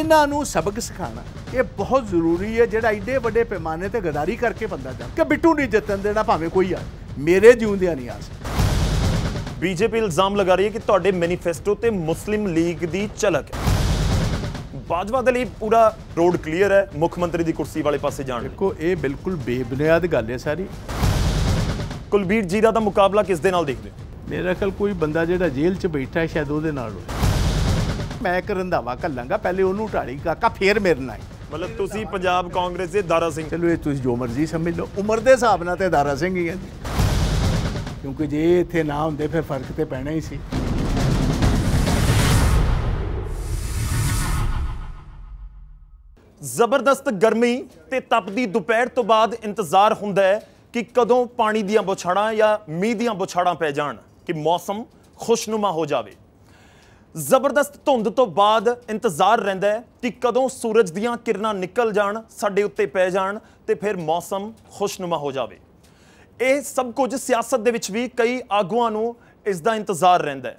ਇਹਨਾਂ ਨੂੰ ਸਬਕ ਸਿਖਾਣਾ ਇਹ ਬਹੁਤ ਜ਼ਰੂਰੀ ਹੈ ਜਿਹੜਾ ਐਡੇ ਵੱਡੇ ਪੈਮਾਨੇ ਤੇ ਗਦਾਰੀ ਕਰਕੇ ਬੰਦਾ ਜਾਂਦਾ ਕਿ ਬਿੱਟੂ ਨਹੀਂ ਜਿੱਤਣ ਦੇਣਾ ਭਾਵੇਂ ਕੋਈ ਆ ਮੇਰੇ ਜਿਉਂਦਿਆਂ ਨਹੀਂ ਆਸ ਬੀਜੇਪੀ ਇਲਜ਼ਾਮ ਲਗਾ ਰਹੀ ਹੈ ਕਿ ਤੁਹਾਡੇ ਮੈਨੀਫੈਸਟੋ ਤੇ ਮੁਸਲਿਮ ਲੀਗ ਦੀ ਝਲਕ ਹੈ ਬਾਜਵਾ ਦੇ ਲਈ ਪੂਰਾ ਰੋਡ ਕਲੀਅਰ ਹੈ ਮੁੱਖ ਮੰਤਰੀ ਦੀ ਕੁਰਸੀ ਵਾਲੇ ਪਾਸੇ ਜਾਣ ਦੇਖੋ ਇਹ ਬਿਲਕੁਲ ਬੇਬੁਨਿਆਦ ਗੱਲ ਹੈ ਸਾਰੀ ਕੁਲਬੀਰ ਜੀਰਾ ਦਾ ਮੁਕਾਬਲਾ ਕਿਸ ਦੇ ਨਾਲ ਦੇਖਦੇ ਮੇਰੇ ਮੇਰਾ ਖਿਆਲ ਕੋਈ ਬੰਦਾ ਜਿਹੜਾ ਜੇਲ੍ਹ 'ਚ ਬੈਠਾ ਹੈ ਸ਼ਾਇਦ ਉਹਦੇ ਨਾਲ ਹੋਵੇ ਮੈਂ ਇੱਕ ਰੰਧਾਵਾ ਕੱਲਾਂਗਾ ਪਹਿਲੇ ਉਹਨੂੰ ਢਾੜੀ ਕਾਕਾ ਫੇਰ ਮੇਰੇ ਨਾਲ ਮਤਲਬ ਤੁਸੀਂ ਪੰਜਾਬ ਕਾਂਗਰਸ ਦੇ ਦਾਰਾ ਸਿੰਘ ਚਲੋ ਇਹ ਤੁਸੀਂ ਜੋ ਮਰਜ਼ੀ ਸਮਝ ਲਓ ਉਮਰ ਦੇ ਹਿਸਾਬ ਨਾਲ ਤੇ ਦਾਰਾ ਸਿੰਘ ਹੀ ਹੈ ਕਿਉਂਕਿ ਜੇ ਇੱਥੇ ਨਾ ਹੁੰਦੇ ਫਿਰ ਫਰਕ ਤੇ ਪੈਣਾ ਹੀ ਸੀ ਜ਼ਬਰਦਸਤ ਗਰਮੀ ਤੇ ਤਪਦੀ ਦੁਪਹਿਰ ਤੋਂ ਬਾਅਦ ਇੰਤਜ਼ਾਰ ਹੁੰਦਾ ਹੈ ਕਿ ਕਦੋਂ ਪਾਣੀ ਦੀਆਂ ਬੁਛਾੜਾਂ ਜਾਂ ਮੀਂਹ ਦੀਆਂ ਬੁਛਾੜਾਂ ਪੈ ਜਾਣ ਕਿ ਮੌਸਮ ਖੁਸ਼ਨੁਮਾ ਹੋ ਜਾਵੇ ਜ਼ਬਰਦਸਤ ਧੁੰਦ ਤੋਂ ਬਾਅਦ ਇੰਤਜ਼ਾਰ ਰਹਿੰਦਾ ਹੈ ਕਿ ਕਦੋਂ ਸੂਰਜ ਦੀਆਂ ਕਿਰਨਾਂ ਨਿਕਲ ਜਾਣ ਸਾਡੇ ਉੱਤੇ ਪੈ ਜਾਣ ਤੇ ਫਿਰ ਮੌਸਮ ਖੁਸ਼ਨੁਮਾ ਹੋ ਜਾਵੇ ਇਹ ਸਭ ਕੁਝ ਸਿਆਸਤ ਦੇ ਵਿੱਚ ਵੀ ਕਈ ਆਗੂਆਂ ਨੂੰ ਇਸ ਦਾ ਇੰਤਜ਼ਾਰ ਰਹਿੰਦਾ ਹੈ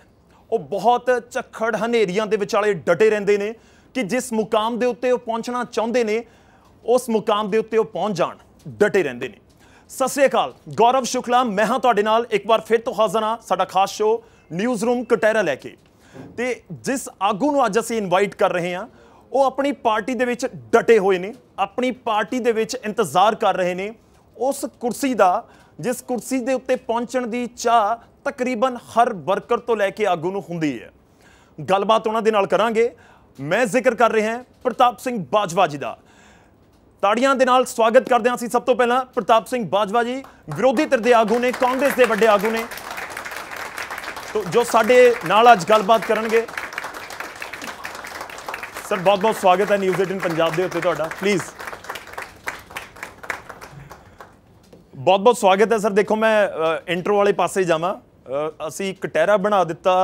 ਉਹ ਬਹੁਤ ਝੱਖੜ ਹਨੇਰੀਆਂ ਦੇ ਵਿਚਾਲੇ ਡਟੇ ਰਹਿੰਦੇ ਨੇ ਕਿ ਜਿਸ ਮੁਕਾਮ ਦੇ ਉੱਤੇ ਉਹ ਪਹੁੰਚਣਾ ਚਾਹੁੰਦੇ ਨੇ ਉਸ ਮੁਕਾਮ ਦੇ ਉੱਤੇ ਉਹ ਪਹੁੰਚ ਜਾਣ ਡਟੇ ਰਹਿੰਦੇ ਨੇ ਸਤਿ ਸ੍ਰੀ ਅਕਾਲ ਗੌਰਵ ਸ਼ੁਕਲਾ ਮੈਂ ਹਾਂ ਤੁਹਾਡੇ ਨਾਲ ਇੱਕ ਵਾਰ ਫਿਰ ਤੋਂ ਹਾਜ਼ਰ ਹਾਂ ਸਾਡਾ ਖਾਸ ਸ਼ੋਅ ਨਿਊਜ਼ ਰੂਮ ਕਟੈਰਾ ਲੈ ਕੇ ਤੇ ਜਿਸ ਆਗੂ ਨੂੰ ਅੱਜ ਅਸੀਂ ਇਨਵਾਈਟ ਕਰ ਰਹੇ ਹਾਂ ਉਹ ਆਪਣੀ ਪਾਰਟੀ ਦੇ ਵਿੱਚ ਡਟੇ ਹੋਏ ਨੇ ਆਪਣੀ ਪਾਰਟੀ ਦੇ ਵਿੱਚ ਇੰਤਜ਼ਾਰ ਕਰ ਰਹੇ ਨੇ ਉਸ ਕੁਰਸੀ ਦਾ ਜਿਸ ਕੁਰਸੀ ਦੇ ਉੱਤੇ ਪਹੁੰਚਣ ਦੀ ਚਾਹ ਤਕਰੀਬਨ ਹਰ ਵਰਕਰ ਤੋਂ ਲੈ ਕੇ ਆਗੂ ਨੂੰ ਹੁੰਦੀ ਹੈ ਗੱਲਬਾਤ ਉਹਨਾਂ ਦੇ ਨਾਲ ਕਰਾਂਗੇ ਮੈਂ ਜ਼ਿਕਰ ਕਰ ਰਿਹਾ ਹਾਂ ਪ੍ਰਤਾਪ ਸਿੰਘ ਬਾਜਵਾ ਜੀ ਦਾ ਤਾੜੀਆਂ ਦੇ ਨਾਲ ਸਵਾਗਤ ਕਰਦੇ ਹਾਂ ਅਸੀਂ ਸਭ ਤੋਂ ਪਹਿਲਾਂ ਪ੍ਰਤਾਪ ਸਿੰਘ ਬਾਜਵਾ ਜੀ ਵਿਰੋਧੀ ਧਿਰ ਦੇ ਆਗੂ ਨੇ ਕਾਂਗਰਸ ਦੇ ਵੱਡੇ ਆਗੂ ਨੇ ਜੋ ਸਾਡੇ ਨਾਲ ਅੱਜ ਗੱਲਬਾਤ ਕਰਨਗੇ ਸਰ ਬਹੁਤ ਬਹੁਤ ਸਵਾਗਤ ਹੈ ਨਿਊਜ਼ 18 ਪੰਜਾਬ ਦੇ ਉੱਤੇ ਤੁਹਾਡਾ ਪਲੀਜ਼ ਬਹੁਤ ਬਹੁਤ ਸਵਾਗਤ ਹੈ ਸਰ ਦੇਖੋ ਮੈਂ ਇੰਟਰੋ ਵਾਲੇ ਪਾਸੇ ਜਾਵਾਂ ਅਸੀਂ ਇੱਕ ਟਹਿਰਾ ਬਣਾ ਦਿੱਤਾ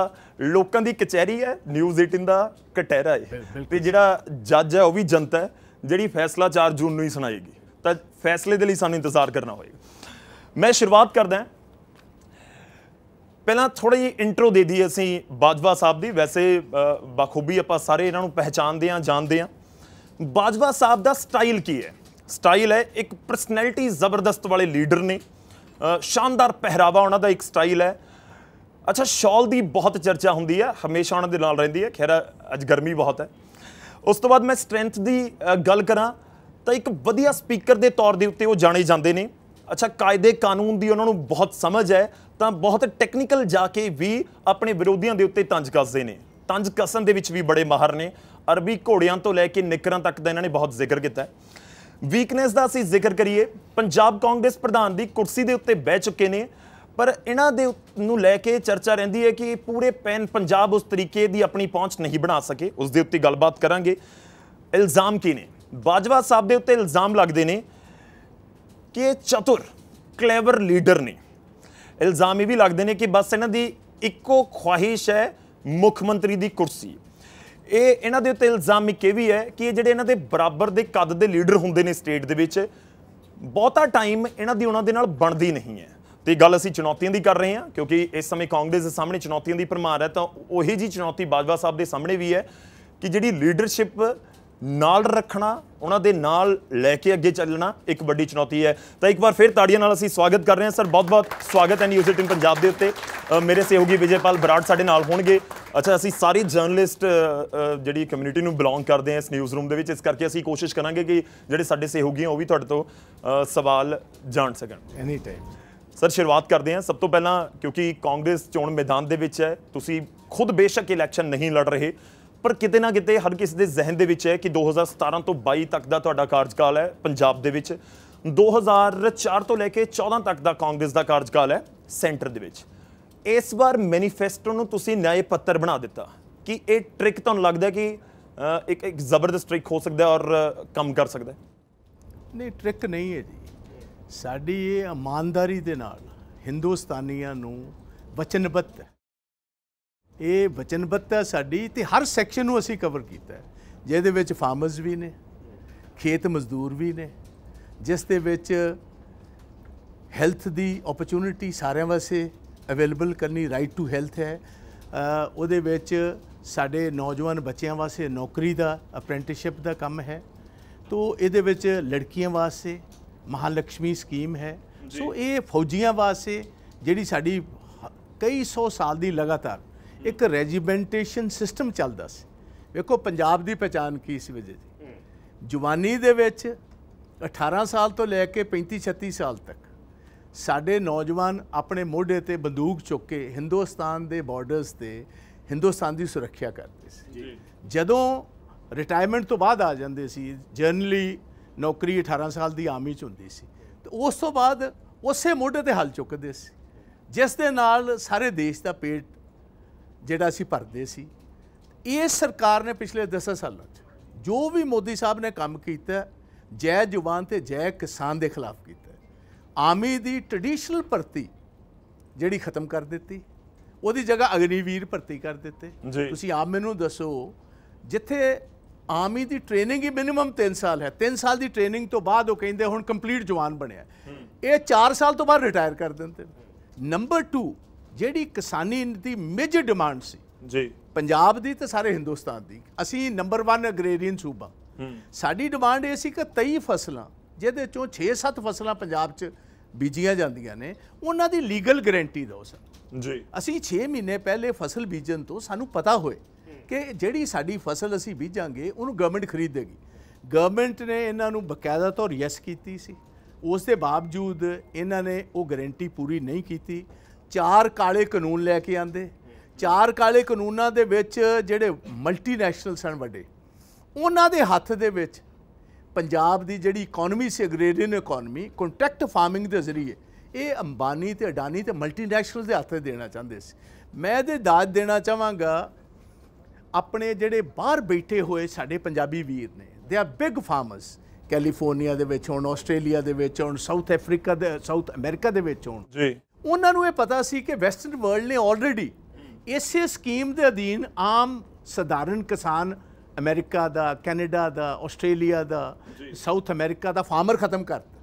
ਲੋਕਾਂ ਦੀ ਕਚਹਿਰੀ ਹੈ ਨਿਊਜ਼ 18 ਦਾ ਕਟੈਰਾ ਹੈ ਤੇ ਜਿਹੜਾ ਜੱਜ ਹੈ ਉਹ ਵੀ ਜਨਤਾ ਹੈ ਜਿਹੜੀ ਫੈਸਲਾ 4 ਜੂਨ ਨੂੰ ਹੀ ਸੁਣਾਏਗੀ ਤਾਂ ਫੈਸਲੇ ਦੇ ਲਈ ਸਾਨੂੰ ਇੰਤਜ਼ਾਰ ਕਰਨਾ ਹੋਏਗਾ ਮੈਂ ਸ਼ੁਰੂਆਤ ਕਰਦਾ ਹਾਂ ਪਹਿਲਾਂ ਥੋੜੀ ਜਿਹੀ ਇੰਟਰੋ ਦੇ ਦਈਏ ਅਸੀਂ ਬਾਜਵਾ ਸਾਹਿਬ ਦੀ ਵੈਸੇ ਬਖੂਬੀ ਆਪਾਂ ਸਾਰੇ ਇਹਨਾਂ ਨੂੰ ਪਹਿਚਾਨਦੇ ਆ ਜਾਣਦੇ ਆ ਬਾਜਵਾ ਸਾਹਿਬ ਦਾ ਸਟਾਈਲ ਕੀ ਹੈ ਸਟਾਈਲ ਹੈ ਇੱਕ ਪਰਸਨੈਲਿਟੀ ਜ਼ਬਰਦਸਤ ਵਾਲੇ ਲੀਡਰ ਨੇ ਸ਼ਾਨਦਾਰ ਪਹਿਰਾਵਾ ਉਹਨਾਂ ਦਾ ਇੱਕ ਸਟਾਈਲ ਹੈ ਅੱਛਾ ਸ਼ਾਲ ਦੀ ਬਹੁਤ ਚਰਚਾ ਹੁੰਦੀ ਹੈ ਹਮੇਸ਼ਾ ਉਹਨਾਂ ਦੇ ਨਾਲ ਰਹਿੰਦੀ ਹੈ ਖੈਰ ਅੱਜ ਗਰਮੀ ਬਹੁਤ ਹੈ ਉਸ ਤੋਂ ਬਾਅਦ ਮੈਂ ਸਟਰੈਂਥ ਦੀ ਗੱਲ ਕਰਾਂ ਤਾਂ ਇੱਕ ਵਧੀਆ ਸਪੀਕਰ ਦੇ ਤੌਰ ਦੇ ਉੱਤੇ ਉਹ ਜਾਣੇ ਜਾਂਦੇ ਨੇ ਅੱਛਾ ਕਾਇਦੇ ਕਾਨੂੰਨ ਦੀ ਉਹਨਾਂ ਨੂੰ ਬਹੁਤ ਸਮਝ ਹੈ ਤਾਂ ਬਹੁਤ ਟੈਕਨੀਕਲ ਜਾ ਕੇ ਵੀ ਆਪਣੇ ਵਿਰੋਧੀਆਂ ਦੇ ਉੱਤੇ ਤੰਜ ਕੱਸਦੇ ਨੇ ਤੰਜ ਕਸਨ ਦੇ ਵਿੱਚ ਵੀ ਬੜੇ ਮਾਹਰ ਨੇ ਅਰਬੀ ਘੋੜਿਆਂ ਤੋਂ ਲੈ ਕੇ ਨਿਕਰਾਂ ਤੱਕ ਦਾ ਇਹਨਾਂ ਨੇ ਬਹੁਤ ਜ਼ਿਕਰ ਕੀਤਾ ਵੀਕਨੈਸ ਦਾ ਅਸੀਂ ਜ਼ਿਕਰ ਕਰੀਏ ਪੰਜਾਬ ਕਾਂਗਰਸ ਪ੍ਰਧਾਨ ਦੀ ਕੁਰਸੀ ਦੇ ਉੱਤੇ ਬਹਿ ਚੁੱਕੇ ਨੇ ਪਰ ਇਹਨਾਂ ਦੇ ਨੂੰ ਲੈ ਕੇ ਚਰਚਾ ਰਹਿੰਦੀ ਹੈ ਕਿ ਪੂਰੇ ਪੈਨ ਪੰਜਾਬ ਉਸ ਤਰੀਕੇ ਦੀ ਆਪਣੀ ਪਹੁੰਚ ਨਹੀਂ ਬਣਾ ਸਕੇ ਉਸ ਦੇ ਉੱਤੇ ਗੱਲਬਾਤ ਕਰਾਂਗੇ ਇਲਜ਼ਾਮ ਕੀ ਨੇ ਬਾਜਵਾ ਸਾਹਿਬ ਦੇ ਉੱਤੇ ਇਲਜ਼ਾਮ ਲੱਗਦੇ ਨੇ ਕਿ ਚਤੁਰ ਕਲੇਵਰ ਲੀਡਰ ਨੇ ਇਲਜ਼ਾਮ ਇਹ ਵੀ ਲੱਗਦੇ ਨੇ ਕਿ ਬਸ ਇਹਨਾਂ ਦੀ ਇੱਕੋ ਖੁਆਇਸ਼ ਹੈ ਮੁੱਖ ਮੰਤਰੀ ਦੀ ਕੁਰਸੀ ਇਹ ਇਹਨਾਂ ਦੇ ਉੱਤੇ ਇਲਜ਼ਾਮ ਇਹ ਵੀ ਹੈ ਕਿ ਇਹ ਜਿਹੜੇ ਇਹਨਾਂ ਦੇ ਬਰਾਬਰ ਦੇ ਕੱਦ ਦੇ ਲੀਡਰ ਹੁੰਦੇ ਨੇ ਸਟੇਟ ਦੇ ਵਿੱਚ ਬਹੁਤਾ ਟਾਈਮ ਇਹਨਾਂ ਦੀ ਉਹਨਾਂ ਦੇ ਨਾਲ ਬਣਦੀ ਨਹੀਂ ਹੈ ਤੇ ਗੱਲ ਅਸੀਂ ਚੁਣੌਤੀਆਂ ਦੀ ਕਰ ਰਹੇ ਹਾਂ ਕਿਉਂਕਿ ਇਸ ਸਮੇਂ ਕਾਂਗਰਸ ਦੇ ਸਾਹਮਣੇ ਚੁਣੌਤੀਆਂ ਦੀ ਭਰਮਾਰ ਹੈ ਤਾਂ ਉਹੀ ਜੀ ਚੁਣੌਤੀ ਬਾਜਵਾ ਸਾਹਿਬ ਦੇ ਸਾਹਮਣੇ ਵੀ ਹੈ ਕਿ ਜਿਹੜੀ ਲੀਡਰਸ਼ਿਪ ਨਾਲ ਰੱਖਣਾ ਉਹਨਾਂ ਦੇ ਨਾਲ ਲੈ ਕੇ ਅੱਗੇ ਚੱਲਣਾ ਇੱਕ ਵੱਡੀ ਚੁਣੌਤੀ ਹੈ ਤਾਂ ਇੱਕ ਵਾਰ ਫਿਰ ਤਾੜੀਆਂ ਨਾਲ ਅਸੀਂ ਸਵਾਗਤ ਕਰ ਰਹੇ ਹਾਂ ਸਰ ਬਹੁਤ-ਬਹੁਤ ਸਵਾਗਤ ਹੈ ਨਿਊਜ਼ ਟੀਮ ਪੰਜਾਬ ਦੇ ਉੱਤੇ ਮੇਰੇ ਸਹਿਯੋਗੀ ਵਿਜੇਪਾਲ ਬਰਾੜ ਸਾਡੇ ਨਾਲ ਹੋਣਗੇ ਅੱਛਾ ਅਸੀਂ ਸਾਰੇ ਜਰਨਲਿਸਟ ਜਿਹੜੀ ਕਮਿਊਨਿਟੀ ਨੂੰ ਬਿਲੋਂਗ ਕਰਦੇ ਹਾਂ ਇਸ ਨਿਊਜ਼ ਰੂਮ ਦੇ ਵਿੱਚ ਇਸ ਕਰਕੇ ਅਸੀਂ ਕੋਸ਼ਿਸ਼ ਕਰਾਂਗੇ ਕਿ ਜਿਹੜੇ ਸਾਡੇ ਸਹਿਯੋਗੀ ਆ ਉਹ ਵੀ ਤੁਹਾਡੇ ਤੋਂ ਸਵਾਲ ਜਾਣ ਸਕਣ ਐਨੀ ਟਾਈਮ ਸਰ ਸ਼ੁਰੂਆਤ ਕਰਦੇ ਹਾਂ ਸਭ ਤੋਂ ਪਹਿਲਾਂ ਕਿਉਂਕਿ ਕਾਂਗਰਸ ਚੋਣ ਮੈਦਾਨ ਦੇ ਵਿੱਚ ਹੈ ਤੁਸੀਂ ਖੁਦ ਬੇਸ਼ੱਕ ਇਲੈਕਸ਼ਨ ਨਹੀਂ ਲੜ ਰਹੇ ਪਰ ਕਿਤੇ ਨਾ ਕਿਤੇ ਹਰ ਕਿਸੇ ਦੇ ਜ਼ਿਹਨ ਦੇ ਵਿੱਚ ਹੈ ਕਿ 2017 ਤੋਂ 22 ਤੱਕ ਦਾ ਤੁਹਾਡਾ ਕਾਰਜਕਾਲ ਹੈ ਪੰਜਾਬ ਦੇ ਵਿੱਚ 2004 ਤੋਂ ਲੈ ਕੇ 14 ਤੱਕ ਦਾ ਕਾਂਗਰਸ ਦਾ ਕਾਰਜਕਾਲ ਹੈ ਸੈਂਟਰ ਦੇ ਵਿੱਚ ਇਸ ਵਾਰ ਮੈਨੀਫੈਸਟੋ ਨੂੰ ਤੁਸੀਂ ਨਿਆਂ ਪੱਤਰ ਬਣਾ ਦਿੱਤਾ ਕਿ ਇਹ ਟ੍ਰਿਕ ਤੁਹਾਨੂੰ ਲੱਗਦਾ ਕਿ ਇੱਕ ਇੱਕ ਜ਼ਬਰਦਸਤ ਟ੍ਰਿਕ ਹੋ ਸਕਦਾ ਔਰ ਕੰਮ ਕਰ ਸਕਦਾ ਨਹੀਂ ਟ੍ਰਿਕ ਨਹੀਂ ਹੈ ਜੀ ਸਾਡੀ ਇਹ ਇਮਾਨਦਾਰੀ ਦੇ ਨਾਲ ਹਿੰਦੁਸਤਾਨੀਆਂ ਨੂੰ ਵਚਨਬੱਧ ਇਹ ਵਚਨਬੱਧਤਾ ਸਾਡੀ ਤੇ ਹਰ ਸੈਕਸ਼ਨ ਨੂੰ ਅਸੀਂ ਕਵਰ ਕੀਤਾ ਜਿਹਦੇ ਵਿੱਚ ਫਾਰਮਰਸ ਵੀ ਨੇ ਖੇਤ ਮਜ਼ਦੂਰ ਵੀ ਨੇ ਜਿਸ ਦੇ ਵਿੱਚ ਹੈਲਥ ਦੀ ਓਪਰਚ्युनिटी ਸਾਰਿਆਂ ਵਾਸਤੇ ਅਵੇਲੇਬਲ ਕਰਨੀ ਰਾਈਟ ਟੂ ਹੈਲਥ ਹੈ ਉਹਦੇ ਵਿੱਚ ਸਾਡੇ ਨੌਜਵਾਨ ਬੱਚਿਆਂ ਵਾਸਤੇ ਨੌਕਰੀ ਦਾ ਅਪ੍ਰੈਂਟਿਸਸ਼ਿਪ ਦਾ ਕੰਮ ਹੈ ਤੋਂ ਇਹਦੇ ਵਿੱਚ ਲੜਕੀਆਂ ਵਾਸਤੇ ਮਹਾਲక్ష్ਮੀ ਸਕੀਮ ਹੈ ਸੋ ਇਹ ਫੌਜੀਆਂ ਵਾਸਤੇ ਜਿਹੜੀ ਸਾਡੀ ਕਈ 100 ਸਾਲ ਦੀ ਲਗਾਤਾਰ ਇੱਕ ਰੈਜੀਮੈਂਟੇਸ਼ਨ ਸਿਸਟਮ ਚੱਲਦਾ ਸੀ ਵੇਖੋ ਪੰਜਾਬ ਦੀ ਪਛਾਣ ਕੀ ਸੀ ਵਜੇ ਦੀ ਜਵਾਨੀ ਦੇ ਵਿੱਚ 18 ਸਾਲ ਤੋਂ ਲੈ ਕੇ 35 36 ਸਾਲ ਤੱਕ ਸਾਡੇ ਨੌਜਵਾਨ ਆਪਣੇ ਮੋਢੇ ਤੇ ਬੰਦੂਕ ਚੁੱਕ ਕੇ ਹਿੰਦੁਸਤਾਨ ਦੇ ਬਾਰਡਰਸ ਤੇ ਹਿੰਦੁਸਤਾਨ ਦੀ ਸੁਰੱਖਿਆ ਕਰਦੇ ਸੀ ਜਦੋਂ ਰਿਟਾਇਰਮੈਂਟ ਤੋਂ ਬਾਅਦ ਆ ਜਾਂਦੇ ਸੀ ਜਨਰਲੀ ਨੌਕਰੀ 18 ਸਾਲ ਦੀ ਆਮੀ ਚ ਹੁੰਦੀ ਸੀ ਤੇ ਉਸ ਤੋਂ ਬਾਅਦ ਉਸੇ ਮੋਢੇ ਤੇ ਹਲ ਚੁੱਕਦੇ ਸੀ ਜਿਸ ਦੇ ਨਾਲ ਸਾਰੇ ਦੇਸ਼ ਦਾ ਪੇਟ ਜਿਹੜਾ ਅਸੀਂ ਭਰਦੇ ਸੀ ਇਹ ਸਰਕਾਰ ਨੇ ਪਿਛਲੇ 10 ਸਾਲਾਂ 'ਚ ਜੋ ਵੀ ਮੋਦੀ ਸਾਹਿਬ ਨੇ ਕੰਮ ਕੀਤਾ ਜੈ ਜਵਾਨ ਤੇ ਜੈ ਕਿਸਾਨ ਦੇ ਖਿਲਾਫ ਕੀਤਾ ਆਮੀ ਦੀ ਟ੍ਰੈਡੀਸ਼ਨਲ ਭਰਤੀ ਜਿਹੜੀ ਖਤਮ ਕਰ ਦਿੱਤੀ ਉਹਦੀ ਜਗ੍ਹਾ ਅਗਨੀਵੀਰ ਭਰਤੀ ਕਰ ਦਿੱਤੇ ਤੁਸੀਂ ਆਪ ਮੈਨੂੰ ਦੱਸੋ ਜਿੱਥੇ ਆਮੀ ਦੀ ਟ੍ਰੇਨਿੰਗ ਹੀ ਮਿਨਿਮਮ 3 ਸਾਲ ਹੈ 3 ਸਾਲ ਦੀ ਟ੍ਰੇਨਿੰਗ ਤੋਂ ਬਾਅਦ ਉਹ ਕਹਿੰਦੇ ਹੁਣ ਕੰਪਲੀਟ ਜਵਾਨ ਬਣਿਆ ਇਹ 4 ਸਾਲ ਤੋਂ ਬਾਅਦ ਰਿਟਾਇਰ ਕਰ ਦਿੰਦੇ ਨੰਬਰ 2 ਜਿਹੜੀ ਕਿਸਾਨੀ ਦੀ ਮੇਜਰ ਡਿਮਾਂਡ ਸੀ ਜੀ ਪੰਜਾਬ ਦੀ ਤੇ ਸਾਰੇ ਹਿੰਦੁਸਤਾਨ ਦੀ ਅਸੀਂ ਨੰਬਰ 1 ਅਗਰੇਰੀਅਨ ਸੂਬਾ ਸਾਡੀ ਡਿਮਾਂਡ ਇਹ ਸੀ ਕਿ 23 ਫਸਲਾਂ ਜਿਹਦੇ ਚੋਂ 6-7 ਫਸਲਾਂ ਪੰਜਾਬ 'ਚ ਬੀਜੀਆਂ ਜਾਂਦੀਆਂ ਨੇ ਉਹਨਾਂ ਦੀ ਲੀਗਲ ਗਾਰੰਟੀ ਦਿਓ ਸਰ ਜੀ ਅਸੀਂ 6 ਮਹੀਨੇ ਪਹਿਲੇ ਫਸਲ ਬੀਜਣ ਤੋਂ ਸਾਨੂੰ ਪਤਾ ਹੋਏ ਕਿ ਜਿਹੜੀ ਸਾਡੀ ਫਸਲ ਅਸੀਂ ਬੀਜਾਂਗੇ ਉਹਨੂੰ ਗਵਰਨਮੈਂਟ ਖਰੀਦੇਗੀ ਗਵਰਨਮੈਂਟ ਨੇ ਇਹਨਾਂ ਨੂੰ ਬਕਾਇਦਾ ਤੌਰ ਯੈਸ ਕੀਤੀ ਸੀ ਉਸ ਦੇ ਬਾਵਜੂਦ ਇਹਨਾਂ ਨੇ ਉਹ ਗਾਰੰਟੀ ਪੂਰੀ ਨਹੀਂ ਕੀਤੀ ਚਾਰ ਕਾਲੇ ਕਾਨੂੰਨ ਲੈ ਕੇ ਆਂਦੇ ਚਾਰ ਕਾਲੇ ਕਾਨੂੰਨਾਂ ਦੇ ਵਿੱਚ ਜਿਹੜੇ ਮਲਟੀਨੈਸ਼ਨਲ ਸਨ ਵੱਡੇ ਉਹਨਾਂ ਦੇ ਹੱਥ ਦੇ ਵਿੱਚ ਪੰਜਾਬ ਦੀ ਜਿਹੜੀ ਇਕਨੋਮੀ ਸੀ ਅਗਰੇਰੀਅਨ ਇਕਨੋਮੀ ਕੰਟਰੈਕਟ ਫਾਰਮਿੰਗ ਦੇ ਜ਼ਰੀਏ ਇਹ ਅੰਬਾਨੀ ਤੇ ਅਡਾਨੀ ਤੇ ਮਲਟੀਨੈਸ਼ਨਲ ਦੇ ਹੱਥੇ ਦੇਣਾ ਚਾਹੁੰਦੇ ਸੀ ਮੈਂ ਇਹਦੇ ਦਾਤ ਦੇਣਾ ਚਾਹਾਂਗਾ ਆਪਣੇ ਜਿਹੜੇ ਬਾਹਰ ਬੈਠੇ ਹੋਏ ਸਾਡੇ ਪੰਜਾਬੀ ਵੀਰ ਨੇ ਦੇ ਆ ਬਿਗ ਫਾਰਮਰਸ ਕੈਲੀਫੋਰਨੀਆ ਦੇ ਵਿੱਚ ਹੁਣ ਆਸਟ੍ਰੇਲੀਆ ਦੇ ਵਿੱਚ ਹੁਣ ਸਾਊਥ ਅਫਰੀਕਾ ਦੇ ਸਾਊਥ ਅਮਰੀਕਾ ਦੇ ਵਿੱਚ ਹੁਣ ਜੀ ਉਹਨਾਂ ਨੂੰ ਇਹ ਪਤਾ ਸੀ ਕਿ ਵੈਸਟਰਨ ਵਰਲਡ ਨੇ ਆਲਰੇਡੀ ਇਸੇ ਸਕੀਮ ਦੇ ਅਧੀਨ ਆਮ ਸਧਾਰਨ ਕਿਸਾਨ ਅਮਰੀਕਾ ਦਾ ਕੈਨੇਡਾ ਦਾ ਆਸਟ੍ਰੇਲੀਆ ਦਾ ਸਾਊਥ ਅਮਰੀਕਾ ਦਾ ਫਾਰਮਰ ਖਤਮ ਕਰਤਾ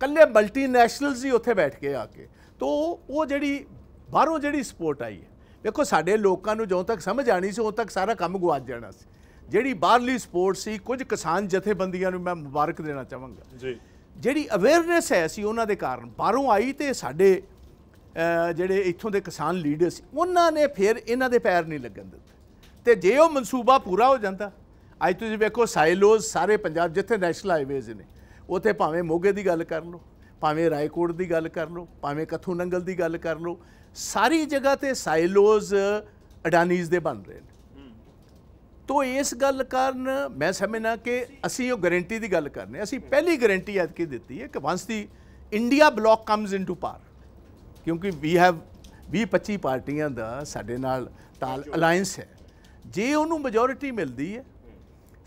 ਕੱਲੇ ਮਲਟੀਨੈਸ਼ਨਲਸ ਹੀ ਉੱਥੇ ਬੈਠ ਕੇ ਆ ਕੇ ਤੋ ਉਹ ਜਿਹੜੀ ਬਾਹਰੋਂ ਜਿਹੜੀ ਸਪੋਰਟ ਆਈ ਹੈ ਦੇਖੋ ਸਾਡੇ ਲੋਕਾਂ ਨੂੰ ਜਦੋਂ ਤੱਕ ਸਮਝ ਆਣੀ ਸੀ ਉਦੋਂ ਤੱਕ ਸਾਰਾ ਕੰਮ ਗਵਾਚ ਜਾਣਾ ਸੀ ਜਿਹੜੀ ਬਾਹਰਲੀ ਸਪੋਰਟ ਸੀ ਕੁਝ ਕਿਸਾਨ ਜਥੇਬੰਦੀਆਂ ਨੂੰ ਮੈਂ ਮੁਬਾਰਕ ਦੇਣਾ ਚਾਹਾਂਗਾ ਜੀ ਜਿਹੜੀ ਅਵੇਅਰਨੈਸ ਹੈ ਸੀ ਉਹਨਾਂ ਦੇ ਕਾਰਨ ਬਾਹਰੋਂ ਆਈ ਤੇ ਸਾਡੇ ਜਿਹੜੇ ਇੱਥੋਂ ਦੇ ਕਿਸਾਨ ਲੀਡਰ ਸੀ ਉਹਨਾਂ ਨੇ ਫਿਰ ਇਹਨਾਂ ਦੇ ਪੈਰ ਨਹੀਂ ਲੱਗਣ ਦਿੱਤੇ ਤੇ ਜੇ ਉਹ ਮਨਸੂਬਾ ਪੂਰਾ ਹੋ ਜਾਂਦਾ ਅੱਜ ਤੁਸੀਂ ਵੇਖੋ ਸਾਈਲੋਜ਼ ਸਾਰੇ ਪੰਜਾਬ ਜਿੱਥੇ ਨੈਸ਼ਨਲ ਹਾਈਵੇਜ਼ ਨੇ ਉਥੇ ਭਾਵੇਂ ਮੋਗੇ ਦੀ ਗੱਲ ਕਰ ਲਓ ਭਾਵੇਂ ਰਾਏਕੋਟ ਦੀ ਗੱਲ ਕਰ ਲਓ ਭਾਵੇਂ ਕਥੂ ਨੰਗਲ ਦੀ ਗੱਲ ਕਰ ਲਓ ਸਾਰੀ ਜਗ੍ਹਾ ਤੇ ਸਾਈਲੋਜ਼ ਅਡਾਨੀਜ਼ ਦੇ ਬਣ ਰਹੇ ਨੇ ਤੋ ਇਸ ਗੱਲ ਕਾਰਨ ਮੈਂ ਸਮਝਣਾ ਕਿ ਅਸੀਂ ਉਹ ਗਾਰੰਟੀ ਦੀ ਗੱਲ ਕਰਨੇ ਅਸੀਂ ਪਹਿਲੀ ਗਾਰੰਟੀ ਕੀ ਦਿੱਤੀ ਹੈ ਕਿ once the India bloc comes into power ਕਿਉਂਕਿ ਵੀ ਹੈਵ 20 25 ਪਾਰਟੀਆਂ ਦਾ ਸਾਡੇ ਨਾਲ ਤਾਲ ਅਲਾਈਅੰਸ ਹੈ ਜੇ ਉਹਨੂੰ ਮੈਜੋਰਿਟੀ ਮਿਲਦੀ ਹੈ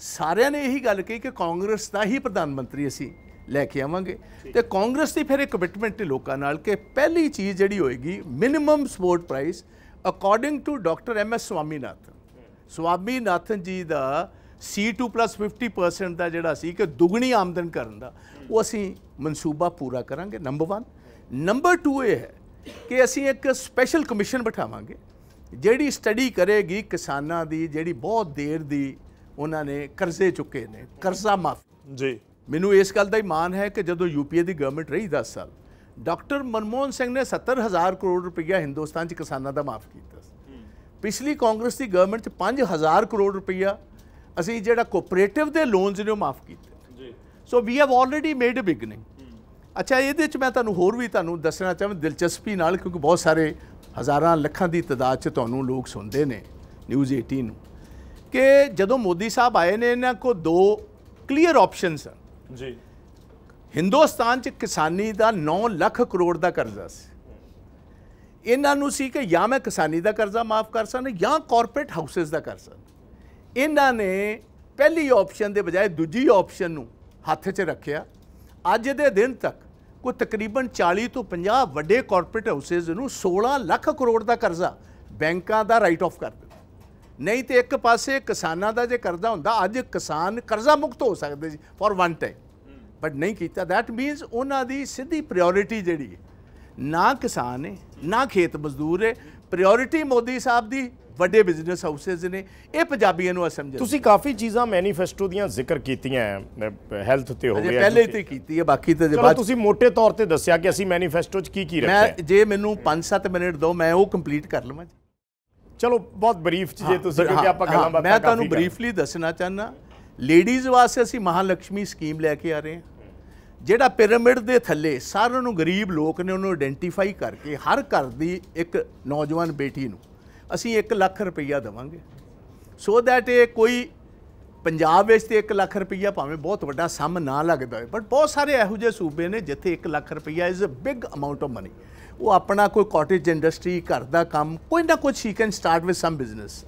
ਸਾਰਿਆਂ ਨੇ ਇਹੀ ਗੱਲ ਕਹੀ ਕਿ ਕਾਂਗਰਸ ਦਾ ਹੀ ਪ੍ਰਧਾਨ ਮੰਤਰੀ ਅਸੀਂ ਲੈ ਕੇ ਆਵਾਂਗੇ ਤੇ ਕਾਂਗਰਸ ਦੀ ਫਿਰ ਇੱਕ ਕਮਿਟਮੈਂਟ ਲੋਕਾਂ ਨਾਲ ਕਿ ਪਹਿਲੀ ਚੀਜ਼ ਜਿਹੜੀ ਹੋਏਗੀ minimum support price according to doctor M S Swaminathan Swaminathan ji ਦਾ C2+50% ਦਾ ਜਿਹੜਾ ਸੀ ਕਿ ਦੁਗਣੀ ਆਮਦਨ ਕਰਨ ਦਾ ਉਹ ਅਸੀਂ ਮਨਸੂਬਾ ਪੂਰਾ ਕਰਾਂਗੇ ਨੰਬਰ 1 ਨੰਬਰ 2 ਇਹ ਹੈ ਕਿ ਅਸੀਂ ਇੱਕ ਸਪੈਸ਼ਲ ਕਮਿਸ਼ਨ ਬਿਠਾਵਾਂਗੇ ਜਿਹੜੀ ਸਟੱਡੀ ਕਰੇਗੀ ਕਿਸਾਨਾਂ ਦੀ ਜਿਹੜੀ ਬਹੁਤ ਦੇਰ ਦੀ ਉਹਨਾਂ ਨੇ ਕਰਜ਼ੇ ਚੁੱਕੇ ਨੇ ਕਰਜ਼ਾ ਮਾਫ ਜੀ ਮੈਨੂੰ ਇਸ ਗੱਲ ਦਾ ਹੀ ਮਾਣ ਹੈ ਕਿ ਜਦੋਂ ਯੂਪੀਏ ਦੀ ਗਵਰਨਮੈਂਟ ਰਹੀ 10 ਸਾਲ ਡਾਕਟਰ ਮਨਮੋਹਨ ਸਿੰਘ ਨੇ 70000 ਕਰੋੜ ਰੁਪਈਆ ਹਿੰਦੁਸਤਾਨ 'ਚ ਕਿਸਾਨਾਂ ਦਾ ਮਾਫ ਕੀਤਾ ਸੀ ਪਿਛਲੀ ਕਾਂਗਰਸ ਦੀ ਗਵਰਨਮੈਂਟ 'ਚ 5000 ਕਰੋੜ ਰੁਪਈਆ ਅਸੀਂ ਜਿਹੜਾ ਕੋਆਪਰੇਟਿਵ ਦੇ ਲੋਨਸ ਨੇ ਮਾਫ ਕੀਤੇ ਜੀ so we have already made a beginning ਅੱਛਾ ਇਹਦੇ ਵਿੱਚ ਮੈਂ ਤੁਹਾਨੂੰ ਹੋਰ ਵੀ ਤੁਹਾਨੂੰ ਦੱਸਣਾ ਚਾਹਾਂ ਦਿਲਚਸਪੀ ਨਾਲ ਕਿਉਂਕਿ ਬਹੁਤ ਸਾਰੇ ਹਜ਼ਾਰਾਂ ਲੱਖਾਂ ਦੀ ਤਦਾਦ 'ਚ ਤੁਹਾਨੂੰ ਲੋਕ ਸੁਣਦੇ ਨੇ ਨਿਊਜ਼ 18 ਨੂੰ ਕਿ ਜਦੋਂ ਮੋਦੀ ਸਾਹਿਬ ਆਏ ਨੇ ਇਹਨਾਂ ਕੋ ਦੋ ਕਲੀਅਰ ਆਪਸ਼ਨਸ ਹਨ ਜੀ ਹਿੰਦੁਸਤਾਨ 'ਚ ਕਿਸਾਨੀ ਦਾ 9 ਲੱਖ ਕਰੋੜ ਦਾ ਕਰਜ਼ਾ ਸੀ ਇਹਨਾਂ ਨੂੰ ਸੀ ਕਿ ਜਾਂ ਮੈਂ ਕਿਸਾਨੀ ਦਾ ਕਰਜ਼ਾ ਮਾਫ ਕਰ ਸਕਾਂ ਜਾਂ ਕਾਰਪੋਰੇਟ ਹਾਊਸਸ ਦਾ ਕਰ ਇਹਨਾਂ ਨੇ ਪਹਿਲੀ ਆਪਸ਼ਨ ਦੇ ਬਜਾਏ ਦੂਜੀ ਆਪਸ਼ਨ ਨੂੰ ਹੱਥ 'ਚ ਰੱਖਿਆ ਅੱਜ ਦੇ ਦਿਨ ਤੱਕ ਕੋ ਤਕਰੀਬਨ 40 ਤੋਂ 50 ਵੱਡੇ ਕਾਰਪੋਰੇਟ ਹਾਊਸਸ ਨੂੰ 16 ਲੱਖ ਕਰੋੜ ਦਾ ਕਰਜ਼ਾ ਬੈਂਕਾਂ ਦਾ ਰਾਈਟ ਆਫ ਕਰ ਦਿੱਤਾ ਨਹੀਂ ਤੇ ਇੱਕ ਪਾਸੇ ਕਿਸਾਨਾਂ ਦਾ ਜੇ ਕਰਜ਼ਾ ਹੁੰਦਾ ਅੱਜ ਕਿਸਾਨ ਕਰਜ਼ਾ ਮੁਕਤ ਹੋ ਸਕਦੇ ਸੀ ਫॉर ਵਨ ਟਾਈਮ ਬਟ ਨਹੀਂ ਕੀਤਾ ਥੈਟ ਮੀਨਸ ਉਹਨਾਂ ਦੀ ਸਿੱਧੀ ਪ੍ਰਾਇੋਰਟੀ ਜਿਹੜੀ ਹੈ ਨਾ ਕਿਸਾਨ ਹੈ ਨਾ ਖੇਤ ਮਜ਼ਦੂਰ ਹੈ ਪ੍ਰਾਇੋਰਟੀ ਮੋਦੀ ਸਾਹਿਬ ਦੀ ਵੱਡੇ ਬਿਜ਼ਨਸ ਹਾਊਸਸ ਨੇ ਇਹ ਪੰਜਾਬੀਆਂ ਨੂੰ ਸਮਝ ਤੁਸੀਂ ਕਾਫੀ ਚੀਜ਼ਾਂ ਮੈਨੀਫੈਸਟੋ ਦੀਆਂ ਜ਼ਿਕਰ ਕੀਤੀਆਂ ਹੈਲਥ ਤੇ ਹੋ ਗਿਆ ਪਹਿਲੇ ਤੇ ਕੀਤੀ ਹੈ ਬਾਕੀ ਤੇ ਬਾਅਦ ਤੁਸੀਂ ਮੋٹے ਤੌਰ ਤੇ ਦੱਸਿਆ ਕਿ ਅਸੀਂ ਮੈਨੀਫੈਸਟੋ 'ਚ ਕੀ ਕੀ ਰੱਖਿਆ ਮੈਂ ਜੇ ਮੈਨੂੰ 5-7 ਮਿੰਟ ਦਿਓ ਮੈਂ ਉਹ ਕੰਪਲੀਟ ਕਰ ਲਵਾਂ ਜੀ ਚਲੋ ਬਹੁਤ ਬਰੀਫ ਚ ਜੇ ਤੁਸੀਂ ਕਿਉਂਕਿ ਆਪਾਂ ਗੱਲਾਂ ਬਾਤਾਂ ਮੈਂ ਤੁਹਾਨੂੰ ਬਰੀਫਲੀ ਦੱਸਣਾ ਚਾਹਨਾ ਲੇਡੀਜ਼ ਵਾਸਤੇ ਅਸੀਂ ਮਹਾਲక్ష్ਮੀ ਸਕੀਮ ਲੈ ਕੇ ਆ ਰਹੇ ਹਾਂ ਜਿਹੜਾ ਪਿਰਾਮਿਡ ਦੇ ਥੱਲੇ ਸਾਰਿਆਂ ਨੂੰ ਗਰੀਬ ਲੋਕ ਨੇ ਉਹਨੂੰ ਆਇਡੈਂਟੀਫਾਈ ਕਰਕੇ ਹਰ ਘਰ ਦੀ ਇੱਕ ਨੌਜਵਾਨ ਬੇਟੀ ਨੂੰ ਅਸੀਂ 1 ਲੱਖ ਰੁਪਈਆ ਦਵਾਂਗੇ ਸੋ ਦੈਟ ਇਹ ਕੋਈ ਪੰਜਾਬ ਵਿੱਚ ਤੇ 1 ਲੱਖ ਰੁਪਈਆ ਭਾਵੇਂ ਬਹੁਤ ਵੱਡਾ ਸਮ ਨਾ ਲੱਗਦਾ ਹੋਵੇ ਬਟ ਬਹੁਤ ਸਾਰੇ ਇਹੋ ਜਿਹੇ ਸੂਬੇ ਨੇ ਜਿੱਥੇ 1 ਲੱਖ ਰੁਪਈਆ is a big amount of money ਉਹ ਆਪਣਾ ਕੋਈ ਕਾਟੇਜ ਇੰਡਸਟਰੀ ਘਰ ਦਾ ਕੰਮ ਕੋਈ ਨਾ ਕੁਝ he can start with some business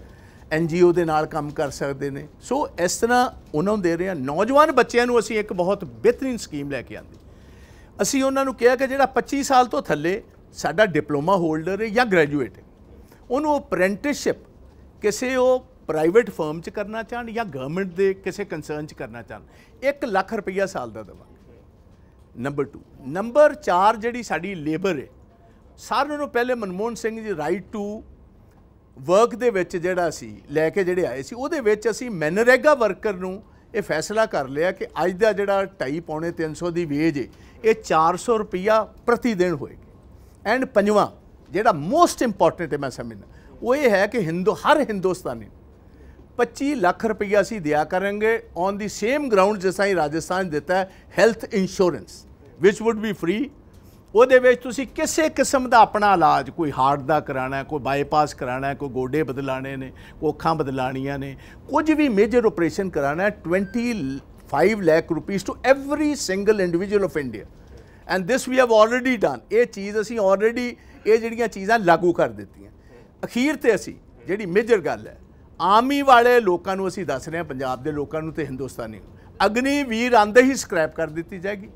NGO ਦੇ ਨਾਲ ਕੰਮ ਕਰ ਸਕਦੇ ਨੇ ਸੋ ਇਸ ਤਰ੍ਹਾਂ ਉਹਨਾਂ ਨੂੰ ਦੇ ਰਹੇ ਆ ਨੌਜਵਾਨ ਬੱਚਿਆਂ ਨੂੰ ਅਸੀਂ ਇੱਕ ਬਹੁਤ ਬਿਹਤਰੀਨ ਸਕੀਮ ਲੈ ਕੇ ਆਂਦੇ ਅਸੀਂ ਉਹਨਾਂ ਨੂੰ ਕਿਹਾ ਕਿ ਜਿਹੜਾ 25 ਸਾਲ ਤੋਂ ਥੱਲੇ ਸਾਡਾ ਡਿਪਲੋਮਾ ਹੋਲਡਰ ਹੈ ਜਾਂ ਗ੍ਰੈਜੂਏਟ ਹੈ ਉਹਨੂੰ ਅਪ੍ਰੈਂਟਿਸਸ਼ਿਪ ਕਿਸੇ ਉਹ ਪ੍ਰਾਈਵੇਟ ਫਰਮ 'ਚ ਕਰਨਾ ਚਾਹਣ ਜਾਂ ਗਵਰਨਮੈਂਟ ਦੇ ਕਿਸੇ ਕੰਸਰਨ 'ਚ ਕਰਨਾ ਚਾਹਣ 1 ਲੱਖ ਰੁਪਈਆ ਸਾਲ ਦਾ ਦੇਵਾਂਗੇ ਨੰਬਰ 2 ਨੰਬਰ 4 ਜਿਹੜੀ ਸਾਡੀ ਲੇਬਰ ਹੈ ਸਾਰਿਆਂ ਨੂੰ ਪਹਿਲੇ ਮਨਮੋਹਨ ਸਿੰਘ ਜੀ ਰਾਈਟ ਟੂ ਵਰਕ ਦੇ ਵਿੱਚ ਜਿਹੜਾ ਸੀ ਲੈ ਕੇ ਜਿਹੜੇ ਆਏ ਸੀ ਉਹਦੇ ਵਿੱਚ ਅਸੀਂ ਮੈਨਰੇਗਾ ਵਰਕਰ ਨੂੰ ਇਹ ਫੈਸਲਾ ਕਰ ਲਿਆ ਕਿ ਅੱਜ ਦਾ ਜਿਹੜਾ 2.5 ਪੌਣੇ 300 ਦੀ ਵੇਜ ਹੈ ਇਹ 400 ਰੁਪਈਆ ਪ੍ਰਤੀ ਦਿਨ ਹੋਏਗੀ ਐਂਡ ਪੰਜਵਾਂ ਜਿਹੜਾ ਮੋਸਟ ਇੰਪੋਰਟੈਂਟ ਹੈ ਮੈਂ ਸਮਝਣਾ ਉਹ ਇਹ ਹੈ ਕਿ ਹਿੰਦੂ ਹਰ ਹਿੰਦੁਸਤਾਨੀ 25 ਲੱਖ ਰੁਪਈਆ ਅਸੀਂ ਦਿਆ ਕਰਾਂਗੇ ਔਨ ਦੀ ਸੇਮ ਗਰਾਊਂਡ ਜਿਸਾ ਹੀ ਰਾਜਸਥਾਨ ਦਿੱਤਾ ਹੈ health insurance which would be free ਉਹਦੇ ਵਿੱਚ ਤੁਸੀਂ ਕਿਸੇ ਕਿਸਮ ਦਾ ਆਪਣਾ ਇਲਾਜ ਕੋਈ ਹਾਰਟ ਦਾ ਕਰਾਣਾ ਕੋਈ ਬਾਈਪਾਸ ਕਰਾਣਾ ਕੋਈ ਗੋਡੇ ਬਦਲਾਣੇ ਨੇ ਕੋਈ ਅੱਖਾਂ ਬਦਲਾਣੀਆਂ ਨੇ ਕੁਝ ਵੀ ਮੇਜਰ ਆਪਰੇਸ਼ਨ ਕਰਾਣਾ 25 lakh rupees to every single individual of India and this we have already done ਇਹ ਚੀਜ਼ ਅਸੀਂ ਆਲਰੇਡੀ ਇਹ ਜਿਹੜੀਆਂ ਚੀਜ਼ਾਂ ਲਾਗੂ ਕਰ ਦਿੱਤੀਆਂ ਅਖੀਰ ਤੇ ਅਸੀਂ ਜਿਹੜੀ ਮੇਜਰ ਗੱਲ ਹੈ ਆਮੀ ਵਾਲੇ ਲੋਕਾਂ ਨੂੰ ਅਸੀਂ ਦੱਸ ਰਹੇ ਹਾਂ ਪੰਜਾਬ ਦੇ ਲੋਕਾਂ ਨੂੰ ਤੇ ਹਿੰਦੁਸਤਾਨੀ ਅਗਨੀ ਵੀਰ ਆਂਦੇ ਹੀ ਸਕ੍ਰੈਪ ਕਰ ਦਿੱਤੀ ਜਾਏਗੀ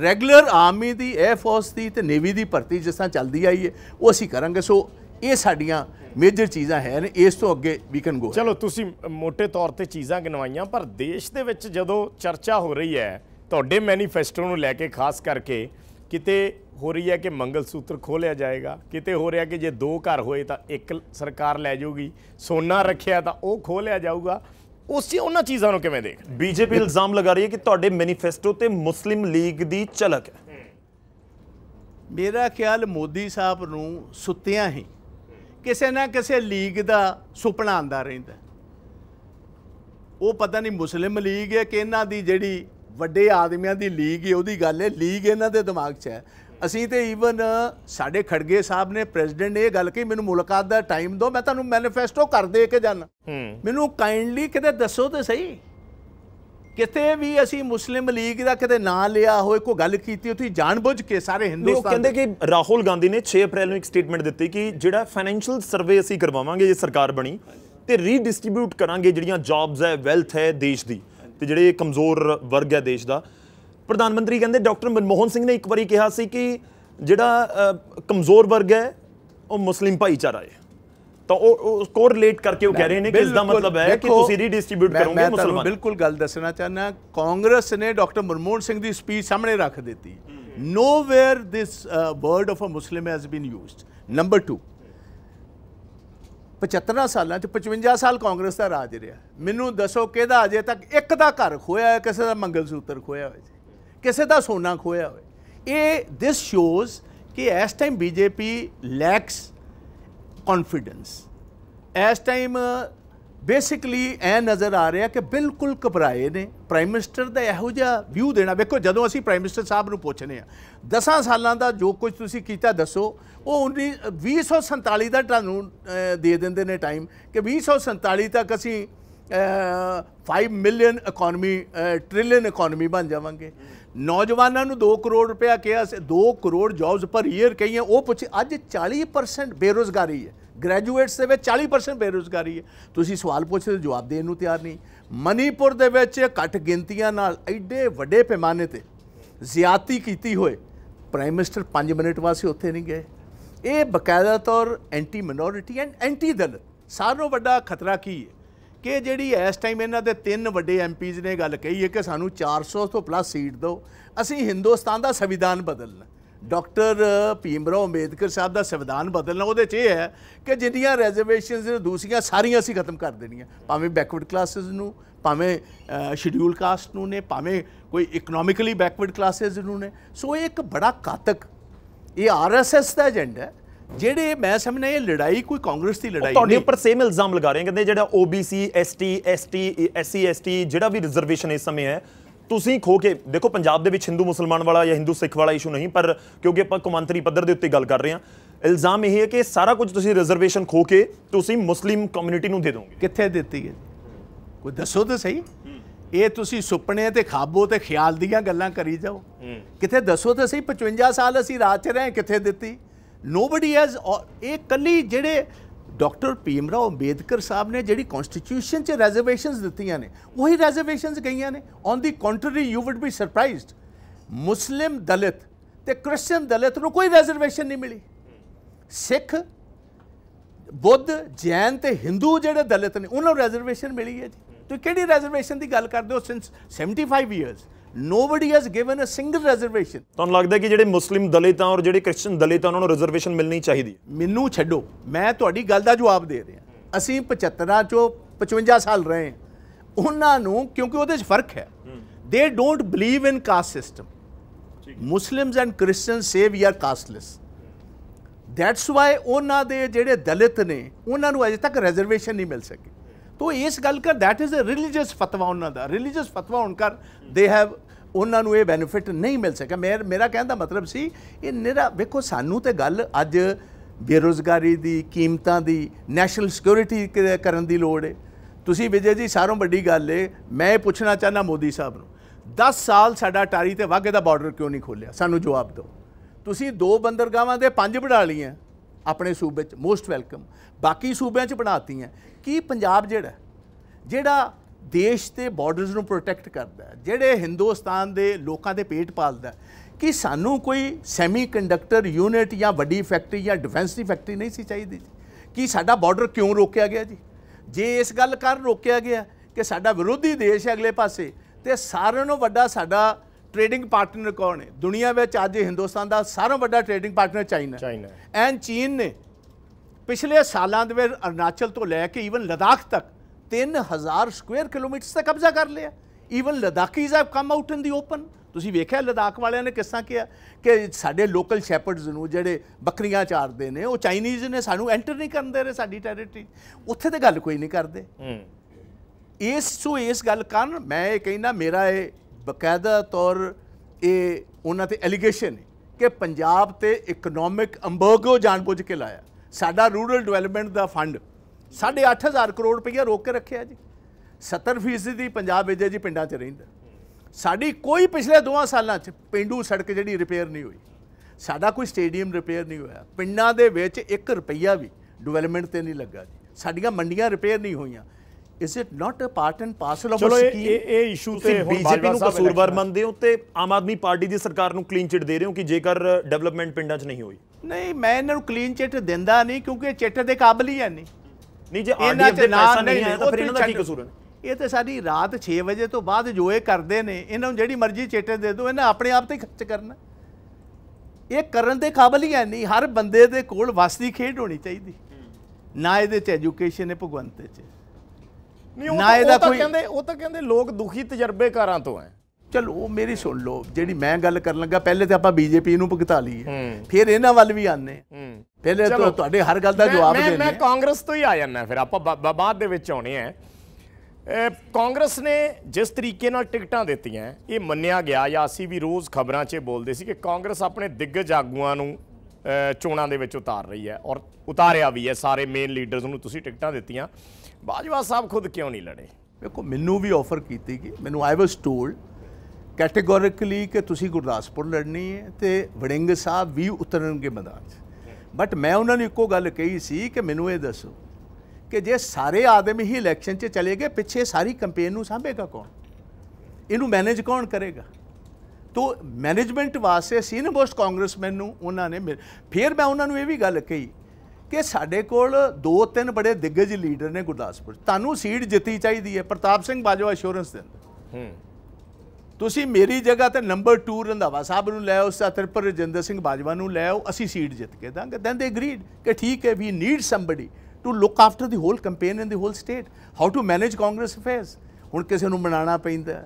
ਰੈਗੂਲਰ ਆਰਮੀ ਦੀ 에ਅਰ ਫੋਰਸ ਦੀ ਤੇ ਨੇਵੀ ਦੀ ਭਰਤੀ ਜਿਸ ਤਰ੍ਹਾਂ ਚੱਲਦੀ ਆਈ ਹੈ ਉਹ ਅਸੀਂ ਕਰਾਂਗੇ ਸੋ ਇਹ ਸਾਡੀਆਂ ਮੇਜਰ ਚੀਜ਼ਾਂ ਹੈ ਨੇ ਇਸ ਤੋਂ ਅੱਗੇ ਵੀ ਕੈਨ ਗੋ ਚਲੋ ਤੁਸੀਂ ਮੋٹے ਤੌਰ ਤੇ ਚੀਜ਼ਾਂ ਗਿਣਵਾਈਆਂ ਪਰ ਦੇਸ਼ ਦੇ ਵਿੱਚ ਜਦੋਂ ਚਰਚਾ ਹੋ ਰਹੀ ਹੈ ਤੁਹਾਡੇ ਮੈਨੀਫੈਸਟੋ ਨੂੰ ਲੈ ਕੇ ਖਾਸ ਕਰਕੇ ਕਿਤੇ ਹੋ ਰਹੀ ਹੈ ਕਿ ਮੰਗਲ ਸੂਤਰ ਖੋਲਿਆ ਜਾਏਗਾ ਕਿਤੇ ਹੋ ਰਿਹਾ ਕਿ ਜੇ ਦੋ ਘਰ ਹੋਏ ਤਾਂ ਇੱਕ ਸਰਕਾਰ ਲੈ ਜਾਊਗੀ ਸੋਨਾ ਰੱਖਿਆ ਤਾਂ ਉਹ ਖੋਲਿਆ ਜਾਊਗਾ ਉਸੇ ਉਹਨਾਂ ਚੀਜ਼ਾਂ ਨੂੰ ਕਿਵੇਂ ਦੇਖ ਬੀਜੇਪੀ ਇਲਜ਼ਾਮ ਲਗਾ ਰਹੀ ਹੈ ਕਿ ਤੁਹਾਡੇ ਮੈਨੀਫੈਸਟੋ ਤੇ ਮੁਸਲਿਮ ਲੀਗ ਦੀ ਝਲਕ ਹੈ ਮੇਰਾ ਖਿਆਲ ਮੋਦੀ ਸਾਹਿਬ ਨੂੰ ਸੁੱਤਿਆਂ ਹੀ ਕਿਸੇ ਨਾ ਕਿਸੇ ਲੀਗ ਦਾ ਸੁਪਨਾ ਆਂਦਾ ਰਹਿੰਦਾ ਉਹ ਪਤਾ ਨਹੀਂ ਮੁਸਲਿਮ ਲੀਗ ਹੈ ਕਿ ਇਹਨਾਂ ਦੀ ਜਿਹੜੀ ਵੱਡੇ ਆਦਮੀਆਂ ਦੀ ਲੀਗ ਹੀ ਉਹਦੀ ਗੱਲ ਹੈ ਲੀਗ ਇਹਨਾਂ ਦੇ ਦਿਮਾਗ 'ਚ ਹੈ ਅਸੀਂ ਤੇ ਈਵਨ ਸਾਡੇ ਖੜਗੇ ਸਾਹਿਬ ਨੇ ਪ੍ਰੈਜ਼ੀਡੈਂਟ ਨੇ ਇਹ ਗੱਲ ਕਹੀ ਮੈਨੂੰ ਮੁਲਾਕਾਤ ਦਾ ਟਾਈਮ ਦਿਓ ਮੈਂ ਤੁਹਾਨੂੰ ਮੈਨੀਫੈਸਟੋ ਕਰ ਦੇ ਕੇ ਜਾਣਾ ਮੈਨੂੰ ਕਾਈਂਡਲੀ ਕਿਤੇ ਦੱਸੋ ਤੇ ਸਹੀ ਕਿਤੇ ਵੀ ਅਸੀਂ ਮੁਸਲਿਮ ਲੀਗ ਦਾ ਕਿਤੇ ਨਾਂ ਲਿਆ ਹੋਏ ਕੋਈ ਗੱਲ ਕੀਤੀ ਉਥੇ ਜਾਣਬੁੱਝ ਕੇ ਸਾਰੇ ਹਿੰਦੁਸਤਾਨ ਉਹ ਕਹਿੰਦੇ ਕਿ ਰਾਹੁਲ ਗਾਂਧੀ ਨੇ 6 ਅਪ੍ਰੈਲ ਨੂੰ ਇੱਕ ਸਟੇਟਮੈਂਟ ਦਿੱਤੀ ਕਿ ਜਿਹੜਾ ਫਾਈਨੈਂਸ਼ੀਅਲ ਸਰਵੇ ਅਸੀਂ ਕਰਵਾਵਾਂਗੇ ਜੇ ਸਰਕਾਰ ਬਣੀ ਤੇ ਰੀਡਿਸਟ੍ਰਿਬਿਊਟ ਕਰਾਂਗੇ ਜਿਹੜੀਆਂ ਜੌਬਸ ਹੈ ਵੈਲਥ ਹੈ ਦੇਸ਼ ਦੀ ਤੇ ਜਿਹੜੇ ਕਮਜ਼ੋਰ ਵਰਗ ਹੈ ਦੇਸ਼ ਦਾ ਪ੍ਰਧਾਨ ਮੰਤਰੀ ਕਹਿੰਦੇ ਡਾਕਟਰ ਮਨਮੋਹਨ ਸਿੰਘ ਨੇ ਇੱਕ ਵਾਰੀ ਕਿਹਾ ਸੀ ਕਿ ਜਿਹੜਾ ਕਮਜ਼ੋਰ ਵਰਗ ਹੈ ਉਹ ਮੁਸਲਿਮ ਭਾਈਚਾਰਾ ਹੈ ਤਾਂ ਉਹ ਉਸ ਰਿਲੇਟ ਕਰਕੇ ਉਹ ਕਹਿ ਰਹੇ ਨੇ ਕਿ ਇਸ ਦਾ ਮਤਲਬ ਹੈ ਕਿ ਤੁਸੀਂ ਰੀਡਿਸਟ੍ਰਿਬਿਊਟ ਕਰੋਗੇ ਮੁਸਲਮਾਨ ਬਿਲਕੁਲ ਗੱਲ ਦੱਸਣਾ ਚਾਹਨਾ ਕਾਂਗਰਸ ਨੇ ਡਾਕਟਰ ਮਨਮੋਹਨ ਸਿੰਘ ਦੀ ਸਪੀਚ ਸਾਹਮਣੇ ਰੱਖ ਦਿੱਤੀ nowhere this word of a Muslim has been used number 2 75 ਸਾਲਾਂ 'ਚ 55 ਸਾਲ ਕਾਂਗਰਸ ਦਾ ਰਾਜ ਰਿਹਾ ਮੈਨੂੰ ਦੱਸੋ ਕਿਹਦਾ ਅਜੇ ਤੱਕ ਇੱਕ ਦਾ ਘਰ ਖੋਇਆ ਹੈ ਕਿਸੇ ਦਾ ਮੰਗਲ ਸੂਤਰ ਖੋਇਆ ਹੋਵੇ ਕਿਸੇ ਦਾ ਸੋਨਾ ਖੋਇਆ ਹੋਵੇ ਇਹ ਦਿਸ ਸ਼ੋਜ਼ ਕਿ ਇਸ ਟਾਈਮ ਬੀਜੇਪੀ ਲੈਕਸ ਕੌਨਫੀਡੈਂਸ ਇਸ ਟਾਈਮ ਬੇਸਿਕਲੀ ਐ ਨਜ਼ਰ ਆ ਰਿਹਾ ਕਿ ਬਿਲਕੁਲ ਘਬਰਾਏ ਨੇ ਪ੍ਰਾਈਮ ਮਿਨਿਸਟਰ ਦਾ ਇਹੋ ਜਿਹਾ ਵਿਊ ਦੇਣਾ ਵੇਖੋ ਜਦੋਂ ਅਸੀਂ ਪ੍ਰਾਈਮ ਮਿਨਿਸਟਰ ਸਾਹਿਬ ਨੂੰ ਪੁੱਛਨੇ ਆ 10 ਸਾਲਾਂ ਦਾ ਜੋ ਕੁਝ ਤੁਸੀਂ ਕੀਤਾ ਦੱਸੋ ਉਹ 1947 ਦਾ ਤੁਹਾਨੂੰ ਦੇ ਦਿੰਦੇ ਨੇ ਟਾਈਮ ਕਿ 2047 ਤੱਕ ਅਸੀਂ 5 ਮਿਲੀਅਨ ਇਕਨੋਮੀ ਟ੍ਰਿਲੀਅਨ ਇਕਨੋਮੀ ਬਣ ਜਾਵਾਂਗੇ ਨੌਜਵਾਨਾਂ ਨੂੰ 2 ਕਰੋੜ ਰੁਪਇਆ ਕਿਹਾ 2 ਕਰੋੜ ਜੌਬਸ ਪਰ ਈਅਰ ਕਹੀਆਂ ਉਹ ਪੁੱਛੇ ਅੱਜ 40% ਬੇਰੋਜ਼ਗਾਰੀ ਹੈ ਗ੍ਰੈਜੂਏਟਸ ਦੇ ਵਿੱਚ 40% ਬੇਰੋਜ਼ਗਾਰੀ ਹੈ ਤੁਸੀਂ ਸਵਾਲ ਪੁੱਛਦੇ ਜਵਾਬ ਦੇਣ ਨੂੰ ਤਿਆਰ ਨਹੀਂ ਮਨੀਪੁਰ ਦੇ ਵਿੱਚ ਘੱਟ ਗਿਣਤੀਆਂ ਨਾਲ ਐਡੇ ਵੱਡੇ ਪੈਮਾਨੇ ਤੇ ਜ਼ਿਆਤੀ ਕੀਤੀ ਹੋਏ ਪ੍ਰਾਈਮ ਮਿਨਿਸਟਰ 5 ਮਿੰਟ ਵਾਸਤੇ ਉੱਥੇ ਨਹੀਂ ਗਏ ਇਹ ਬਕਾਇਦਾ ਤੌਰ ਐਂਟੀ ਮਿਨੋਰਿਟੀ ਐਂਡ ਐਂਟੀ ਦਲ ਸਾਰੋਂ ਵੱਡਾ ਖਤਰਾ ਕੀ ਹੈ ਕਿ ਜਿਹੜੀ ਇਸ ਟਾਈਮ ਇਹਨਾਂ ਦੇ ਤਿੰਨ ਵੱਡੇ ਐਮਪੀਜ਼ ਨੇ ਗੱਲ ਕਹੀ ਹੈ ਕਿ ਸਾਨੂੰ 400 ਤੋਂ ਪਲੱਸ ਸੀਟ ਦਿਓ ਅਸੀਂ ਹਿੰਦੁਸਤਾਨ ਦਾ ਸੰਵਿਧਾਨ ਬਦਲਣਾ ਡਾਕਟਰ ਰਾਓ ਅੰਬੇਦਕਰ ਸਾਹਿਬ ਦਾ ਸੰਵਿਧਾਨ ਬਦਲਣਾ ਉਹਦੇ 'ਚ ਇਹ ਹੈ ਕਿ ਜਿੰਨੀਆਂ ਰਿਜ਼ਰਵੇਸ਼ਨਸ ਨੇ ਦੂਸਰੀਆਂ ਸਾਰੀਆਂ ਅਸੀਂ ਖਤਮ ਕਰ ਦੇਣੀਆਂ ਭਾਵੇਂ ਬੈਕਵਰਡ ਕਲਾਸਸ ਨੂੰ ਭਾਵੇਂ ਸ਼ਡਿਊਲ ਕਾਸਟ ਨੂੰ ਨੇ ਭਾਵੇਂ ਕੋਈ ਇਕਨੋਮਿਕਲੀ ਬੈਕਵਰਡ ਕਲਾਸਸ ਨੂੰ ਨੇ ਸੋ ਇਹ ਇੱਕ ਬੜਾ ਘਾਤਕ ਇਹ ਆਰਐਸਐਸ ਦਾ ਏਜੰਡਾ ਹੈ ਜਿਹੜੇ ਮੈਂ ਸਮਝਣਾ ਇਹ ਲੜਾਈ ਕੋਈ ਕਾਂਗਰਸ ਦੀ ਲੜਾਈ ਨਹੀਂ ਤੁਹਾਡੇ ਉੱਪਰ ਸੇਮ ਇਲਜ਼ਾਮ ਲਗਾ ਰਹੇ ਕਹਿੰਦੇ ਜਿਹੜਾ OBC ST ST SC ST ਜਿਹੜਾ ਵੀ ਰਿਜ਼ਰਵੇਸ਼ਨ ਇਸ ਸਮੇਂ ਹੈ ਤੁਸੀਂ ਖੋ ਕੇ ਦੇਖੋ ਪੰਜਾਬ ਦੇ ਵਿੱਚ ਹਿੰਦੂ ਮੁਸਲਮਾਨ ਵਾਲਾ ਜਾਂ ਹਿੰਦੂ ਸਿੱਖ ਵਾਲਾ ਇਸ਼ੂ ਨਹੀਂ ਪਰ ਕਿਉਂਕਿ ਆਪਾਂ ਕੌਮਾਂਤਰੀ ਪੱਧਰ ਦੇ ਉੱਤੇ ਗੱਲ ਕਰ ਰਹੇ ਹਾਂ ਇਲਜ਼ਾਮ ਇਹ ਹੈ ਕਿ ਸਾਰਾ ਕੁਝ ਤੁਸੀਂ ਰਿਜ਼ਰਵੇਸ਼ਨ ਖੋ ਕੇ ਤੁਸੀਂ ਮੁਸਲਿਮ ਕਮਿਊਨਿਟੀ ਨੂੰ ਦੇ ਦੋਗੇ ਕਿੱਥੇ ਦਿੱਤੀ ਹੈ ਕੋਈ ਦੱਸੋ ਤਾਂ ਸਹੀ ਇਹ ਤੁਸੀਂ ਸੁਪਨੇ ਤੇ ਖਾਬੋ ਤੇ ਖਿਆਲ ਦੀਆਂ ਗੱਲਾਂ ਕਰੀ ਜਾਓ ਕਿੱਥੇ ਦੱਸੋ ਤਾਂ ਸਹੀ 55 ਸਾਲ ਅਸੀਂ ਰਾਜ 'ਚ ਰਹੇ ਕਿੱਥੇ ਦਿੱਤੀ ਨੋਬਡੀ ਹੈਜ਼ ਇਹ ਕੱਲੀ ਜਿਹੜੇ ਡਾਕਟਰ ਰਾਓ ਅੰਬੇਦਕਰ ਸਾਹਿਬ ਨੇ ਜਿਹੜੀ ਕਨਸਟੀਟਿਊਸ਼ਨ 'ਚ ਰਿਜ਼ਰਵੇਸ਼ਨਸ ਦਿੱਤੀਆਂ ਨੇ ਉਹੀ ਰਿਜ਼ਰਵੇਸ਼ਨਸ ਗਈਆਂ ਨੇ on the country you would be surprised Muslim Dalit ਤੇ ਕ੍ਰਿਸਚੀਅਨ ਦਲਿਤ ਨੂੰ ਕੋਈ ਰਿਜ਼ਰਵੇਸ਼ਨ ਨਹੀਂ ਮਿਲੀ ਸਿੱਖ ਬੁੱਧ ਜੈਨ ਤੇ ਹਿੰਦੂ ਜਿਹੜੇ ਦਲਿਤ ਨੇ ਉਹਨਾਂ ਨੂੰ ਰਿਜ਼ਰਵੇਸ਼ਨ ਮਿਲੀ ਹੈ ਜੀ ਤੁਸੀਂ ਕਿਹੜੀ ਰਿਜ਼ਰਵੇਸ਼ਨ ਦੀ ਗੱਲ ਕਰਦੇ ਹੋ since 75 years nobody has given a single reservation ਤੁਹਾਨੂੰ ਲੱਗਦਾ ਕਿ ਜਿਹੜੇ ਮੁਸਲਿਮ ਦਲਿਤਾਂ ਔਰ ਜਿਹੜੇ ਕ੍ਰਿਸਚੀਅਨ ਦਲਿਤਾਂ ਉਹਨਾਂ ਨੂੰ ਰਿਜ਼ਰਵੇਸ਼ਨ ਮਿਲਣੀ ਚਾਹੀਦੀ ਹੈ ਮੈਨੂੰ ਛੱਡੋ ਮੈਂ ਤੁਹਾਡੀ ਗੱਲ ਦਾ ਜਵਾਬ ਦੇ ਰਿਹਾ ਅਸੀਂ 75 ਚੋਂ 55 ਸਾਲ ਰਹੇ ਉਹਨਾਂ ਨੂੰ ਕਿਉਂਕਿ ਉਹਦੇ ਵਿੱਚ ਫਰਕ ਹੈ they don't believe in caste system Muslims and Christian say we are casteless that's why ਉਹਨਾਂ ਦੇ ਜਿਹੜੇ ਦਲਿਤ ਨੇ ਉਹਨਾਂ ਨੂੰ ਅਜੇ ਤੱਕ ਰਿਜ਼ਰਵੇਸ਼ਨ ਨਹੀਂ ਮਿਲ ਸਕੀ ਤੋ ਇਸ ਗੱਲ ਕਰ ਦੈਟ ਇਜ਼ ਅ ਰਿਲੀਜੀਅਸ ਫਤਵਾ ਉਹਨਾਂ ਦਾ ਰਿਲੀਜੀਅਸ ਫਤਵਾ ਹੋਣ ਕਰ ਦੇ ਹੈਵ ਉਹਨਾਂ ਨੂੰ ਇਹ ਬੈਨੀਫਿਟ ਨਹੀਂ ਮਿਲ ਸਕਿਆ ਮੇਰਾ ਕਹਿਣ ਦਾ ਮਤਲਬ ਸੀ ਇਹ ਨਿਹਰਾ ਵੇਖੋ ਸਾਨੂੰ ਤੇ ਗੱਲ ਅੱਜ ਬੇਰੋਜ਼ਗਾਰੀ ਦੀ ਕੀਮਤਾਂ ਦੀ ਨੈਸ਼ਨਲ ਸਿਕਿਉਰਿਟੀ ਕਰਨ ਦੀ ਲੋੜ ਹੈ ਤੁਸੀਂ ਵਿਜੇ ਜੀ ਸਾਰੋਂ ਵੱਡੀ ਗੱਲ ਹੈ ਮੈਂ ਇਹ ਪੁੱਛਣਾ ਚਾਹਨਾ ਮੋਦੀ ਸਾਹਿਬ ਨੂੰ 10 ਸਾਲ ਸਾਡਾ ਟਾਰੀ ਤੇ ਵਾਗੇ ਦਾ ਬਾਰਡਰ ਕਿਉਂ ਨਹੀਂ ਖੋਲਿਆ ਸਾਨੂੰ ਜਵਾਬ ਦਿਓ ਤੁਸੀਂ ਦੋ ਬੰਦਰਗਾਵਾਂ ਦੇ ਪੰਜ ਬਣਾ ਲਈਆਂ ਆਪਣੇ ਸੂਬੇ 'ਚ ਮੋਸਟ ਵੈਲਕਮ ਬਾਕੀ ਸੂਬਿਆਂ 'ਚ ਬਣਾਤੀਆਂ ਕੀ ਪੰਜਾਬ ਜਿਹੜਾ ਜਿਹੜਾ ਦੇਸ਼ ਤੇ ਬਾਰਡਰਸ ਨੂੰ ਪ੍ਰੋਟੈਕਟ ਕਰਦਾ ਜਿਹੜੇ ਹਿੰਦੁਸਤਾਨ ਦੇ ਲੋਕਾਂ ਦੇ ਪੇਟ ਪਾਲਦਾ ਕਿ ਸਾਨੂੰ ਕੋਈ ਸੈਮੀ ਕੰਡਕਟਰ ਯੂਨਿਟ ਜਾਂ ਵੱਡੀ ਫੈਕਟਰੀ ਜਾਂ ਡਿਫੈਂਸ ਦੀ ਫੈਕਟਰੀ ਨਹੀਂ ਸੀ ਚਾਹੀਦੀ ਕਿ ਸਾਡਾ ਬਾਰਡਰ ਕਿਉਂ ਰੋਕਿਆ ਗਿਆ ਜੀ ਜੇ ਇਸ ਗੱਲ ਕਰ ਰੋਕਿਆ ਗਿਆ ਕਿ ਸਾਡਾ ਵਿਰੋਧੀ ਦੇਸ਼ ਹੈ ਅਗਲੇ ਪਾਸੇ ਤੇ ਸਾਰਿਆਂ ਨੂੰ ਵੱਡਾ ਸਾਡਾ ਟ੍ਰੇਡਿੰਗ ਪਾਰਟਨਰ ਕੌਣ ਹੈ ਦੁਨੀਆ ਵਿੱਚ ਅੱਜ ਹਿੰਦੁਸਤਾਨ ਦਾ ਸਾਰੋਂ ਵੱਡਾ trading partner China China and ਚੀਨ ਨੇ ਪਿਛਲੇ ਸਾਲਾਂ ਦੇ ਵਿੱਚ ਅਰਨਾਚਲ ਤੋਂ ਲੈ ਕੇ ਈਵਨ ਲਦਾਖ ਤੱਕ 3000 ਸਕੁਅਰ ਕਿਲੋਮੀਟਰ ਦਾ ਕਬਜ਼ਾ ਕਰ ਲਿਆ even Ladakhis have come out in the open ਤੁਸੀਂ ਵੇਖਿਆ ਲਦਾਖ ਵਾਲਿਆਂ ਨੇ ਕਿਸਾ ਕਿਹਾ ਕਿ ਸਾਡੇ ਲੋਕਲ ਸ਼ੈਪਰਡਸ ਨੂੰ ਜਿਹੜੇ ਬੱਕਰੀਆਂ ਚਾਰਦੇ ਨੇ ਉਹ ਚਾਈਨੀਜ਼ ਨੇ ਸਾਨੂੰ ਐਂਟਰ ਨਹੀਂ ਕਰਨ ਦੇ ਰਹੇ ਸਾਡੀ ਟੈਰੀਟਰੀ ਉੱਥੇ ਤੇ ਗੱਲ ਕੋਈ ਨਹੀਂ ਕਰਦੇ ਇਸ ਸੋ ਇਸ ਗੱਲ ਕਰਨ ਮੈਂ ਇਹ ਕਹਿੰਦਾ ਮੇਰਾ ਇਹ ਬਕਾਇਦਾ ਤੌਰ ਇਹ ਉਹਨਾਂ ਤੇ ਐਲੀਗੇਸ਼ਨ ਹੈ ਕਿ ਪੰਜਾਬ ਤੇ ਇਕਨੋਮਿਕ ਅੰਬਰਗੋ ਜਾਣਬੁੱਝ ਕੇ ਲਾਇਆ ਸਾਡਾ ਰੂਰਲ ਡਿਵੈਲਪਮੈਂਟ ਦਾ ਫੰਡ 8.5000 ਕਰੋੜ ਰੁਪਈਆ ਰੋਕ ਕੇ ਰੱਖਿਆ ਜੀ 70% ਦੀ ਪੰਜਾਬ ਵਿੱਚ ਜੀ ਪਿੰਡਾਂ 'ਚ ਰਹਿੰਦਾ ਸਾਡੀ ਕੋਈ ਪਿਛਲੇ ਦੋਹਾਂ ਸਾਲਾਂ 'ਚ ਪਿੰਡੂ ਸੜਕ ਜਿਹੜੀ ਰਿਪੇਅਰ ਨਹੀਂ ਹੋਈ ਸਾਡਾ ਕੋਈ ਸਟੇਡੀਅਮ ਰਿਪੇਅਰ ਨਹੀਂ ਹੋਇਆ ਪਿੰਡਾਂ ਦੇ ਵਿੱਚ 1 ਰੁਪਈਆ ਵੀ ਡਿਵੈਲਪਮੈਂਟ ਤੇ ਨਹੀਂ ਲੱਗਾ ਜੀ ਸਾਡੀਆਂ ਮੰਡੀਆਂ ਰਿਪੇਅਰ ਨਹੀਂ ਹੋਈਆਂ is it not a part and parcel of a scheme ਇਹ ਇਹ ਇਸ਼ੂ ਤੇ ਹੁਣ ਬੀਜੇਪੀ ਨੂੰ ਕਸੂਰਵਾਰ ਮੰਨਦੇ ਹੋ ਤੇ ਆਮ ਆਦਮੀ ਪਾਰਟੀ ਦੀ ਸਰਕਾਰ ਨੂੰ ਕਲੀਨ ਚਿਟ ਦੇ ਰਹੇ ਹੋ ਕਿ ਜੇਕਰ ਡਿਵੈਲਪਮੈਂਟ ਪਿੰਡਾਂ 'ਚ ਨਹੀਂ ਹੋਈ ਨਹੀਂ ਮੈਂ ਇਹਨਾਂ ਨੂੰ ਕਲੀਨ ਚਿਟ ਦਿੰਦਾ ਨਹੀਂ ਕਿਉਂਕਿ ਚਿੱਟ ਦੇ ਕਾਬਲ ਹੀ ਹੈ ਨਹੀਂ ਨਹੀਂ ਜੇ ਆਰਡੀਐਫ ਦੇ ਪੈਸਾ ਨਹੀਂ ਆਇਆ ਤਾਂ ਫਿਰ ਇਹਨਾਂ ਦਾ ਕੀ ਕਸੂਰ ਹੈ ਇਹ ਤੇ ਸਾਡੀ ਰਾਤ 6 ਵਜੇ ਤੋਂ ਬਾਅਦ ਜੋ ਇਹ ਕਰਦੇ ਨੇ ਇਹਨਾਂ ਨੂੰ ਜਿਹੜੀ ਮਰਜ਼ੀ ਚਿੱਟ ਦੇ ਦਿਓ ਇਹਨਾਂ ਆਪਣੇ ਆਪ ਤੇ ਖਰਚ ਕਰਨਾ ਇਹ ਕਰਨ ਦੇ ਕਾਬਲ ਹੀ ਨਹੀਂ ਹਰ ਬੰਦੇ ਦੇ ਕੋਲ ਵਸਦੀ ਖੇਡ ਹੋਣੀ ਚਾਹੀਦੀ ਨਾ ਇਹਦੇ ਚ ਐਜੂਕੇਸ਼ਨ ਹੈ ਭਗਵੰਤ ਚ ਨਹੀਂ ਉਹ ਤਾਂ ਕਹਿੰਦੇ ਉਹ ਤਾਂ ਕਹਿੰਦੇ ਲੋਕ ਦੁਖੀ ਤਜਰਬੇਕਾਰਾਂ ਤੋਂ ਹੈ ਚਲੋ ਮੇਰੀ ਸੁਣ ਲਓ ਜਿਹੜੀ ਮੈਂ ਗੱਲ ਕਰਨ ਲੱਗਾ ਪਹਿਲੇ ਤੇ ਆਪਾਂ ਬੀਜੇਪੀ ਨੂੰ ਭੁਗਤਾ ਲਈ ਹੈ ਫਿਰ ਇਹਨਾਂ ਵੱਲ ਵੀ ਆਨੇ ਪਹਿਲੇ ਤਾਂ ਤੁਹਾਡੇ ਹਰ ਗੱਲ ਦਾ ਜਵਾਬ ਦੇਣੇ ਮੈਂ ਕਾਂਗਰਸ ਤੋਂ ਹੀ ਆ ਜਾਣਾ ਫਿਰ ਆਪਾਂ ਬਾਅਦ ਦੇ ਵਿੱਚ ਆਉਣੇ ਆ ਕਾਂਗਰਸ ਨੇ ਜਿਸ ਤਰੀਕੇ ਨਾਲ ਟਿਕਟਾਂ ਦਿੱਤੀਆਂ ਇਹ ਮੰਨਿਆ ਗਿਆ ਜਾਂ ਅਸੀਂ ਵੀ ਰੋਜ਼ ਖਬਰਾਂ 'ਚ ਬੋਲਦੇ ਸੀ ਕਿ ਕਾਂਗਰਸ ਆਪਣੇ ਦਿੱਗਜ ਆਗੂਆਂ ਨੂੰ ਚੋਣਾਂ ਦੇ ਵਿੱਚ ਉਤਾਰ ਰਹੀ ਹੈ ਔਰ ਉਤਾਰਿਆ ਵੀ ਹੈ ਸਾਰੇ ਮੇਨ ਲੀਡਰਸ ਨੂੰ ਤੁਸੀਂ ਟਿਕਟਾਂ ਦਿੱਤੀਆਂ ਬਾਜਵਾ ਸਾਹਿਬ ਖੁਦ ਕਿਉਂ ਨਹੀਂ ਲੜੇ ਵੇਖੋ ਮੈਨੂੰ ਵੀ ਆਫਰ ਕੀਤੀ ਗਈ ਮੈਨੂੰ ਆਈ ਵਾਸ ਟੋਲਡ ਕੈਟੇਗੋਰਿਕਲੀ ਕਿ ਤੁਸੀਂ ਗੁਰਦਾਸਪੁਰ ਲੜਨੀ ਹੈ ਤੇ ਵੜਿੰਗ ਸਾਹਿਬ ਵੀ ਉਤਰਨਗੇ ਮੈਦਾਨ 'ਚ ਬਟ ਮੈਂ ਉਹਨਾਂ ਨੂੰ ਇੱਕੋ ਗੱਲ ਕਹੀ ਸੀ ਕਿ ਮੈਨੂੰ ਇਹ ਦੱਸੋ ਕਿ ਜੇ ਸਾਰੇ ਆਦਮੀ ਹੀ ਇਲੈਕਸ਼ਨ 'ਚ ਚਲੇ ਗਏ ਪਿੱਛੇ ਸਾਰੀ ਕੰਪੇਨ ਨੂੰ ਸਾਂਭੇਗਾ ਕੌਣ ਇਹਨੂੰ ਮੈਨੇਜ ਕੌਣ ਕਰੇਗਾ ਤੋ ਮੈਨੇਜਮੈਂਟ ਵਾਸਤੇ ਸੀਨੀਅਰ ਮੋਸਟ ਕਾਂਗਰਸਮੈਨ ਨੂੰ ਉਹਨਾਂ ਨੇ ਫਿਰ ਮੈਂ ਉਹਨਾਂ ਨੂੰ ਇਹ ਵੀ ਗੱਲ ਕਹੀ ਕਿ ਸਾਡੇ ਕੋਲ ਦੋ ਤਿੰਨ ਬੜੇ ਦਿੱਗਜ ਲੀਡਰ ਨੇ ਗੁਰਦਾਸਪੁਰ ਤੁਹਾਨੂੰ ਸੀਟ ਜਿੱਤੀ ਚਾਹੀਦੀ ਹੈ ਪ੍ਰਤਾਪ ਸਿੰਘ ਬਾਜਵਾ ਅਸ਼ੋਰੈਂਸ ਦੇ ਹੂੰ ਤੁਸੀਂ ਮੇਰੀ ਜਗ੍ਹਾ ਤੇ ਨੰਬਰ 2 ਰੰਧਾਵਾ ਸਾਹਿਬ ਨੂੰ ਲੈ ਆਓ ਪਰ ਰਜਿੰਦਰ ਸਿੰਘ ਬਾਜਵਾ ਨੂੰ ਲੈ ਆਓ ਅਸੀਂ ਸੀਟ ਜਿੱਤ ਕੇ ਦਾਂਗੇ ਦੈਨ ਦੇ ਅਗਰੀਡ ਕਿ ਠੀਕ ਹੈ we need somebody to look after the whole campaign in the whole state how to manage Congress affairs ਹੁਣ ਕਿਸੇ ਨੂੰ ਬਣਾਉਣਾ ਪੈਂਦਾ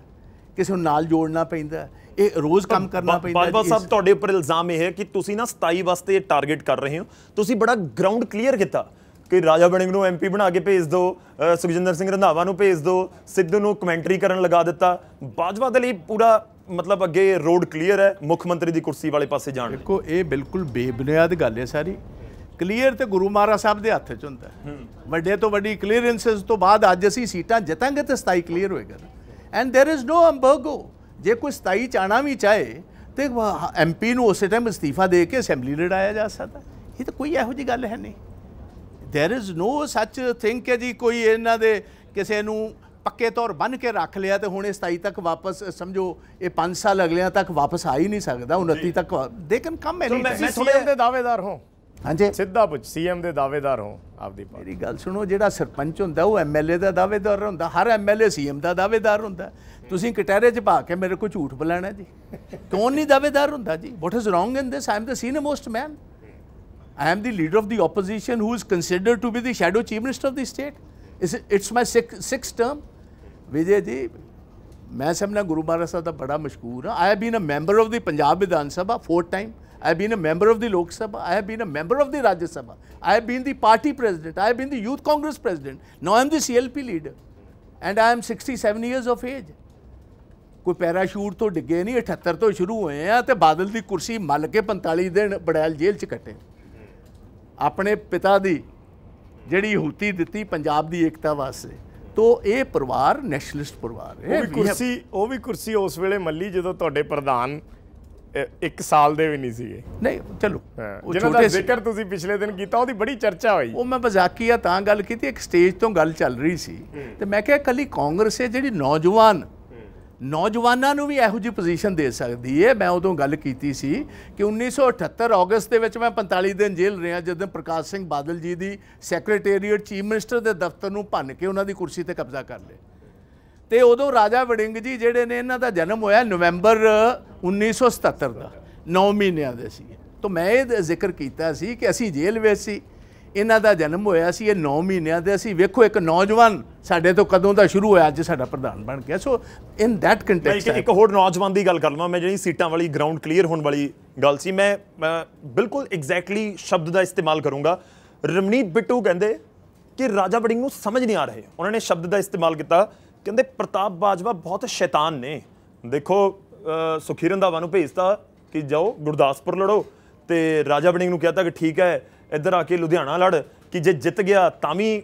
ਕਿਸੇ ਨੂੰ ਨਾਲ ਜੋੜਨਾ ਪੈਂਦਾ ਇਹ ਰੋਜ਼ ਕੰਮ ਕਰਨਾ ਪੈਂਦਾ ਬਾਜਵਾ ਸਾਹਿਬ ਤੁਹਾਡੇ ਉੱਪਰ ਇਲਜ਼ਾਮ ਇਹ ਹੈ ਕਿ ਤੁਸੀਂ ਨਾ 27 ਵਾਸਤੇ ਟਾਰਗੇਟ ਕਰ ਰਹੇ ਹੋ ਤੁਸੀਂ ਬੜਾ ਗਰਾਊਂਡ ਕਲੀਅਰ ਕੀਤਾ ਕਿ ਰਾਜਾ ਬਣਿੰਗ ਨੂੰ ਐਮਪੀ ਬਣਾ ਕੇ ਭੇਜ ਦਿਓ ਸੁਖਜਿੰਦਰ ਸਿੰਘ ਰੰਧਾਵਾ ਨੂੰ ਭੇਜ ਦਿਓ ਸਿੱਧੂ ਨੂੰ ਕਮੈਂਟਰੀ ਕਰਨ ਲਗਾ ਦਿੱਤਾ ਬਾਜਵਾ ਦੇ ਲਈ ਪੂਰਾ ਮਤਲਬ ਅੱਗੇ ਰੋਡ ਕਲੀਅਰ ਹੈ ਮੁੱਖ ਮੰਤਰੀ ਦੀ ਕੁਰਸੀ ਵਾਲੇ ਪਾਸੇ ਜਾਣ ਦੇਖੋ ਇਹ ਬਿਲਕੁਲ ਬੇਬੁਨਿਆਦ ਗੱਲ ਹੈ ਸਾਰੀ ਕਲੀਅਰ ਤੇ ਗੁਰੂ ਮਹਾਰਾਜ ਸਾਹਿਬ ਦੇ ਹੱਥ 'ਚ ਹੁੰਦਾ ਵੱਡੇ ਤੋਂ ਵੱਡੀ ਕਲੀਅਰੈਂਸਸ ਤੋਂ ਬਾਅਦ ਅੱਜ ਅਸੀਂ ਸੀਟਾਂ ਜਿੱਤਾਂਗੇ ਤੇ 27 ਕਲੀਅਰ ਹੋਏਗਾ and there is no embargo ਜੇ ਕੋਈ ਸਤਾਈ ਚਾਣਾ ਵੀ ਚਾਹੇ ਤੇ ਐਮਪੀ ਨੂੰ ਉਸੇ ਟਾਈਮ ਅਸਤੀਫਾ ਦੇ ਕੇ ਅਸੈਂਬਲੀ ਲੜਾਇਆ ਜਾ ਸਕਦਾ ਇਹ ਤਾਂ ਕੋਈ ਇਹੋ ਜੀ ਗੱਲ ਹੈ ਨਹੀਂ there is no such thing ਹੈ ਜੀ ਕੋਈ ਇਹਨਾਂ ਦੇ ਕਿਸੇ ਨੂੰ ਪੱਕੇ ਤੌਰ ਬੰਨ ਕੇ ਰੱਖ ਲਿਆ ਤੇ ਹੁਣ 27 ਤੱਕ ਵਾਪਸ ਸਮਝੋ ਇਹ 5 ਸਾਲ ਅਗਲਿਆਂ ਤੱਕ ਵਾਪਸ ਆ ਹੀ ਨਹੀਂ ਸਕਦਾ 29 ਤੱਕ ਦੇਖਣ ਕੰਮ ਕਮ ਐਨੀ ਮੈਂ ਥੋੜੇ ਦੇ ਦਾਅਵੇਦਾਰ ਹਾਂ ਹਾਂਜੀ ਸਿੱਧਾ ਪੁੱਛ ਸੀਐਮ ਦੇ ਦਾਅਵੇਦਾਰ ਹੋ ਆਪਦੀ ਪਾਰਟੀ ਮੇਰੀ ਗੱਲ ਸੁਣੋ ਜਿਹੜਾ ਸਰਪੰਚ ਹੁੰਦਾ ਉਹ ਐਮਐਲਏ ਦਾ ਦਾਅਵੇਦਾਰ ਹੁੰਦਾ ਹਰ ਐਮਐਲਏ ਸੀਐਮ ਦਾ ਦਾਅਵੇਦਾਰ ਹੁੰਦਾ ਤੁਸੀਂ ਕਟਹਿਰੇ 'ਚ ਭਾ ਕੇ ਮੇਰੇ ਕੋ ਝੂਠ ਬੁਲਾਣਾ ਜੀ ਕੌਣ ਨਹੀਂ ਦਾਅਵੇਦਾਰ ਹੁੰਦਾ ਜੀ what is wrong in this I am the senior most man am am leader of of opposition who who is to be be shadow chief minister of of state it's my it's term sixth, sixth term. Vijay ji, ਮੈਂ ਗੁਰੂ ਮਹਾਰਾਜ ਸਾਹਿਬ ਦਾ ਬੜਾ ਮਸ਼ਹੂਰ ਆ I have been a member of the Punjab Vidhan Sabha four time I have been a member of the Lok Sabha. I have been a member of the Rajya Sabha. I have been the party president. I have been the youth Congress president. Now I am the CLP leader. And I am 67 years of age. ਕੋਈ parachute ਤੋਂ ਡਿੱਗੇ ਨਹੀਂ 78 ਤੋਂ ਸ਼ੁਰੂ ਹੋਏ ਆ ਤੇ ਬਾਦਲ ਦੀ ਕੁਰਸੀ ਮੱਲ ਕੇ 45 ਦਿਨ ਬੜੈਲ ਜੇਲ੍ਹ 'ਚ ਕੱਟੇ ਆਪਣੇ ਪਿਤਾ ਦੀ ਜਿਹੜੀ ਹੂਤੀ ਦਿੱਤੀ ਪੰਜਾਬ ਦੀ ਏਕਤਾ ਵਾਸਤੇ ਤੋ ਇਹ ਪਰਿਵਾਰ ਨੈਸ਼ਨਲਿਸਟ ਪਰਿਵਾਰ ਹੈ ਉਹ ਵੀ ਕੁਰਸੀ ਉਹ ਵੀ ਕੁਰਸੀ ਉਸ ਵੇਲੇ ਮੱਲੀ ਜਦੋਂ ਤੁਹਾਡੇ ਪ੍ਰਧਾਨ ਇੱਕ ਸਾਲ ਦੇ ਵੀ ਨਹੀਂ ਸੀਗੇ ਨਹੀਂ ਚਲੋ ਜਿਹਨਾਂ ਦਾ ਜ਼ਿਕਰ ਤੁਸੀਂ ਪਿਛਲੇ ਦਿਨ ਕੀਤਾ ਉਹਦੀ ਬੜੀ ਚਰਚਾ ਹੋਈ ਉਹ ਮੈਂ ਆ ਤਾਂ ਗੱਲ ਕੀਤੀ ਇੱਕ ਸਟੇਜ ਤੋਂ ਗੱਲ ਚੱਲ ਰਹੀ ਸੀ ਤੇ ਮੈਂ ਕਿਹਾ ਕੱਲੀ ਕਾਂਗਰਸ ਹੈ ਜਿਹੜੀ ਨੌਜਵਾਨ ਨੌਜਵਾਨਾਂ ਨੂੰ ਵੀ ਇਹੋ ਜੀ ਪੋਜੀਸ਼ਨ ਦੇ ਸਕਦੀ ਹੈ ਮੈਂ ਉਦੋਂ ਗੱਲ ਕੀਤੀ ਸੀ ਕਿ 1978 ਅਗਸਤ ਦੇ ਵਿੱਚ ਮੈਂ 45 ਦਿਨ ਜੇਲ੍ਹ ਰਿਹਾ ਜਦੋਂ ਪ੍ਰਕਾਸ਼ ਸਿੰਘ ਬਾਦਲ ਜੀ ਦੀ ਸੈਕਟਰੀਏਟ ਚੀਫ ਮਿਨਿਸਟਰ ਦੇ ਦਫ਼ਤਰ ਨੂੰ ਭੰਨ ਕੇ ਉਹਨਾਂ ਦੀ ਕੁਰਸੀ ਤੇ ਕਬਜ਼ਾ ਕਰ ਲਿਆ ਤੇ ਉਦੋਂ ਰਾਜਾ ਵੜਿੰਗ ਜੀ ਜਿਹੜੇ ਨੇ ਇਹਨਾਂ ਦਾ ਜਨਮ ਹੋਇਆ ਨਵੰਬਰ 1977 ਦਾ 9 ਮਹੀਨਿਆਂ ਦੇ ਸੀ ਤਾਂ ਮੈਂ ਇਹ ਜ਼ਿਕਰ ਕੀਤਾ ਸੀ ਕਿ ਅਸੀਂ ਜੇਲ੍ਹ ਵਿੱਚ ਸੀ ਇਹਨਾਂ ਦਾ ਜਨਮ ਹੋਇਆ ਸੀ ਇਹ 9 ਮਹੀਨਿਆਂ ਦੇ ਅਸੀਂ ਵੇਖੋ ਇੱਕ ਨੌਜਵਾਨ ਸਾਡੇ ਤੋਂ ਕਦੋਂ ਦਾ ਸ਼ੁਰੂ ਹੋਇਆ ਅੱਜ ਸਾਡਾ ਪ੍ਰਧਾਨ ਬਣ ਗਿਆ ਸੋ ਇਨ ਦੈਟ ਕੰਟੈਕਸਟ ਇੱਕ ਹੋਰ ਨੌਜਵਾਨ ਦੀ ਗੱਲ ਕਰ ਲਵਾਂ ਮੈਂ ਜਿਹੜੀ ਸੀਟਾਂ ਵਾਲੀ ਗਰਾਊਂਡ ਕਲੀਅਰ ਹੋਣ ਵਾਲੀ ਗੱਲ ਸੀ ਮੈਂ ਬਿਲਕੁਲ ਐਗਜ਼ੈਕਟਲੀ ਸ਼ਬਦ ਦਾ ਇਸਤੇਮਾਲ ਕਰੂੰਗਾ ਰਮਨੀਤ ਬਿੱਟੂ ਕਹਿੰਦੇ ਕਿ ਰਾਜਾ ਬੜਿੰਗ ਨੂੰ ਸਮਝ ਨਹੀਂ ਆ ਰਹੇ ਉਹਨਾਂ ਨੇ ਸ਼ਬਦ ਦਾ ਇਸਤੇਮਾਲ ਕੀਤਾ ਕਹਿੰਦੇ ਪ੍ਰਤਾਪ ਬਾਜਵਾ ਬਹੁਤ ਸ਼ੈਤਾਨ ਨੇ ਦੇਖੋ ਸੁਖੀ ਰੰਦਾਵਾ ਨੂੰ ਭੇਜਤਾ ਕਿ ਜਾਓ ਗੁਰਦਾਸਪੁਰ ਲੜੋ ਤੇ ਰਾਜਾ ਬਣਿੰਗ ਨੂੰ ਕਹਿਤਾ ਕਿ ਠੀਕ ਹੈ ਇੱਧਰ ਆ ਕੇ ਲੁਧਿਆਣਾ ਲੜ ਕਿ ਜੇ ਜਿੱਤ ਗਿਆ ਤਾਂ ਵੀ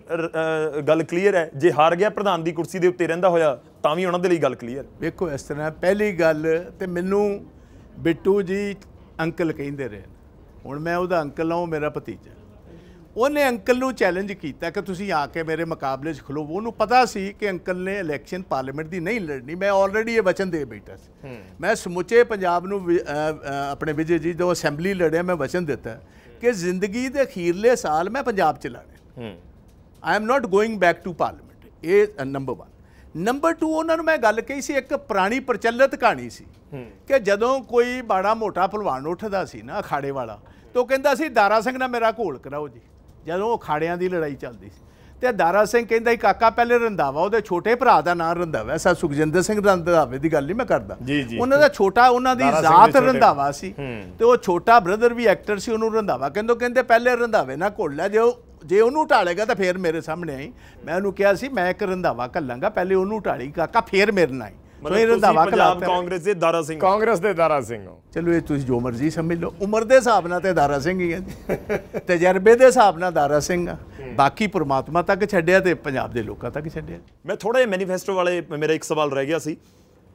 ਗੱਲ ਕਲੀਅਰ ਹੈ ਜੇ ਹਾਰ ਗਿਆ ਪ੍ਰਧਾਨ ਦੀ ਕੁਰਸੀ ਦੇ ਉੱਤੇ ਰਹਿੰਦਾ ਹੋਇਆ ਤਾਂ ਵੀ ਉਹਨਾਂ ਦੇ ਲਈ ਗੱਲ ਕਲੀਅਰ ਵੇਖੋ ਇਸ ਤਰ੍ਹਾਂ ਪਹਿਲੀ ਗੱਲ ਤੇ ਮੈਨੂੰ ਬਿੱਟੂ ਜੀ ਅੰਕਲ ਕਹਿੰਦੇ ਰਹੇ ਹੁਣ ਮੈਂ ਉਹਦਾ ਅੰਕਲ ਹਾਂ ਉਹ ਮੇਰਾ ਭਤੀਜਾ ਉਹਨੇ ਅੰਕਲ ਨੂੰ ਚੈਲੰਜ ਕੀਤਾ ਕਿ ਤੁਸੀਂ ਆ ਕੇ ਮੇਰੇ ਮੁਕਾਬਲੇ 'ਚ ਖਲੋ ਉਹਨੂੰ ਪਤਾ ਸੀ ਕਿ ਅੰਕਲ ਨੇ ਇਲੈਕਸ਼ਨ ਪਾਰਲੀਮੈਂਟ ਦੀ ਨਹੀਂ ਲੜਨੀ ਮੈਂ ਆਲਰੇਡੀ ਇਹ ਵਚਨ ਦੇ ਬੈਠਾ ਸੀ ਮੈਂ ਸਮੁੱਚੇ ਪੰਜਾਬ ਨੂੰ ਆਪਣੇ ਵਿਜੇ ਜੀ ਜੋ ਅਸੈਂਬਲੀ ਲੜਿਆ ਮੈਂ ਵਚਨ ਦਿੱਤਾ ਕਿ ਜ਼ਿੰਦਗੀ ਦੇ ਅਖੀਰਲੇ ਸਾਲ ਮੈਂ ਪੰਜਾਬ 'ਚ ਲੜਨਾ I am not going back to parliament ਇਹ ਨੰਬਰ 1 ਨੰਬਰ 2 ਉਹਨਾਂ ਨੂੰ ਮੈਂ ਗੱਲ ਕਹੀ ਸੀ ਇੱਕ ਪੁਰਾਣੀ ਪ੍ਰਚਲਿਤ ਕਹਾਣੀ ਸੀ ਕਿ ਜਦੋਂ ਕੋਈ ਬਾੜਾ ਮੋਟਾ ਪਹਿਲਵਾਨ ਉੱਠਦਾ ਸੀ ਨਾ ਅਖਾੜੇ ਵਾਲਾ ਤੋ ਕਹਿੰਦਾ ਸੀ ਦਾਰਾ ਸਿੰਘ ਨਾਲ ਮੇਰਾ ਘੋਲ ਕਰਾਓ ਜੀ ਜਦੋਂ ਉਹ ਖਾੜਿਆਂ ਦੀ ਲੜਾਈ ਚੱਲਦੀ ਸੀ ਤੇ ਦਾਰਾ ਸਿੰਘ ਕਹਿੰਦਾ ਹੀ ਕਾਕਾ ਪਹਿਲੇ ਰੰਦਾਵਾ ਉਹਦੇ ਛੋਟੇ ਭਰਾ ਦਾ ਨਾਮ ਰੰਦਾਵਾ ਸਾ ਸੁਖਜਿੰਦਰ ਸਿੰਘ ਰੰਦਾਵੇ ਦੀ ਗੱਲ ਨਹੀਂ ਮੈਂ ਕਰਦਾ ਉਹਨਾਂ ਦਾ ਛੋਟਾ ਉਹਨਾਂ ਦੀ ਜ਼ਾਤ ਰੰਦਾਵਾ ਸੀ ਤੇ ਉਹ ਛੋਟਾ ਬ੍ਰਦਰ ਵੀ ਐਕਟਰ ਸੀ ਉਹਨੂੰ ਰੰਦਾਵਾ ਕਹਿੰਦੋ ਕਹਿੰਦੇ ਪਹਿਲੇ ਰੰਦਾਵੇ ਨਾ ਕੋਲ ਲੈ ਜਿਓ ਜੇ ਉਹਨੂੰ ਢਾਲੇਗਾ ਤਾਂ ਫੇਰ ਮੇਰੇ ਸਾਹਮਣੇ ਆਈ ਮੈਂ ਉਹਨੂੰ ਕਿਹਾ ਸੀ ਮੈਂ ਇੱਕ ਰੰਦਾਵਾ ਕੱਲਾਂਗਾ ਪਹਿਲੇ ਉਹਨੂੰ ਢਾਲੀ ਕਾਕਾ ਫੇਰ ਮੇਰੇ ਨਾਲ ਆਈ ਮਤਲਬ ਤੁਸੀਂ ਦਾਵਾ ਪੰਜਾਬ ਕਾਂਗਰਸ ਦੇ ਦਾਰਾ ਸਿੰਘ ਕਾਂਗਰਸ ਦੇ ਦਾਰਾ ਸਿੰਘ ਹੋ ਚਲੋ ਇਹ ਤੁਸੀਂ ਜੋ ਮਰਜ਼ੀ ਸਮਝ ਲਓ ਉਮਰ ਦੇ ਹਿਸਾਬ ਨਾਲ ਤੇ ਦਾਰਾ ਸਿੰਘ ਹੀ ਹੈ ਤਜਰਬੇ ਦੇ ਹਿਸਾਬ ਨਾਲ ਦਾਰਾ ਸਿੰਘ ਆ ਬਾਕੀ ਪ੍ਰਮਾਤਮਾ ਤੱਕ ਛੱਡਿਆ ਤੇ ਪੰਜਾਬ ਦੇ ਲੋਕਾਂ ਤੱਕ ਛੱਡਿਆ ਮੈਂ ਥੋੜਾ ਜਿਹਾ ਮੈਨੀਫੈਸਟੋ ਵਾਲੇ ਮੇਰਾ ਇੱਕ ਸਵਾਲ ਰਹਿ ਗਿਆ ਸੀ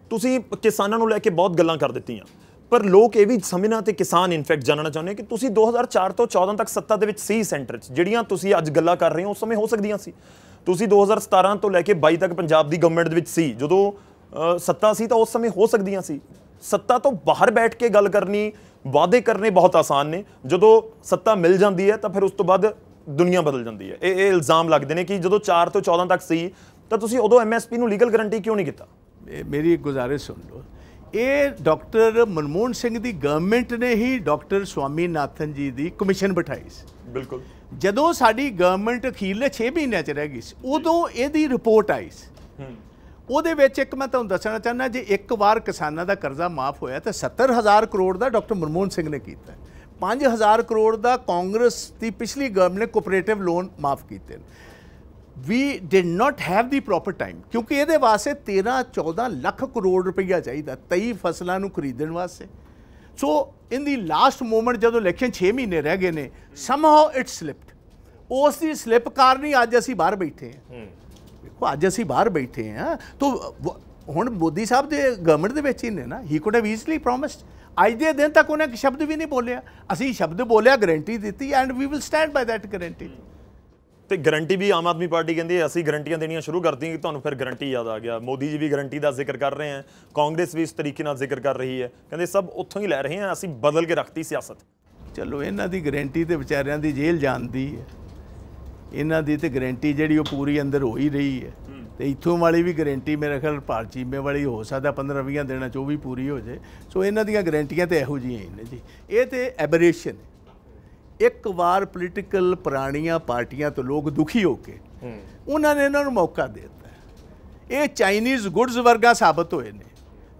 ਤੁਸੀਂ ਕਿਸਾਨਾਂ ਨੂੰ ਲੈ ਕੇ ਬਹੁਤ ਗੱਲਾਂ ਕਰ ਦਿੱਤੀਆਂ ਪਰ ਲੋਕ ਇਹ ਵੀ ਸਮਝਣਾ ਤੇ ਕਿਸਾਨ ਇਨਫੈਕਟ ਜਾਣਨਾ ਚਾਹੁੰਦੇ ਕਿ ਤੁਸੀਂ 2004 ਤੋਂ 14 ਤੱਕ ਸੱਤਾ ਦੇ ਵਿੱਚ ਸੀ ਸੈਂਟਰ 'ਚ ਜਿਹੜੀਆਂ ਤੁਸੀਂ ਅੱਜ ਗੱਲਾਂ ਕਰ ਰਹੇ ਹੋ ਉਸ ਸਮੇਂ ਹੋ ਸਕਦੀਆਂ ਸੀ ਤੁਸੀਂ 2017 ਤੋਂ ਲੈ ਕੇ 22 ਤੱਕ ਪੰਜਾਬ ਦੀ ਗਵਰਨਮੈਂਟ ਦੇ ਵਿੱਚ ਸੀ ਜਦੋਂ ਸੱਤਾ ਸੀ ਤਾਂ ਉਸ ਸਮੇਂ ਹੋ ਸਕਦੀਆਂ ਸੀ ਸੱਤਾ ਤੋਂ ਬਾਹਰ ਬੈਠ ਕੇ ਗੱਲ ਕਰਨੀ ਵਾਅਦੇ ਕਰਨੇ ਬਹੁਤ ਆਸਾਨ ਨੇ ਜਦੋਂ ਸੱਤਾ ਮਿਲ ਜਾਂਦੀ ਹੈ ਤਾਂ ਫਿਰ ਉਸ ਤੋਂ ਬਾਅਦ ਦੁਨੀਆ ਬਦਲ ਜਾਂਦੀ ਹੈ ਇਹ ਇਹ ਇਲਜ਼ਾਮ ਲੱਗਦੇ ਨੇ ਕਿ ਜਦੋਂ 4 ਤੋਂ 14 ਤੱਕ ਸੀ ਤਾਂ ਤੁਸੀਂ ਉਦੋਂ ਐਮਐਸਪੀ ਨੂੰ ਲੀਗਲ ਗਾਰੰਟੀ ਕਿਉਂ ਨਹੀਂ ਕੀਤਾ ਮੇਰੀ ਇੱਕ ਗੁਜ਼ਾਰਿਸ਼ ਸੁਣ ਲਓ ਇਹ ਡਾਕਟਰ ਮਨਮੋਹਨ ਸਿੰਘ ਦੀ ਗਵਰਨਮੈਂਟ ਨੇ ਹੀ ਡਾਕਟਰ ਸਵਾਮੀ ਨਾਥਨ ਜੀ ਦੀ ਕਮਿਸ਼ਨ ਬਿਠਾਈ ਸੀ ਬਿਲਕੁਲ ਜਦੋਂ ਸਾਡੀ ਗਵਰਨਮੈਂਟ ਅਖੀਰਲੇ 6 ਮਹੀਨਿਆਂ 'ਚ ਰਹਿ ਗਈ ਸੀ ਉਦੋਂ ਇਹਦੀ ਰਿਪੋਰਟ ਆਈ ਸੀ ਉਹਦੇ ਵਿੱਚ ਇੱਕ ਮੈਂ ਤੁਹਾਨੂੰ ਦੱਸਣਾ ਚਾਹੁੰਦਾ ਜੇ ਇੱਕ ਵਾਰ ਕਿਸਾਨਾਂ ਦਾ ਕਰਜ਼ਾ ਮਾਫ ਹੋਇਆ ਤਾਂ 70000 ਕਰੋੜ ਦਾ ਡਾਕਟਰ ਮਨਮੋਹਨ ਸਿੰਘ ਨੇ ਕੀਤਾ 5000 ਕਰੋੜ ਦਾ ਕਾਂਗਰਸ ਦੀ ਪਿਛਲੀ ਗਵਰਨਮੈਂਟ ਨੇ ਕੋਆਪਰੇਟਿਵ ਲੋਨ ਮਾਫ ਕੀਤੇ ਨੇ we did not have the proper time ਕਿਉਂਕਿ ਇਹਦੇ ਵਾਸਤੇ 13 14 ਲੱਖ ਕਰੋੜ ਰੁਪਈਆ ਚਾਹੀਦਾ 23 ਫਸਲਾਂ ਨੂੰ ਖਰੀਦਣ ਵਾਸਤੇ so in the last moment ਜਦੋਂ ਇਲੈਕਸ਼ਨ 6 ਮਹੀਨੇ ਰਹਿ ਗਏ ਨੇ ਸਮਹਾਉ ਇਟ ਸਲਿਪਡ ਉਸ ਦੀ ਸਲਿਪ ਕਾਰਨ ਹੀ ਅੱਜ ਅਸੀਂ ਬਾਹਰ ਬੈਠੇ ਹਾਂ ਉਹ ਅੱਜ ਅਸੀਂ ਬਾਹਰ ਬੈਠੇ ਆ ਤੋ ਹੁਣ ਮੋਦੀ ਸਾਹਿਬ ਦੇ ਗਵਰਨਮੈਂਟ ਦੇ ਵਿੱਚ ਹੀ ਨੇ ਨਾ ਹੀ ਕੁਡ ਹੈਵ ਈਜ਼ਲੀ ਪ੍ਰੋਮਿਸਡ ਅੱਜ ਦੇ ਦਿਨ ਤੱਕ ਉਹਨੇ ਇੱਕ ਸ਼ਬਦ ਵੀ ਨਹੀਂ ਬੋਲਿਆ ਅਸੀਂ ਸ਼ਬਦ ਬੋਲਿਆ ਗਾਰੰਟੀ ਦਿੱਤੀ and we will stand by that guarantee ਤੇ ਗਾਰੰਟੀ ਵੀ ਆਮ ਆਦਮੀ ਪਾਰਟੀ ਕਹਿੰਦੀ ਹੈ ਅਸੀਂ ਗਾਰੰਟੀਆਂ ਦੇਣੀਆਂ ਸ਼ੁਰੂ ਕਰ ਕਿ ਤੁਹਾਨੂੰ ਫਿਰ ਗਾਰੰਟੀ ਯਾਦ ਆ ਗਿਆ ਮੋਦੀ ਜੀ ਵੀ ਗਾਰੰਟੀ ਦਾ ਜ਼ਿਕਰ ਕਰ ਰਹੇ ਹਨ ਕਾਂਗਰਸ ਵੀ ਇਸ ਤਰੀਕੇ ਨਾਲ ਜ਼ਿਕਰ ਕਰ ਰਹੀ ਹੈ ਕਹਿੰਦੇ ਸਭ ਉੱਥੋਂ ਹੀ ਲੈ ਰਹੇ ਹਾਂ ਅਸੀਂ ਬਦਲ ਕੇ ਰੱਖਤੀ ਸਿਆਸਤ ਚਲੋ ਇਹਨਾਂ ਦੀ ਗਾਰੰਟੀ ਤੇ ਵਿਚਾਰਿਆਂ ਦੀ ਜੇਲ੍ਹ ਜਾਣ ਦੀ ਹੈ ਇਹਨਾਂ ਦੀ ਤੇ ਗਾਰੰਟੀ ਜਿਹੜੀ ਉਹ ਪੂਰੀ ਅੰਦਰ ਹੋ ਹੀ ਰਹੀ ਹੈ ਤੇ ਇਥੋਂ ਵਾਲੀ ਵੀ ਗਾਰੰਟੀ ਮੇਰੇ ਖਿਆਲ ਚੀਮੇ ਵਾਲੀ ਹੋ ਸਕਦਾ 15 20 ਦੇਣਾ ਚ ਉਹ ਵੀ ਪੂਰੀ ਹੋ ਜੇ ਸੋ ਇਹਨਾਂ ਦੀਆਂ ਗਾਰੰਟੀਆਂ ਤੇ ਇਹੋ ਜਿਹੀਆਂ ਨੇ ਜੀ ਇਹ ਤੇ ਐਬਰੇਸ਼ਨ ਇੱਕ ਵਾਰ ਪੋਲੀਟੀਕਲ ਪੁਰਾਣੀਆਂ ਪਾਰਟੀਆਂ ਤੋਂ ਲੋਕ ਦੁਖੀ ਹੋ ਕੇ ਉਹਨਾਂ ਨੇ ਇਹਨਾਂ ਨੂੰ ਮੌਕਾ ਦਿੱਤਾ ਇਹ ਚਾਈਨੀਜ਼ ਗੁੱਡਸ ਵਰਗਾ ਸਾਬਤ ਹੋਏ ਨੇ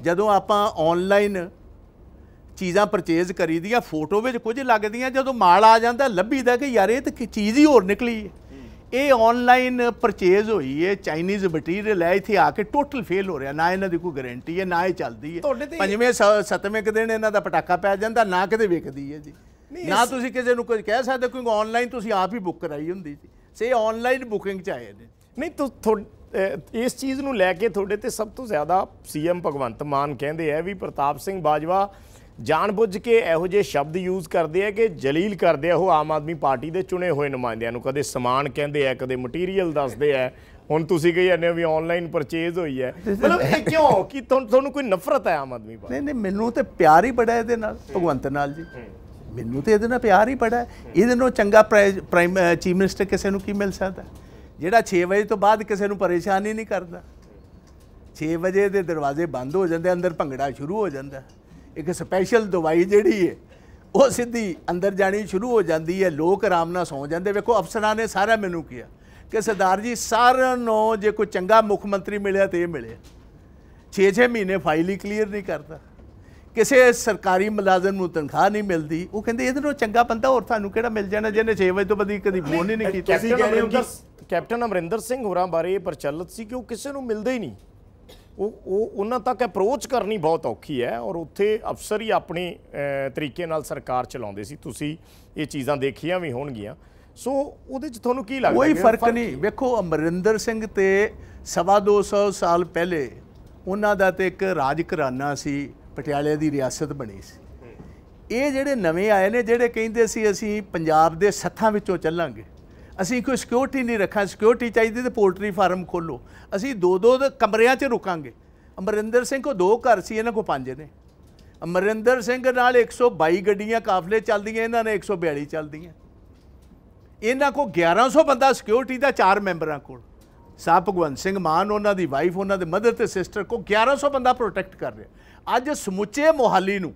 ਜਦੋਂ ਆਪਾਂ ਆਨਲਾਈਨ ਚੀਜ਼ਾਂ ਪਰਚੇਜ਼ ਕਰੀਦੀਆਂ ਫੋਟੋ ਵਿੱਚ ਕੁਝ ਲੱਗਦੀਆਂ ਜਦੋਂ ਮਾਲ ਆ ਜਾਂਦਾ ਲੱਭੀਦਾ ਕਿ ਯਾਰ ਇਹ ਤਾਂ ਚੀਜ਼ ਹੀ ਹੋਰ ਨਿਕਲੀ ਹੈ ਇਹ ਆਨਲਾਈਨ ਪਰਚੇਜ਼ ਹੋਈ ਹੈ ਚਾਈਨੀਜ਼ ਮਟੀਰੀਅਲ ਹੈ ਇੱਥੇ ਆ ਕੇ ਟੋਟਲ ਫੇਲ ਹੋ ਰਿਹਾ ਨਾ ਇਹਨਾਂ ਦੀ ਕੋਈ ਗਾਰੰਟੀ ਹੈ ਨਾ ਇਹ ਚੱਲਦੀ ਹੈ ਪੰਜਵੇਂ ਸੱਤਵੇਂ ਦਿਨ ਇਹਨਾਂ ਦਾ ਪਟਾਕਾ ਪੈ ਜਾਂਦਾ ਨਾ ਕਿਤੇ ਵਿਕਦੀ ਹੈ ਜੀ ਨਾ ਤੁਸੀਂ ਕਿਸੇ ਨੂੰ ਕੁਝ ਕਹਿ ਸਕਦੇ ਕਿਉਂਕਿ ਆਨਲਾਈਨ ਤੁਸੀਂ ਆਪ ਹੀ ਬੁੱਕ ਕਰਾਈ ਹੁੰਦੀ ਸੀ ਸੇ ਆਨਲਾਈਨ ਬੁਕਿੰਗ ਚ ਆਏ ਨੇ ਨਹੀਂ ਤੋ ਇਸ ਚੀਜ਼ ਨੂੰ ਲੈ ਕੇ ਤੁਹਾਡੇ ਤੇ ਸਭ ਤੋਂ ਜ਼ਿਆਦਾ ਸੀਐਮ ਭਗਵੰਤ ਮਾਨ ਕਹਿੰਦੇ ਆ ਵੀ ਪ੍ਰਤਾਪ ਸਿੰਘ ਬਾਜਵਾ ਜਾਣਬੁੱਝ ਕੇ ਇਹੋ ਜਿਹੇ ਸ਼ਬਦ ਯੂਜ਼ ਕਰਦੇ ਆ ਕਿ ਜਲੀਲ ਕਰਦੇ ਆ ਉਹ ਆਮ ਆਦਮੀ ਪਾਰਟੀ ਦੇ ਚੁਣੇ ਹੋਏ ਨੁਮਾਇੰਦਿਆਂ ਨੂੰ ਕਦੇ ਸਮਾਨ ਕਹਿੰਦੇ ਆ ਕਦੇ ਮਟੀਰੀਅਲ ਦੱਸਦੇ ਆ ਹੁਣ ਤੁਸੀਂ ਕਹੀ ਜਾਂਦੇ ਹੋ ਵੀ ਆਨਲਾਈਨ ਪਰਚੇਜ਼ ਹੋਈ ਹੈ ਮਤਲਬ ਇਹ ਕਿਉਂ ਕਿ ਤੁਹਾਨੂੰ ਕੋਈ ਨਫ਼ਰਤ ਹੈ ਆਮ ਆਦਮੀ ਪਾਰਟੀ ਨਹੀਂ ਨਹੀਂ ਮੈਨੂੰ ਤੇ ਪਿਆਰ ਹੀ ਬੜਾ ਇਹਦੇ ਨਾਲ ਭਗਵੰਤ ਨਾਲ ਜੀ ਮੈਨੂੰ ਤੇ ਇਹਦੇ ਨਾਲ ਪਿਆਰ ਹੀ ਬੜਾ ਇਹਦੇ ਨਾਲ ਚੰਗਾ ਪ੍ਰਾਈਮ ਚੀਫ ਮਿਨਿਸਟਰ ਕਿਸੇ ਨੂੰ ਕੀ ਮਿਲ ਸਕਦਾ ਜਿਹੜਾ 6 ਵਜੇ ਤੋਂ ਬਾਅਦ ਕਿਸੇ ਨੂੰ ਪਰੇਸ਼ਾਨ ਹੀ ਨਹੀਂ ਕਰਦਾ 6 ਵਜੇ ਦੇ ਦਰਵਾਜ਼ੇ ਬੰਦ ਹੋ ਜਾਂਦੇ ਅੰਦਰ ਭੰਗੜਾ ਸ਼ੁਰੂ ਹੋ ਜਾਂਦਾ ਇੱਕ ਸਪੈਸ਼ਲ ਦਵਾਈ ਜਿਹੜੀ ਹੈ ਉਹ ਸਿੱਧੀ ਅੰਦਰ ਜਾਣੀ ਸ਼ੁਰੂ ਹੋ ਜਾਂਦੀ ਹੈ ਲੋਕ ਆਰਾਮ ਨਾਲ ਸੌਂ ਜਾਂਦੇ ਵੇਖੋ ਅਫਸਰਾਂ ਨੇ ਸਾਰਾ ਮੈਨੂੰ ਕਿਹਾ ਕਿ ਸਰਦਾਰ ਜੀ ਸਾਰਿਆਂ ਨੂੰ ਜੇ ਕੋਈ ਚੰਗਾ ਮੁੱਖ ਮੰਤਰੀ ਮਿਲਿਆ ਤੇ ਇਹ ਮਿਲਿਆ 6-6 ਮਹੀਨੇ ਫਾਈਲ ਹੀ ਕਲੀਅਰ ਨਹੀਂ ਕਰਦਾ ਕਿਸੇ ਸਰਕਾਰੀ ਮੁਲਾਜ਼ਮ ਨੂੰ ਤਨਖਾਹ ਨਹੀਂ ਮਿਲਦੀ ਉਹ ਕਹਿੰਦੇ ਇਹਦੇ ਨਾਲੋਂ ਚੰਗਾ ਬੰਦਾ ਹੋਰ ਤੁਹਾਨੂੰ ਕਿਹੜਾ ਮਿਲ ਜਾਣਾ ਜਿਹਨੇ 6 ਵਜੇ ਤੋਂ ਬਦੀ ਕਦੀ ਫੋਨ ਹੀ ਨਹੀਂ ਕੀਤਾ ਕੈਪਟਨ ਅਮਰਿੰਦਰ ਸਿੰਘ ਹੋਰਾਂ ਬਾਰੇ ਪ੍ਰਚਲਿਤ ਸੀ ਕਿ ਉਹ ਕਿਸੇ ਨੂੰ ਮਿਲਦੇ ਹੀ ਨਹੀਂ ਉਹ ਉਹ ਉਹਨਾਂ ਤੱਕ ਅਪਰੋਚ ਕਰਨੀ ਬਹੁਤ ਔਖੀ ਹੈ ਔਰ ਉੱਥੇ ਅਫਸਰ ਹੀ ਆਪਣੇ ਤਰੀਕੇ ਨਾਲ ਸਰਕਾਰ ਚਲਾਉਂਦੇ ਸੀ ਤੁਸੀਂ ਇਹ ਚੀਜ਼ਾਂ ਦੇਖੀਆਂ ਵੀ ਹੋਣਗੀਆਂ ਸੋ ਉਹਦੇ ਚ ਤੁਹਾਨੂੰ ਕੀ ਲੱਗਦਾ ਕੋਈ ਫਰਕ ਨਹੀਂ ਵੇਖੋ ਅਮਰਿੰਦਰ ਸਿੰਘ ਤੇ ਸਵਾ 200 ਸਾਲ ਪਹਿਲੇ ਉਹਨਾਂ ਦਾ ਤੇ ਇੱਕ ਰਾਜ ਘਰਾਨਾ ਸੀ ਪਟਿਆਲੇ ਦੀ ਰਿਆਸਤ ਬਣੀ ਸੀ ਇਹ ਜਿਹੜੇ ਨਵੇਂ ਆਏ ਨੇ ਜਿਹੜੇ ਕਹਿੰਦੇ ਸੀ ਅਸੀਂ ਪੰਜਾਬ ਦੇ ਸੱਥਾਂ ਵਿੱਚੋਂ ਚੱਲਾਂਗੇ ਅਸੀਂ ਕੋਈ ਸਿਕਿਉਰਿਟੀ ਨਹੀਂ ਰੱਖਾਂ ਸਿਕਿਉਰਿਟੀ ਚਾਹੀਦੀ ਤੇ ਪੋਲਟਰੀ ਫਾਰਮ ਖੋਲੋ ਅਸੀਂ ਦੋ ਦੋ ਕਮਰਿਆਂ 'ਚ ਰੁਕਾਂਗੇ ਅਮਰਿੰਦਰ ਸਿੰਘ ਕੋ ਦੋ ਘਰ ਸੀ ਇਹਨਾਂ ਕੋ ਪੰਜ ਨੇ ਅਮਰਿੰਦਰ ਸਿੰਘ ਨਾਲ 122 ਗੱਡੀਆਂ ਕਾਫਲੇ ਚੱਲਦੀਆਂ ਇਹਨਾਂ ਨੇ 142 ਚੱਲਦੀਆਂ ਇਹਨਾਂ ਕੋ 1100 ਬੰਦਾ ਸਿਕਿਉਰਿਟੀ ਦਾ ਚਾਰ ਮੈਂਬਰਾਂ ਕੋਲ ਸਾਹ ਭਗਵੰਤ ਸਿੰਘ ਮਾਨ ਉਹਨਾਂ ਦੀ ਵਾਈਫ ਉਹਨਾਂ ਦੇ ਮਦਰ ਤੇ ਸਿਸਟਰ ਕੋ 1100 ਬੰਦਾ ਪ੍ਰੋਟੈਕਟ ਕਰ ਰਿਹਾ ਅੱਜ ਸਮੁੱਚੇ ਮੋਹਾਲੀ ਨੂੰ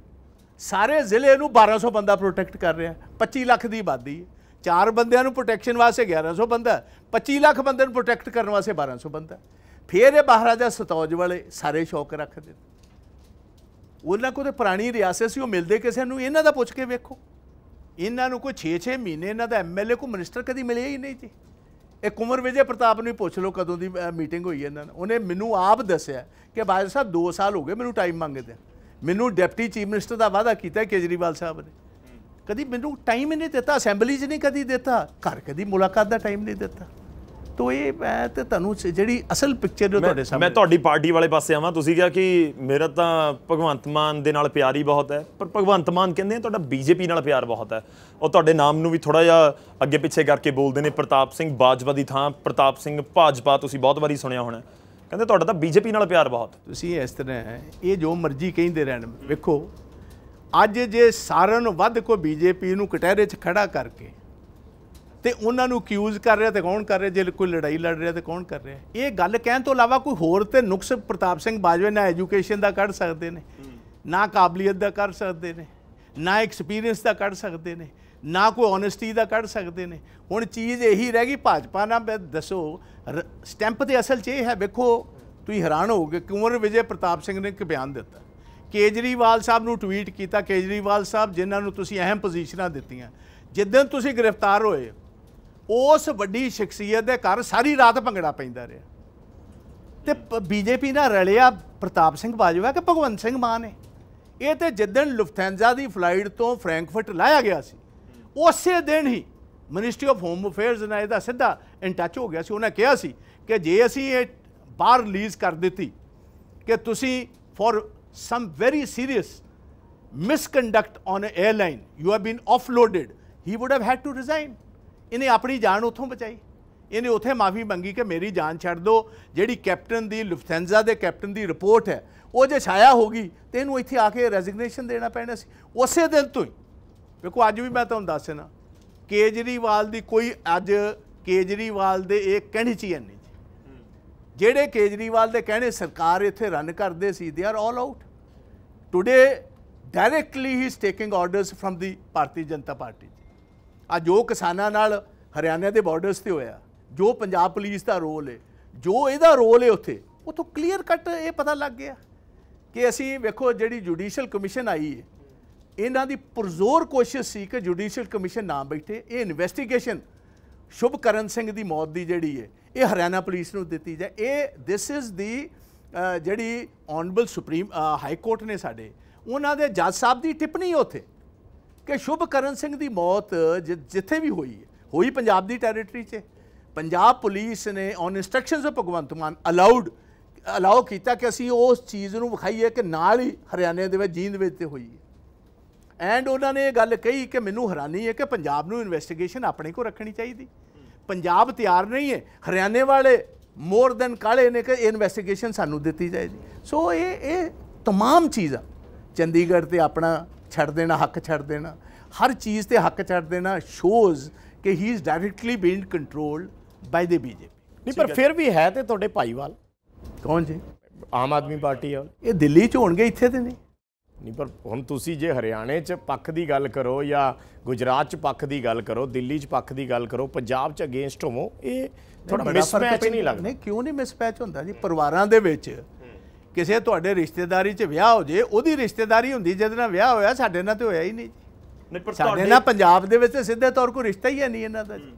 ਸਾਰੇ ਜ਼ਿਲ੍ਹੇ ਨੂੰ 1200 ਬੰਦਾ ਪ੍ਰੋਟੈਕਟ ਕਰ ਰਿਹਾ 25 ਲੱਖ ਦੀ ਆਬਾਦੀ ਹੈ ਚਾਰ ਬੰਦਿਆਂ ਨੂੰ ਪ੍ਰੋਟੈਕਸ਼ਨ ਵਾਸਤੇ 1100 ਬੰਦਾ 25 ਲੱਖ ਬੰਦੇ ਨੂੰ ਪ੍ਰੋਟੈਕਟ ਕਰਨ ਵਾਸਤੇ 1200 ਬੰਦਾ ਫਿਰ ਇਹ ਮਹਾਰਾਜਾ ਸਤੌਜ ਵਾਲੇ ਸਾਰੇ ਸ਼ੌਕ ਰੱਖਦੇ ਉਹਨਾਂ ਕੋਲ ਤੇ ਪੁਰਾਣੀ ਰਿਆਸਤ ਸੀ ਉਹ ਮਿਲਦੇ ਕਿਸੇ ਨੂੰ ਇਹਨਾਂ ਦਾ ਪੁੱਛ ਕੇ ਵੇਖੋ ਇਹਨਾਂ ਨੂੰ ਕੋਈ 6-6 ਮਹੀਨੇ ਇਹਨਾਂ ਦਾ ਐਮਐਲਏ ਕੋ ਮਿਨਿਸਟਰ ਕਦੀ ਮਿਲਿਆ ਹੀ ਨਹੀਂ ਜੀ ਇਹ ਕੁਮਰ ਵਿਜੇ ਪ੍ਰਤਾਪ ਨੂੰ ਪੁੱਛ ਲਓ ਕਦੋਂ ਦੀ ਮੀਟਿੰਗ ਹੋਈ ਇਹਨਾਂ ਨਾਲ ਉਹਨੇ ਮੈਨੂੰ ਆਪ ਦੱਸਿਆ ਕਿ ਬਾਦਲ ਸਾਹਿਬ 2 ਸਾਲ ਹੋ ਗਏ ਮੈਨੂੰ ਟਾਈਮ ਮੰਗਦੇ ਮੈਨੂੰ ਡਿਪਟੀ ਚੀਫ ਮਿਨਿਸਟਰ ਦਾ ਵਾਅਦਾ ਕੀਤਾ ਕੇਜਰੀਵਾਲ ਸਾਹਿਬ ਨੇ ਕਦੀ ਮੈਨੂੰ ਟਾਈਮ ਹੀ ਨਹੀਂ ਦਿੱਤਾ ਅਸੈਂਬਲੀ 'ਚ ਨਹੀਂ ਕਦੀ ਦਿੱਤਾ ਘਰ ਕਦੀ ਮੁਲਾਕਾਤ ਦਾ ਟਾਈਮ ਨਹੀਂ ਦਿੱਤਾ ਤੋ ਇਹ ਮੈਂ ਤੇ ਤੁਹਾਨੂੰ ਜਿਹੜੀ ਅਸਲ ਪਿਕਚਰ ਜੋ ਤੁਹਾਡੇ ਸਾਹਮਣੇ ਮੈਂ ਤੁਹਾਡੀ ਪਾਰਟੀ ਵਾਲੇ ਪਾਸੇ ਆਵਾਂ ਤੁਸੀਂ ਕਿਹਾ ਕਿ ਮੇਰਾ ਤਾਂ ਭਗਵੰਤ ਮਾਨ ਦੇ ਨਾਲ ਪਿਆਰ ਹੀ ਬਹੁਤ ਹੈ ਪਰ ਭਗਵੰਤ ਮਾਨ ਕਹਿੰਦੇ ਆ ਤੁਹਾਡਾ ਬੀਜੇਪੀ ਨਾਲ ਪਿਆਰ ਬਹੁਤ ਹੈ ਉਹ ਤੁਹਾਡੇ ਨਾਮ ਨੂੰ ਵੀ ਥੋੜਾ ਜਿਹਾ ਅੱਗੇ ਪਿੱਛੇ ਕਰਕੇ ਬੋਲਦੇ ਨੇ ਪ੍ਰਤਾਪ ਸਿੰਘ ਬਾਜਵਾ ਦੀ ਥਾਂ ਪ੍ਰਤਾਪ ਸਿੰਘ ਭਾਜਪਾ ਤੁਸੀਂ ਬਹੁਤ ਵਾਰੀ ਸੁਣਿਆ ਹੋਣਾ ਕਹਿੰਦੇ ਤੁਹਾਡਾ ਤਾਂ ਬੀਜੇਪੀ ਨਾਲ ਪਿਆਰ ਬਹੁਤ ਤੁਸੀਂ ਇਸ ਤਰ੍ਹਾਂ ਇਹ ਜੋ ਮਰਜ਼ੀ ਕਹਿੰਦੇ ਰਹਿਣ ਵੇਖੋ ਅੱਜ ਜੇ ਸਾਰਨ ਵੱਧ ਕੋ ਬੀਜੇਪੀ ਨੂੰ ਕਟਹਿਰੇ 'ਚ ਖੜਾ ਕਰਕੇ ਤੇ ਉਹਨਾਂ ਨੂੰ ਕਿਊਜ਼ ਕਰ ਰਿਹਾ ਤੇ ਕੌਣ ਕਰ ਰਿਹਾ ਜੇ ਕੋਈ ਲੜਾਈ ਲੜ ਰਿਹਾ ਤੇ ਕੌਣ ਕਰ ਰਿਹਾ ਇਹ ਗੱਲ ਕਹਿਣ ਤੋਂ ਇਲਾਵਾ ਕੋਈ ਹੋਰ ਤੇ ਨੁਕਸ ਪ੍ਰਤਾਪ ਸਿੰਘ ਬਾਜਵੇ ਨਾ ਐਜੂਕੇਸ਼ਨ ਦਾ ਕੱਢ ਸਕਦੇ ਨੇ ਨਾ ਕਾਬਲੀਅਤ ਦਾ ਕਰ ਸਕਦੇ ਨੇ ਨਾ ਐਕਸਪੀਰੀਅੰਸ ਦਾ ਕੱਢ ਸਕਦੇ ਨੇ ਨਾ ਕੋਈ ਓਨੈਸਟੀ ਦਾ ਕੱਢ ਸਕਦੇ ਨੇ ਹੁਣ ਚੀਜ਼ ਇਹੀ ਰਹਿ ਗਈ ਭਾਜਪਾ ਨਾਲ ਦੱਸੋ ਸਟੈਂਪ ਤੇ ਅਸਲ 'ਚ ਇਹ ਹੈ ਵੇਖੋ ਤੁਸੀਂ ਹੈਰਾਨ ਹੋਗੇ ਕਿਉਂ ਵਿਜੇ ਪ੍ਰਤਾਪ ਸਿੰਘ ਨੇ ਇੱਕ ਬਿਆਨ ਦਿੱਤਾ ਕੇਜਰੀਵਾਲ ਸਾਹਿਬ ਨੂੰ ਟਵੀਟ ਕੀਤਾ ਕੇਜਰੀਵਾਲ ਸਾਹਿਬ ਜਿਨ੍ਹਾਂ ਨੂੰ ਤੁਸੀਂ ਅਹਿਮ ਪੋਜੀਸ਼ਨਾਂ ਦਿੱਤੀਆਂ ਜਿੱਦਨ ਤੁਸੀਂ ਗ੍ਰਿਫਤਾਰ ਹੋਏ ਉਸ ਵੱਡੀ ਸ਼ਖਸੀਅਤ ਦੇ ਘਰ ਸਾਰੀ ਰਾਤ ਭੰਗੜਾ ਪੈਂਦਾ ਰਿਹਾ ਤੇ ਬੀਜੇਪੀ ਨਾਲ ਰਲਿਆ ਪ੍ਰਤਾਪ ਸਿੰਘ ਬਾਜਵਾ ਕਿ ਭਗਵੰਤ ਸਿੰਘ ਮਾਨ ਨੇ ਇਹ ਤੇ ਜਿੱਦਣ ਲੁਫਥੈਂਜ਼ਾ ਦੀ ਫਲਾਈਟ ਤੋਂ ਫ੍ਰੈਂਕਫਰਟ ਲਾਇਆ ਗਿਆ ਸੀ ਉਸੇ ਦਿਨ ਹੀ ਮਿਨਿਸਟਰੀ ਆਫ ਹੋਮ ਅਫੇਅਰਸ ਨਾਲ ਇਹਦਾ ਸਿੱਧਾ ਇਨ ਟੱਚ ਹੋ ਗਿਆ ਸੀ ਉਹਨੇ ਕਿਹਾ ਸੀ ਕਿ ਜੇ ਅਸੀਂ ਇਹ ਬਾਹਰ ਰਿਲੀਜ਼ ਕਰ ਦਿੱਤੀ ਕਿ ਤੁਸੀਂ for some very serious misconduct on an airline, you have been offloaded, he would have had to resign. ਇਹਨੇ ਆਪਣੀ ਜਾਨ ਉੱਥੋਂ ਬਚਾਈ ਇਹਨੇ ਉਥੇ ਮਾਫੀ ਮੰਗੀ ਕਿ ਮੇਰੀ ਜਾਨ ਛੱਡ ਦਿਓ ਜਿਹੜੀ ਕੈਪਟਨ ਦੀ ਲੁਫਥੈਂਜ਼ਾ ਦੇ ਕੈਪਟਨ ਦੀ ਰਿਪੋਰਟ ਹੈ ਉਹ ਜੇ ਛਾਇਆ ਹੋਗੀ ਤੇ ਇਹਨੂੰ ਇੱਥੇ ਆ ਕੇ ਰੈਜ਼ਿਗਨੇਸ਼ਨ ਦੇਣਾ ਪੈਣਾ ਸੀ ਉਸੇ ਦਿਨ ਤੋਂ ਹੀ ਵੇਖੋ ਅੱਜ ਵੀ ਮੈਂ ਤੁਹਾਨੂੰ ਦੱਸ ਦੇਣਾ ਕੇਜਰੀਵਾਲ ਦੀ ਕੋਈ ਅੱਜ ਕੇਜਰੀਵਾਲ ਦੇ ਇਹ ਕਣਚੀ ਨਹੀਂ ਜਿਹੜੇ ਕੇਜਰੀਵਾਲ ਦੇ ਕਹਿਣੇ ਸਰਕਾਰ ਇੱਥੇ ਰਨ ਕਰਦੇ ਸੀ they are all out today directly ਹੀ is taking orders from the Bharatiya Janata party ਆ ਜੋ ਕਿਸਾਨਾਂ ਨਾਲ ਹਰਿਆਣਾ ਦੇ ਬਾਰਡਰਸ ਤੇ ਹੋਇਆ ਜੋ ਪੰਜਾਬ ਪੁਲਿਸ ਦਾ ਰੋਲ ਹੈ ਜੋ ਇਹਦਾ ਰੋਲ ਹੈ ਉੱਥੇ ਉਥੋਂ ਕਲੀਅਰ ਕੱਟ ਇਹ ਪਤਾ ਲੱਗ ਗਿਆ ਕਿ ਅਸੀਂ ਵੇਖੋ ਜਿਹੜੀ ਜੁਡੀਸ਼ੀਅਲ ਕਮਿਸ਼ਨ ਆਈ ਹੈ ਇਹਨਾਂ ਦੀ ਪੁਰਜ਼ੋਰ ਕੋਸ਼ਿਸ਼ ਸੀ ਕਿ ਜੁਡੀਸ਼ੀਅਲ ਕਮਿਸ਼ਨ ਨਾ ਬੈਠੇ ਇਹ ਇਨਵੈਸਟੀਗੇਸ਼ਨ ਸ਼ੁਭਕਰਨ ਸਿੰਘ ਦੀ ਮੌਤ ਦੀ ਜਿਹੜੀ ਹੈ ਇਹ ਹਰਿਆਣਾ ਪੁਲਿਸ ਨੂੰ ਦਿੱਤੀ ਜਾਏ ਇਹ ਥਿਸ ਇਜ਼ ਦੀ ਜਿਹੜੀ ਆਨਰੇਬਲ ਸੁਪਰੀਮ ਹਾਈ ਕੋਰਟ ਨੇ ਸਾਡੇ ਉਹਨਾਂ ਦੇ ਜੱਜ ਸਾਹਿਬ ਦੀ ਟਿੱਪਣੀ ਉੱਥੇ ਕਿ ਸ਼ੁਭਕਰਨ ਸਿੰਘ ਦੀ ਮੌਤ ਜਿੱਥੇ ਵੀ ਹੋਈ ਹੋਈ ਪੰਜਾਬ ਦੀ ਟੈਰੀਟਰੀ 'ਚ ਪੰਜਾਬ ਪੁਲਿਸ ਨੇ on instructions of Bhagwant Mann allowed allow ਕੀਤਾ ਕਿ ਅਸੀਂ ਉਸ ਚੀਜ਼ ਨੂੰ ਵਿਖਾਈਏ ਕਿ ਨਾਲ ਹੀ ਹਰਿਆਣੇ ਦੇ ਵਿੱਚ ਜੀਂਦ ਵਿੱਚ ਤੇ ਹੋਈ ਹੈ ਐਂਡ ਉਹਨਾਂ ਨੇ ਇਹ ਗੱਲ ਕਹੀ ਕਿ ਮੈਨੂੰ ਹੈਰਾਨੀ ਹੈ ਕਿ ਪੰਜਾਬ ਨੂੰ ਇਨਵੈਸਟੀਗੇਸ਼ਨ ਆਪਣੇ ਕੋ ਰੱਖਣੀ ਚਾਹੀਦੀ ਪੰਜਾਬ ਤਿਆਰ ਨਹੀਂ ਹੈ ਹਰਿਆਣੇ ਵਾਲੇ ਮੋਰ ਦੈਨ ਕਾਲੇ ਨੇ ਕਿ ਇਨਵੈਸਟੀਗੇਸ਼ਨ ਸਾਨੂੰ ਦਿੱਤੀ ਜਾਏ ਜੀ ਸੋ ਇਹ ਇਹ तमाम ਚੀਜ਼ਾਂ ਚੰਡੀਗੜ੍ਹ ਤੇ ਆਪਣਾ ਛੱਡ ਦੇਣਾ ਹੱਕ ਛੱਡ ਦੇਣਾ ਹਰ ਚੀਜ਼ ਤੇ ਹੱਕ ਛੱਡ ਦੇਣਾ ਸ਼ੋਜ਼ ਕਿ he is directly been controlled by the BJP ਨਹੀਂ ਪਰ ਫਿਰ ਵੀ ਹੈ ਤੇ ਤੁਹਾਡੇ ਭਾਈਵਾਲ ਕੌਣ ਜੀ ਆਮ ਆਦਮੀ ਪਾਰਟੀ ਆ ਇਹ ਦਿੱਲੀ ਚ ਹੋਣਗੇ ਇੱਥੇ ਤੇ ਨਹੀਂ ਨਹੀਂ ਪਰ ਹੁਣ ਤੁਸੀਂ ਜੇ ਹਰਿਆਣੇ 'ਚ ਪੱਖ ਦੀ ਗੱਲ ਕਰੋ ਜਾਂ ਗੁਜਰਾਤ 'ਚ ਪੱਖ ਦੀ ਗੱਲ ਕਰੋ ਦਿੱਲੀ 'ਚ ਪੱਖ ਦੀ ਗੱਲ ਕਰੋ ਪੰਜਾਬ 'ਚ ਅਗੇਂਸਟ ਹੋਵੋ ਇਹ ਥੋੜਾ ਮਿਸਮੈਚ ਨਹੀਂ ਲੱਗਦਾ ਨਹੀਂ ਕਿਉਂ ਨਹੀਂ ਮਿਸਮੈਚ ਹੁੰਦਾ ਜੀ ਪਰਿਵਾਰਾਂ ਦੇ ਵਿੱਚ ਕਿਸੇ ਤੁਹਾਡੇ ਰਿਸ਼ਤੇਦਾਰੀ 'ਚ ਵਿਆਹ ਹੋ ਜੇ ਉਹਦੀ ਰਿਸ਼ਤੇਦਾਰੀ ਹੁੰਦੀ ਜਿਹਦੇ ਨਾਲ ਵਿਆਹ ਹੋਇਆ ਸਾਡੇ ਨਾਲ ਤੇ ਹੋਇਆ ਹੀ ਨਹੀਂ ਜੀ ਸਾਡੇ ਨਾਲ ਪੰਜਾਬ ਦੇ ਵਿੱਚ ਸਿੱਧੇ ਤੌਰ ਕੋ ਰਿਸ਼ਤਾ ਹੀ ਨਹੀਂ ਇਹਨਾਂ ਦਾ ਜੀ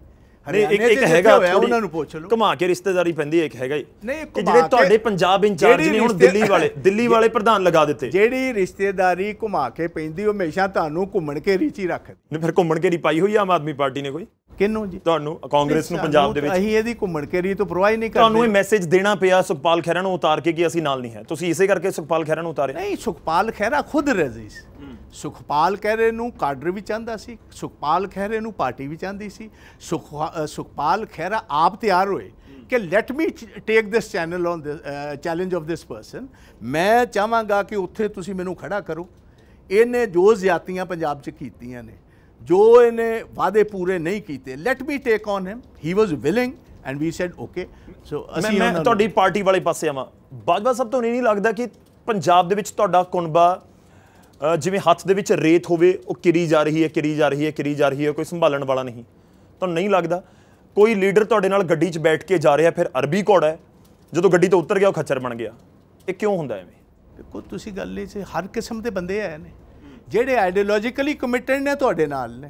ਇੱਕ ਇੱਕ ਹੈਗਾ ਉਹਨਾਂ ਨੂੰ ਪੁੱਛ ਲਓ ਘੁਮਾ ਕੇ ਰਿਸ਼ਤੇਦਾਰੀ ਪੈਂਦੀ ਇੱਕ ਹੈਗਾ ਨਹੀਂ ਕਿ ਜਿਹੜੇ ਤੁਹਾਡੇ ਪੰਜਾਬ ਇੰਚਾਰਜ ਨੇ ਹੁਣ ਦਿੱਲੀ ਵਾਲੇ ਦਿੱਲੀ ਵਾਲੇ ਪ੍ਰਧਾਨ ਲਗਾ ਦਿੱਤੇ ਜਿਹੜੀ ਰਿਸ਼ਤੇਦਾਰੀ ਘੁਮਾ ਕੇ ਪੈਂਦੀ ਉਹ ਹਮੇਸ਼ਾ ਤੁਹਾਨੂੰ ਘੁੰਮਣ ਕੇ ਰੀਚੀ ਰੱਖਦੀ ਨਹੀਂ ਫਿਰ ਘੁੰਮਣ ਕੇ ਨਹੀਂ ਪਾਈ ਹੋਈ ਆਮ ਆਦਮੀ ਪਾਰਟੀ ਨੇ ਕੋਈ ਕਿੰਨੂੰ ਜੀ ਤੁਹਾਨੂੰ ਕਾਂਗਰਸ ਨੂੰ ਪੰਜਾਬ ਦੇ ਵਿੱਚ ਅਸੀਂ ਇਹਦੀ ਘੁੰਮਣ ਘੇਰੀ ਤੋਂ ਪ੍ਰਵਾਹ ਹੀ ਨਹੀਂ ਕਰਦੇ ਤੁਹਾਨੂੰ ਇਹ ਮੈਸੇਜ ਦੇਣਾ ਪਿਆ ਸੁਖਪਾਲ ਖਹਿਰਾ ਨੂੰ ਉਤਾਰ ਕੇ ਕਿ ਅਸੀਂ ਨਾਲ ਨਹੀਂ ਹੈ ਤੁਸੀਂ ਇਸੇ ਕਰਕੇ ਸੁਖਪਾਲ ਖਹਿਰਾ ਨੂੰ ਉਤਾਰੇ ਨਹੀਂ ਸੁਖਪਾਲ ਖਹਿਰਾ ਖੁਦ ਰਜ਼ੀਸ ਸੁਖਪਾਲ ਖਹਿਰੇ ਨੂੰ ਕਾਡਰ ਵੀ ਚਾਹੁੰਦਾ ਸੀ ਸੁਖਪਾਲ ਖਹਿਰੇ ਨੂੰ ਪਾਰਟੀ ਵੀ ਚਾਹੁੰਦੀ ਸੀ ਸੁਖਪਾਲ ਖਹਿਰਾ ਆਪ ਤਿਆਰ ਹੋਏ ਕਿ let me take this channel on challenge of this person ਮੈਂ ਚਾਹਾਂਗਾ ਕਿ ਉੱਥੇ ਤੁਸੀਂ ਮੈਨੂੰ ਖੜਾ ਕਰੋ ਇਹਨੇ ਜੋ ਜ਼ਿਆਤੀਆਂ ਪੰਜਾਬ 'ਚ ਕੀਤੀਆਂ ਨੇ ਜੋ ਇਹਨੇ ਵਾਅਦੇ ਪੂਰੇ ਨਹੀਂ ਕੀਤੇ let me take on him he was willing and we said okay so ਅਸੀਂ ਮੈਂ ਤੁਹਾਡੀ ਪਾਰਟੀ ਵਾਲੇ ਪਾਸੇ ਆਵਾਂ ਬਾਜਵਾ ਸਭ ਤੋਂ ਨਹੀਂ ਲੱਗਦਾ ਕਿ ਪੰਜਾਬ ਦੇ ਵਿੱਚ ਤੁਹਾਡਾ ਕੁਨਬਾ ਜਿਵੇਂ ਹੱਥ ਦੇ ਵਿੱਚ ਰੇਤ ਹੋਵੇ ਉਹ ਕਿਰੀ ਜਾ ਰਹੀ ਹੈ ਕਿਰੀ ਜਾ ਰਹੀ ਹੈ ਕਿਰੀ ਜਾ ਰਹੀ ਹੈ ਕੋਈ ਸੰਭਾਲਣ ਵਾਲਾ ਨਹੀਂ ਤੁਹਾਨੂੰ ਨਹੀਂ ਲੱਗਦਾ ਕੋਈ ਲੀਡਰ ਤੁਹਾਡੇ ਨਾਲ ਗੱਡੀ 'ਚ ਬੈਠ ਕੇ ਜਾ ਰਿਹਾ ਫਿਰ ਅਰਬੀ ਘੋੜਾ ਜਦੋਂ ਗੱਡੀ ਤੋਂ ਉਤਰ ਗਿਆ ਉਹ ਖੱਚਰ ਬਣ ਗਿਆ ਇਹ ਕਿਉਂ ਹੁੰਦਾ ਐਵੇਂ ਦੇਖੋ ਤੁਸੀਂ ਗੱਲ ਇਹ ਸੇ ਹਰ ਕਿਸਮ ਦੇ ਬੰਦੇ ਆਏ ਨੇ ਜਿਹੜੇ ਆਈਡੀਓਲੋਜੀਕਲੀ ਕਮਿਟਡ ਨੇ ਤੁਹਾਡੇ ਨਾਲ ਨੇ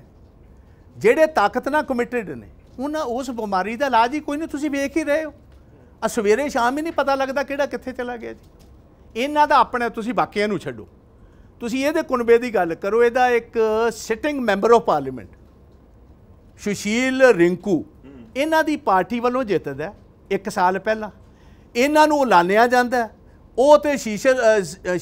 ਜਿਹੜੇ ਤਾਕਤ ਨਾਲ ਕਮਿਟਡ ਨੇ ਉਹਨਾਂ ਉਸ ਬਿਮਾਰੀ ਦਾ ਇਲਾਜ ਹੀ ਕੋਈ ਨਹੀਂ ਤੁਸੀਂ ਵੇਖ ਹੀ ਰਹੇ ਹੋ ਆ ਸਵੇਰੇ ਸ਼ਾਮ ਹੀ ਨਹੀਂ ਪਤਾ ਲੱਗਦਾ ਕਿਹੜਾ ਕਿੱਥੇ ਚਲਾ ਗਿਆ ਜੀ ਇਹਨਾਂ ਦਾ ਆਪਣਾ ਤੁਸੀਂ ਬਾਕੀਆਂ ਨੂੰ ਛੱਡੋ ਤੁਸੀਂ ਇਹਦੇ ਕੁਨਬੇ ਦੀ ਗੱਲ ਕਰੋ ਇਹਦਾ ਇੱਕ sitting member of parliament Sushil Rinku ਇਹਨਾਂ ਦੀ ਪਾਰਟੀ ਵੱਲੋਂ ਜਿੱਤਦਾ ਇੱਕ ਸਾਲ ਪਹਿਲਾਂ ਇਹਨਾਂ ਨੂੰ ਐਲਾਨਿਆ ਜਾਂਦਾ ਉਹ ਤੇ ਸ਼ੀਸ਼ਲ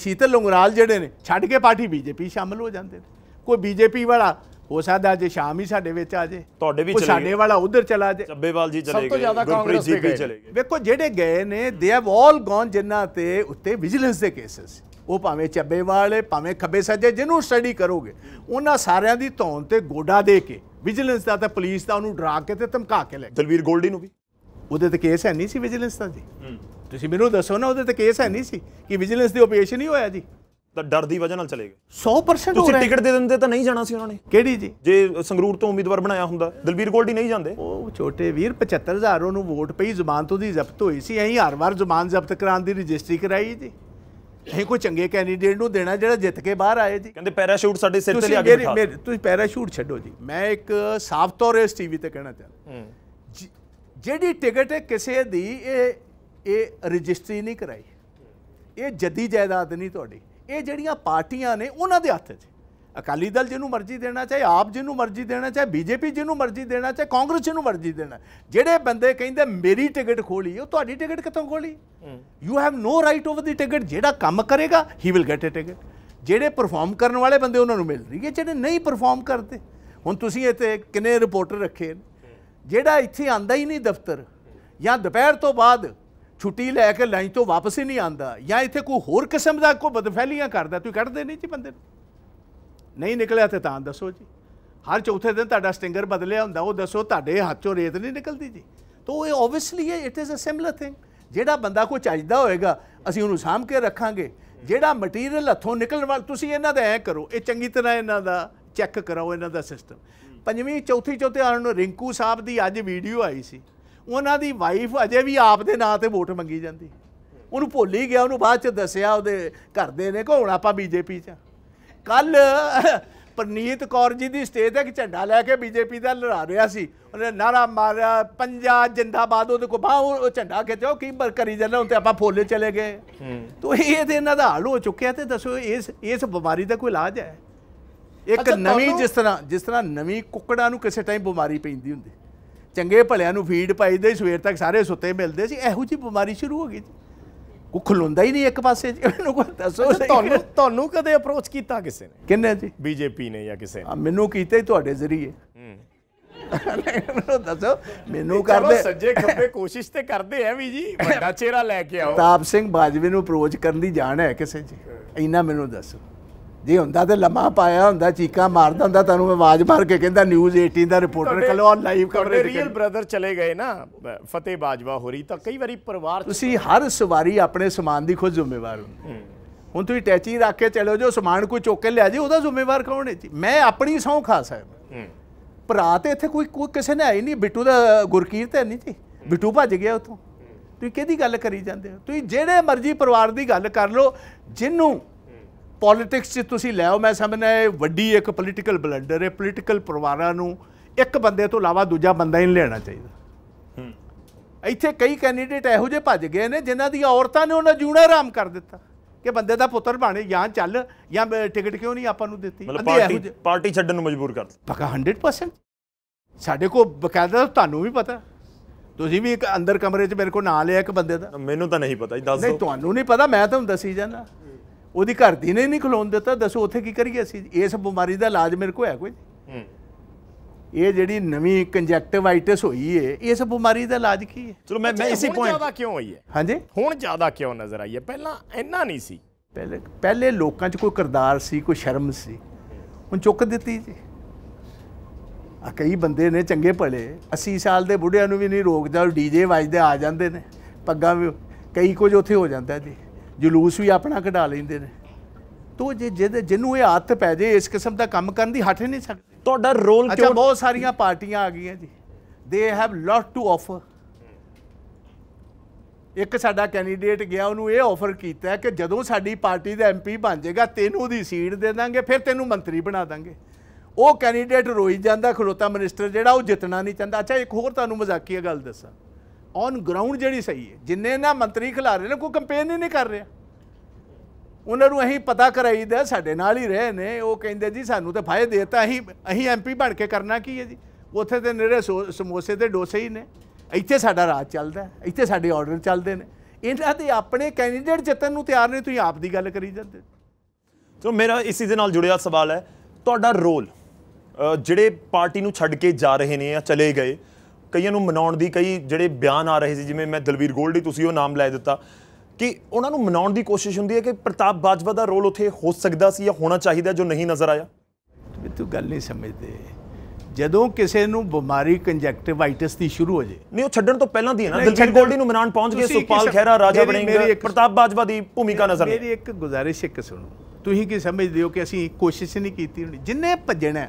ਸ਼ੀਤਲ ਲੰਗਰਾਲ ਜਿਹੜੇ ਨੇ ਛੱਡ ਕੇ ਪਾਰਟੀ ਬੀਜੇਪੀ ਸ਼ਾਮਲ ਹੋ ਜਾਂਦੇ ਨੇ ਕੋਈ ਬੀਜੇਪੀ ਵਾਲਾ ਹੋ ਸਕਦਾ ਅੱਜ ਸ਼ਾਮ ਹੀ ਸਾਡੇ ਵਿੱਚ ਆ ਜੇ ਤੁਹਾਡੇ ਵੀ ਚਲੇ ਸਾਡੇ ਵਾਲਾ ਉਧਰ ਚਲਾ ਜੇ ਚੱਬੇਵਾਲ ਜੀ ਚਲੇ ਗਏ ਸਭ ਤੋਂ ਜ਼ਿਆਦਾ ਕਾਂਗਰਸ ਦੇ ਗਏ ਵੇਖੋ ਜਿਹੜੇ ਗਏ ਨੇ ਦੇ ਹੈਵ ਆਲ ਗੋਨ ਜਿੰਨਾ ਤੇ ਉੱਤੇ ਵਿਜੀਲੈਂਸ ਦੇ ਕੇਸਸ ਉਹ ਭਾਵੇਂ ਚੱਬੇਵਾਲ ਹੈ ਭਾਵੇਂ ਖੱਬੇ ਸੱਜੇ ਜਿਹਨੂੰ ਸਟੱਡੀ ਕਰੋਗੇ ਉਹਨਾਂ ਸਾਰਿਆਂ ਦੀ ਧੌਣ ਤੇ ਗੋਡਾ ਦੇ ਕੇ ਵਿਜੀਲੈਂਸ ਦਾ ਤੇ ਪੁਲਿਸ ਦਾ ਉਹਨੂੰ ਡਰਾ ਕੇ ਤੇ ਧਮਕਾ ਕੇ ਲੈ ਦਲਵੀਰ ਗੋਲਡੀ ਨੂੰ ਵੀ ਉਹਦੇ ਤੇ ਕੇਸ ਹੈ ਨਹੀਂ ਸੀ ਵਿਜੀਲੈਂਸ ਦਾ ਜੀ ਤੁਸੀਂ ਮੈਨੂੰ ਦੱਸੋ ਨਾ ਉਹਦੇ ਤੇ ਕੇਸ ਹੈ ਨਹੀਂ ਸੀ ਕਿ ਵਿਜੀਲੈਂਸ ਦੀ ਆਪਰੇਸ਼ਨ ਹੀ ਹੋਇਆ ਜੀ ਤਾਂ ਡਰ ਦੀ ਵਜ੍ਹਾ ਨਾਲ ਚਲੇ ਗਏ 100% ਹੋ ਤੁਸੀਂ ਟਿਕਟ ਦੇ ਦਿੰਦੇ ਤਾਂ ਨਹੀਂ ਜਾਣਾ ਸੀ ਉਹਨਾਂ ਨੇ ਕਿਹੜੀ ਜੀ ਜੇ ਸੰਗਰੂਰ ਤੋਂ ਉਮੀਦਵਾਰ ਬਣਾਇਆ ਹੁੰਦਾ ਦਲਬੀਰ ਗੋਲਡੀ ਨਹੀਂ ਜਾਂਦੇ ਉਹ ਛੋਟੇ ਵੀਰ 75000 ਉਹਨੂੰ ਵੋਟ ਪਈ ਤੋਂ ਦੀ ਜ਼ਬਤ ਹੋਈ ਸੀ ਐਂ ਹਰ ਵਾਰ ਜ਼ਮਾਨ ਜ਼ਬਤ ਕਰਾਉਣ ਦੀ ਰਜਿਸਟਰੀ ਕਰਾਈ ਜੀ ਇਹ ਕੋਈ ਚੰਗੇ ਕੈਂਡੀਡੇਟ ਨੂੰ ਦੇਣਾ ਜਿਹੜਾ ਜਿੱਤ ਕੇ ਬਾਹਰ ਆਏ ਜੀ ਕਹਿੰਦੇ ਪੈਰਾਸ਼ੂਟ ਸਾਡੇ ਸਿਰ ਤੇ ਲਿਆ ਕੇ ਤੁਸੀਂ ਤੁਸੀਂ ਪੈਰਾਸ਼ੂਟ ਛੱਡੋ ਜੀ ਮੈਂ ਇੱਕ ਸਾਫ਼ ਤੌਰ ਇਸ ਟੀਵੀ ਤੇ ਕਹਿਣਾ ਚਾਹੁੰਦਾ ਜਿਹੜੀ ਟਿਕਟ ਕਿਸੇ ਦੀ ਇਹ ਇਹ ਰਜਿਸਟਰੀ ਨਹੀਂ ਕਰਾਈ ਇਹ ਜੱਦੀ ਜਾਇਦਾਦ ਨਹੀਂ ਤੁਹਾਡੀ ਇਹ ਜਿਹੜੀਆਂ ਪਾਰਟੀਆਂ ਨੇ ਉਹਨਾਂ ਦੇ ਹੱਥ 'ਚ ਅਕਾਲੀ ਦਲ ਜਿਹਨੂੰ ਮਰਜ਼ੀ ਦੇਣਾ ਚਾਹੇ ਆਪ ਜਿਹਨੂੰ ਮਰਜ਼ੀ ਦੇਣਾ ਚਾਹੇ ਬੀਜੇਪੀ ਜਿਹਨੂੰ ਮਰਜ਼ੀ ਦੇਣਾ ਚਾਹੇ ਕਾਂਗਰਸ ਜਿਹਨੂੰ ਮਰਜ਼ੀ ਦੇਣਾ ਜਿਹੜੇ ਬੰਦੇ ਕਹਿੰਦੇ ਮੇਰੀ ਟਿਕਟ ਖੋਲੀ ਉਹ ਤੁਹਾਡੀ ਟਿਕਟ ਕਿੱਥੋਂ ਖੋਲੀ you have no right over the ticket ਜਿਹੜਾ ਕੰਮ ਕਰੇਗਾ he will get a ticket ਜਿਹੜੇ ਪਰਫਾਰਮ ਕਰਨ ਵਾਲੇ ਬੰਦੇ ਉਹਨਾਂ ਨੂੰ ਮਿਲ ਰਹੀ ਹੈ ਜਿਹੜੇ ਨਹੀਂ ਪਰਫਾਰਮ ਕਰਦੇ ਹੁਣ ਤੁਸੀਂ ਇੱਥੇ ਕਿੰਨੇ ਰਿਪੋਰਟਰ ਰੱਖੇ ਜਿਹੜਾ ਇੱਥੇ ਆਂਦਾ ਹੀ ਨਹੀਂ ਦਫ਼ਤਰ ਜਾਂ ਦੁਪਹਿਰ ਤੋਂ ਬਾਅਦ ਛੁੱਟੀ ਲੈ ਕੇ ਲੰਚ ਤੋਂ ਵਾਪਸ ਹੀ ਨਹੀਂ ਆਂਦਾ ਜਾਂ ਇੱਥੇ ਕੋਈ ਹੋਰ ਕਿਸਮ ਦਾ ਕੋ ਬਦਫੈਲੀਆਂ ਕਰਦਾ ਤੁਸੀਂ ਕੱਢਦੇ ਨਹੀਂ ਜੀ ਬੰਦੇ ਨੂੰ ਨਹੀਂ ਨਿਕਲਿਆ ਤੇ ਤਾਂ ਦੱਸੋ ਜੀ ਹਰ ਚੌਥੇ ਦਿਨ ਤੁਹਾਡਾ ਸਟਿੰਗਰ ਬਦਲਿਆ ਹੁੰਦਾ ਉਹ ਦੱਸੋ ਤੁਹਾਡੇ ਹੱਥੋਂ ਰੇਤ ਨਹੀਂ ਨਿਕਲਦੀ ਜੀ ਤੋ ਇਹ ਆਬਵੀਅਸਲੀ ਹੈ it is a similar thing ਜਿਹੜਾ ਬੰਦਾ ਕੋ ਚੱਜਦਾ ਹੋਏਗਾ ਅਸੀਂ ਉਹਨੂੰ ਸਾਹਮਣੇ ਕੇ ਰੱਖਾਂਗੇ ਜਿਹੜਾ ਮਟੀਰੀਅਲ ਹੱਥੋਂ ਨਿਕਲਣ ਵਾਲ ਤੁਸੀਂ ਇਹਨਾਂ ਦਾ ਐ ਕਰੋ ਇਹ ਚੰਗੀ ਤਰ੍ਹਾਂ ਇਹਨਾਂ ਦਾ ਚੈੱਕ ਕਰਾਓ ਇਹਨਾਂ ਦਾ ਸਿਸਟਮ ਪੰਜਵੀਂ ਚੌਥੀ ਚੌਥੇ ਆਣ ਨੂੰ ਰਿੰਕੂ ਸਾਹਿਬ ਦੀ ਅੱਜ ਵੀਡੀਓ ਆਈ ਸੀ ਉਹਨਾਂ ਦੀ ਵਾਈਫ ਅਜੇ ਵੀ ਆਪ ਦੇ ਨਾਂ ਤੇ ਵੋਟ ਮੰਗੀ ਜਾਂਦੀ ਉਹਨੂੰ ਭੁੱਲ ਹੀ ਗਿਆ ਉਹਨੂੰ ਬਾਅਦ ਚ ਦੱਸਿਆ ਉਹਦੇ ਘਰ ਦੇ ਨੇ ਕਿ ਆਪਾਂ ਬੀਜੇਪੀ ਚ ਕੱਲ ਪਰਨੀਤ ਕੌਰ ਜੀ ਦੀ ਸਟੇਜ ਤੇ ਇੱਕ ਝੰਡਾ ਲੈ ਕੇ ਬੀਜੇਪੀ ਦਾ ਲੜਾ ਰਿਹਾ ਸੀ ਉਹਨੇ ਨਾਰਾ ਮਾਰਿਆ ਪੰਜਾ ਜਿੰਦਾਬਾਦ ਉਹਦੇ ਕੋ ਬਾਹ ਉਹ ਝੰਡਾ ਖਿੱਚੋ ਕੀ ਕਰੀ ਜਾਂਦਾ ਹੁਣ ਤੇ ਆਪਾਂ ਫੋਲੇ ਚਲੇ ਗਏ ਤੋ ਇਹ ਤੇ ਇਹਨਾਂ ਦਾ ਹਾਲ ਹੋ ਚੁੱਕਿਆ ਤੇ ਦੱਸੋ ਇਸ ਇਸ ਬਿਮਾਰੀ ਦਾ ਕੋਈ ਇਲਾਜ ਹੈ ਇੱਕ ਨਵੀਂ ਜਿਸ ਤਰ੍ਹਾਂ ਜਿਸ ਤਰ੍ਹਾਂ ਨਵੀਂ ਕੁੱਕੜਾਂ ਨੂੰ ਕਿਸੇ ਟਾਈਮ ਬਿਮਾਰੀ ਪੈਂਦੀ ਹੁੰਦੀ ਚੰਗੇ ਭਲਿਆਂ ਨੂੰ ਫੀਡ ਪਾਈਦੇ ਸਵੇਰ ਤੱਕ ਸਾਰੇ ਸੁੱਤੇ ਮਿਲਦੇ ਸੀ ਇਹੋ ਜੀ ਬਿਮਾਰੀ ਸ਼ੁਰੂ ਹੋ ਗਈ ਜੀ ਕੋ ਖਲੋਂਦਾ ਹੀ ਨਹੀਂ ਇੱਕ ਪਾਸੇ ਮੈਨੂੰ ਕੋਈ ਦੱਸੋ ਤੁਹਾਨੂੰ ਤੁਹਾਨੂੰ ਕਦੇ ਅਪਰੋਚ ਕੀਤਾ ਕਿਸੇ ਨੇ ਕਿੰਨੇ ਜੀ ਬੀਜੇਪੀ ਨੇ ਜਾਂ ਕਿਸੇ ਨੇ ਮੈਨੂੰ ਕੀਤਾ ਹੀ ਤੁਹਾਡੇ ਜ਼ਰੀਏ ਮੈਨੂੰ ਦੱਸੋ ਮੈਨੂੰ ਕਰਦੇ ਸੱਜੇ ਖੱਬੇ ਕੋਸ਼ਿਸ਼ ਤੇ ਕਰਦੇ ਆ ਵੀ ਜੀ ਵੱਡਾ ਚਿਹਰਾ ਲੈ ਕੇ ਆਓ ਤਾਪ ਸਿੰਘ ਬਾਜਵੇ ਨੂੰ ਅਪਰੋਚ ਕਰਨ ਦੀ ਜਾਣ ਹੈ ਕਿਸੇ ਜੀ ਇੰਨਾ ਮੈਨੂੰ ਦੱਸੋ ਜੇ ਹੁੰਦਾ ਤੇ ਲੰਮਾ ਪਾਇਆ ਹੁੰਦਾ ਚੀਕਾਂ ਮਾਰਦਾ ਹੁੰਦਾ ਤੁਹਾਨੂੰ ਮੈਂ ਆਵਾਜ਼ ਮਾਰ ਕੇ ਕਹਿੰਦਾ ਨਿਊਜ਼ 18 ਦਾ ਰਿਪੋਰਟਰ ਕਲੋ ਆ ਲਾਈਵ ਰਿਹਾ ਰੀਅਲ ਬ੍ਰਦਰ ਚਲੇ ਗਏ ਨਾ ਫਤਿਹ ਬਾਜਵਾ ਹੋਰੀ ਤਾਂ ਕਈ ਵਾਰੀ ਪਰਿਵਾਰ ਤੁਸੀਂ ਹਰ ਸਵਾਰੀ ਆਪਣੇ ਸਮਾਨ ਦੀ ਖੁਦ ਜ਼ਿੰਮੇਵਾਰ ਹੋ ਹੁਣ ਤੁਸੀਂ ਟੈਚੀ ਰੱਖ ਕੇ ਚਲੋ ਜੋ ਸਮਾਨ ਕੋਈ ਚੁੱਕ ਕੇ ਲੈ ਜੀ ਉਹਦਾ ਜ਼ਿੰਮੇਵਾਰ ਕੌਣ ਹੈ ਜੀ ਮੈਂ ਆਪਣੀ ਸੌਂ ਖਾ ਸਕਦਾ ਭਰਾ ਤੇ ਇੱਥੇ ਕੋਈ ਕਿਸੇ ਨੇ ਆਈ ਨਹੀਂ ਬਿੱਟੂ ਦਾ ਗੁਰਕੀਰ ਤੇ ਨਹੀਂ ਜੀ ਬਿੱਟੂ ਭੱਜ ਗਿਆ ਉਥੋਂ ਤੁਸੀਂ ਕਿਹਦੀ ਗੱਲ ਕਰੀ ਜਾਂਦੇ ਹੋ ਤੁਸੀਂ ਜਿਹੜੇ ਮਰਜ਼ੀ ਪਰਿਵਾਰ ਦੀ ਗੱਲ ਕਰ ਲਓ ਜਿੰਨੂੰ ਪੋਲਿਟਿਕਸ 'ਚ ਤੁਸੀਂ ਲੈਓ ਮੈਂ ਸਮਝਦਾ ਇਹ ਵੱਡੀ ਇੱਕ ਪੋਲਿਟੀਕਲ ਬਲੰਡਰ ਹੈ ਪੋਲਿਟੀਕਲ ਪਰਿਵਾਰਾਂ ਨੂੰ ਇੱਕ ਬੰਦੇ ਤੋਂ ਇਲਾਵਾ ਦੂਜਾ ਬੰਦਾ ਹੀ ਲੈਣਾ ਚਾਹੀਦਾ ਇੱਥੇ ਕਈ ਕੈਂਡੀਡੇਟ ਇਹੋ ਜਿਹੇ ਭੱਜ ਗਏ ਨੇ ਜਿਨ੍ਹਾਂ ਦੀਆਂ ਔਰਤਾਂ ਨੇ ਉਹਨਾਂ ਜੂਣਾ ਆਰਾਮ ਕਰ ਦਿੱਤਾ ਕਿ ਬੰਦੇ ਦਾ ਪੁੱਤਰ ਬਣੇ ਜਾਂ ਚੱਲ ਜਾਂ ਟਿਕਟ ਕਿਉਂ ਨਹੀਂ ਆਪਾਂ ਨੂੰ ਦਿੱਤੀ ਪਾਰਟੀ ਪਾਰਟੀ ਛੱਡਣ ਨੂੰ ਮਜਬੂਰ ਕਰ ਪੱਕਾ 100% ਸਾਡੇ ਕੋ ਬਕਾਇਦਾ ਤੁਹਾਨੂੰ ਵੀ ਪਤਾ ਤੁਸੀਂ ਵੀ ਇੱਕ ਅੰਦਰ ਕਮਰੇ 'ਚ ਮੇਰੇ ਕੋਲ ਨਾਂ ਲਿਆ ਇੱਕ ਬੰਦੇ ਦਾ ਮੈਨੂੰ ਤਾਂ ਨਹੀਂ ਪਤਾ ਜੀ ਦੱਸ ਦਿਓ ਨਹੀਂ ਤੁਹਾਨੂੰ ਨਹੀਂ ਪਤਾ ਮੈਂ ਤੁਹਾਨੂੰ ਦੱਸੀ ਜਾਂਦਾ ਉਹਦੀ ਘਰ ਦੀ ਨੇ ਨਹੀਂ ਖਲੋਣ ਦਿੱਤਾ ਦੱਸੋ ਉੱਥੇ ਕੀ ਕਰੀਏ ਅਸੀਂ ਇਸ ਬਿਮਾਰੀ ਦਾ ਇਲਾਜ ਮੇਰੇ ਕੋਲ ਹੈ ਕੋਈ ਇਹ ਜਿਹੜੀ ਨਵੀਂ ਕੰਜੈਕਟਿਵਾਈਟਿਸ ਹੋਈ ਹੈ ਇਸ ਬਿਮਾਰੀ ਦਾ ਇਲਾਜ ਕੀ ਹੈ ਚਲੋ ਮੈਂ ਮੈਂ ਇਸੇ ਪੁਆਇੰਟ ਜ਼ਿਆਦਾ ਕਿਉਂ ਹੋਈ ਹੈ ਹਾਂਜੀ ਹੁਣ ਜ਼ਿਆਦਾ ਕਿਉਂ ਨਜ਼ਰ ਆਈ ਹੈ ਪਹਿਲਾਂ ਇੰਨਾ ਨਹੀਂ ਸੀ ਪਹਿਲੇ ਪਹਿਲੇ ਲੋਕਾਂ 'ਚ ਕੋਈ ਕਰਦਾਰ ਸੀ ਕੋਈ ਸ਼ਰਮ ਸੀ ਹੁਣ ਚੁੱਕ ਦਿੱਤੀ ਜੀ ਆ ਕਈ ਬੰਦੇ ਨੇ ਚੰਗੇ ਭਲੇ 80 ਸਾਲ ਦੇ ਬੁੱਢਿਆਂ ਨੂੰ ਵੀ ਨਹੀਂ ਰੋਕਦਾ ਡੀਜੇ ਵੱਜਦੇ ਆ ਜਾਂਦੇ ਨੇ ਪੱਗਾਂ ਵੀ ਕਈ ਕੁਝ ਉੱਥੇ ਹੋ ਜਾਂਦਾ ਜੀ ਜਲੂਸ ਵੀ ਆਪਣਾ ਕਢਾ ਲੈਂਦੇ ਨੇ ਤੋ ਜੇ ਜਿਹਦੇ ਜਿਹਨੂੰ ਇਹ ਹੱਥ ਪੈ ਜੇ ਇਸ ਕਿਸਮ ਦਾ ਕੰਮ ਕਰਨ ਦੀ ਹੱਥ ਨਹੀਂ ਸਕਦੇ ਤੁਹਾਡਾ ਰੋਲ ਕਿਉਂ ਅੱਛਾ ਬਹੁਤ ਸਾਰੀਆਂ ਪਾਰਟੀਆਂ ਆ ਗਈਆਂ ਜੀ they have lot to offer ਇੱਕ ਸਾਡਾ ਕੈਂਡੀਡੇਟ ਗਿਆ ਉਹਨੂੰ ਇਹ ਆਫਰ ਕੀਤਾ ਕਿ ਜਦੋਂ ਸਾਡੀ ਪਾਰਟੀ ਦਾ ਐਮਪੀ ਬਣ ਜਾਏਗਾ ਤੈਨੂੰ ਦੀ ਸੀਟ ਦੇ ਦਾਂਗੇ ਫਿਰ ਤੈਨੂੰ ਮੰਤਰੀ ਬਣਾ ਦਾਂਗੇ ਉਹ ਕੈਂਡੀਡੇਟ ਰੋਈ ਜਾਂਦਾ ਖਲੋਤਾ ਮਿਨਿਸਟਰ ਜਿਹੜਾ ਉਹ ਜਿੱਤਣਾ ਨਹੀਂ ਚਾਹੁੰਦਾ ਅੱਛਾ ਇੱਕ ਹੋਰ ਤੁਹਾਨੂੰ ਮਜ਼ਾਕੀਆ ਗੱਲ ਦੱਸਾਂ ਔਨ ਗਰਾਊਂਡ ਜਿਹੜੀ ਸਹੀ ਹੈ ਜਿੰਨੇ ਨਾ ਮੰਤਰੀ ਖਿਲਾ ਰਹੇ ਨੇ ਕੋਈ ਕੰਪੇਨ ਹੀ ਨਹੀਂ ਕਰ ਰਿਹਾ ਉਹਨਾਂ ਨੂੰ ਅਸੀਂ ਪਤਾ ਕਰਾਈਦਾ ਸਾਡੇ ਨਾਲ ਹੀ ਰਹੇ ਨੇ ਉਹ ਕਹਿੰਦੇ ਜੀ ਸਾਨੂੰ ਤਾਂ ਫਾਇਦੇ ਦੇਤਾ ਅਸੀਂ ਅਸੀਂ ਐਮਪੀ ਬਣ ਕੇ ਕਰਨਾ ਕੀ ਹੈ ਜੀ ਉੱਥੇ ਤੇ ਨੇੜੇ ਸਮੋਸੇ ਤੇ ਡੋਸੇ ਹੀ ਨੇ ਇੱਥੇ ਸਾਡਾ ਰਾਜ ਚੱਲਦਾ ਇੱਥੇ ਸਾਡੇ ਆਰਡਰ ਚੱਲਦੇ ਨੇ ਇਹਨਾਂ ਦੇ ਆਪਣੇ ਕੈਂਡੀਡੇਟ ਜਿੱਤਣ ਨੂੰ ਤਿਆਰ ਨਹੀਂ ਤੁਸੀਂ ਆਪ ਦੀ ਗੱਲ ਕਰੀ ਜਾਂਦੇ ਸੋ ਮੇਰਾ ਇਸ ਦੇ ਨਾਲ ਜੁੜਿਆ ਸਵਾਲ ਹੈ ਤੁਹਾਡਾ ਰੋਲ ਜਿਹੜੇ ਪਾਰਟੀ ਨੂੰ ਛੱਡ ਕੇ ਜਾ ਰਹੇ ਨੇ ਜਾਂ ਚਲੇ ਗਏ ਕਈਆਂ ਨੂੰ ਮਨਾਉਣ ਦੀ ਕਈ ਜਿਹੜੇ ਬਿਆਨ ਆ ਰਹੇ ਸੀ ਜਿਵੇਂ ਮੈਂ ਦਲਵੀਰ ਗੋਲਡੀ ਤੁਸੀਂ ਉਹ ਨਾਮ ਲੈ ਦਿੱਤਾ ਕਿ ਉਹਨਾਂ ਨੂੰ ਮਨਾਉਣ ਦੀ ਕੋਸ਼ਿਸ਼ ਹੁੰਦੀ ਹੈ ਕਿ ਪ੍ਰਤਾਪ ਬਾਜਵਾ ਦਾ ਰੋਲ ਉੱਥੇ ਹੋ ਸਕਦਾ ਸੀ ਜਾਂ ਹੋਣਾ ਚਾਹੀਦਾ ਜੋ ਨਹੀਂ ਨਜ਼ਰ ਆਇਆ ਤੂੰ ਗੱਲ ਨਹੀਂ ਸਮਝਦੇ ਜਦੋਂ ਕਿਸੇ ਨੂੰ ਬਿਮਾਰੀ ਕੰਜੈਕਟਿਵਾਈਟਿਸ ਦੀ ਸ਼ੁਰੂ ਹੋ ਜੇ ਨਹੀਂ ਉਹ ਛੱਡਣ ਤੋਂ ਪਹਿਲਾਂ ਦੀ ਹੈ ਨਾ ਦਿਲਜੀਤ ਗੋਲਡੀ ਨੂੰ ਮਨਾਉਣ ਪਹੁੰਚ ਗਏ ਸੁਪਾਲ ਖਹਿਰਾ ਰਾਜਾ ਬਣੇਗਾ ਪ੍ਰਤਾਪ ਬਾਜਵਾ ਦੀ ਭੂਮਿਕਾ ਨਜ਼ਰ ਮੇਰੀ ਇੱਕ ਗੁਜ਼ਾਰਿਸ਼ ਇੱਕ ਸੁਣੋ ਤੁਸੀਂ ਕੀ ਸਮਝਦੇ ਹੋ ਕਿ ਅਸੀਂ ਕੋਸ਼ਿਸ਼ ਨਹੀਂ ਕੀਤੀ ਹੋਣੀ ਜਿੰਨੇ ਭੱਜਣਾ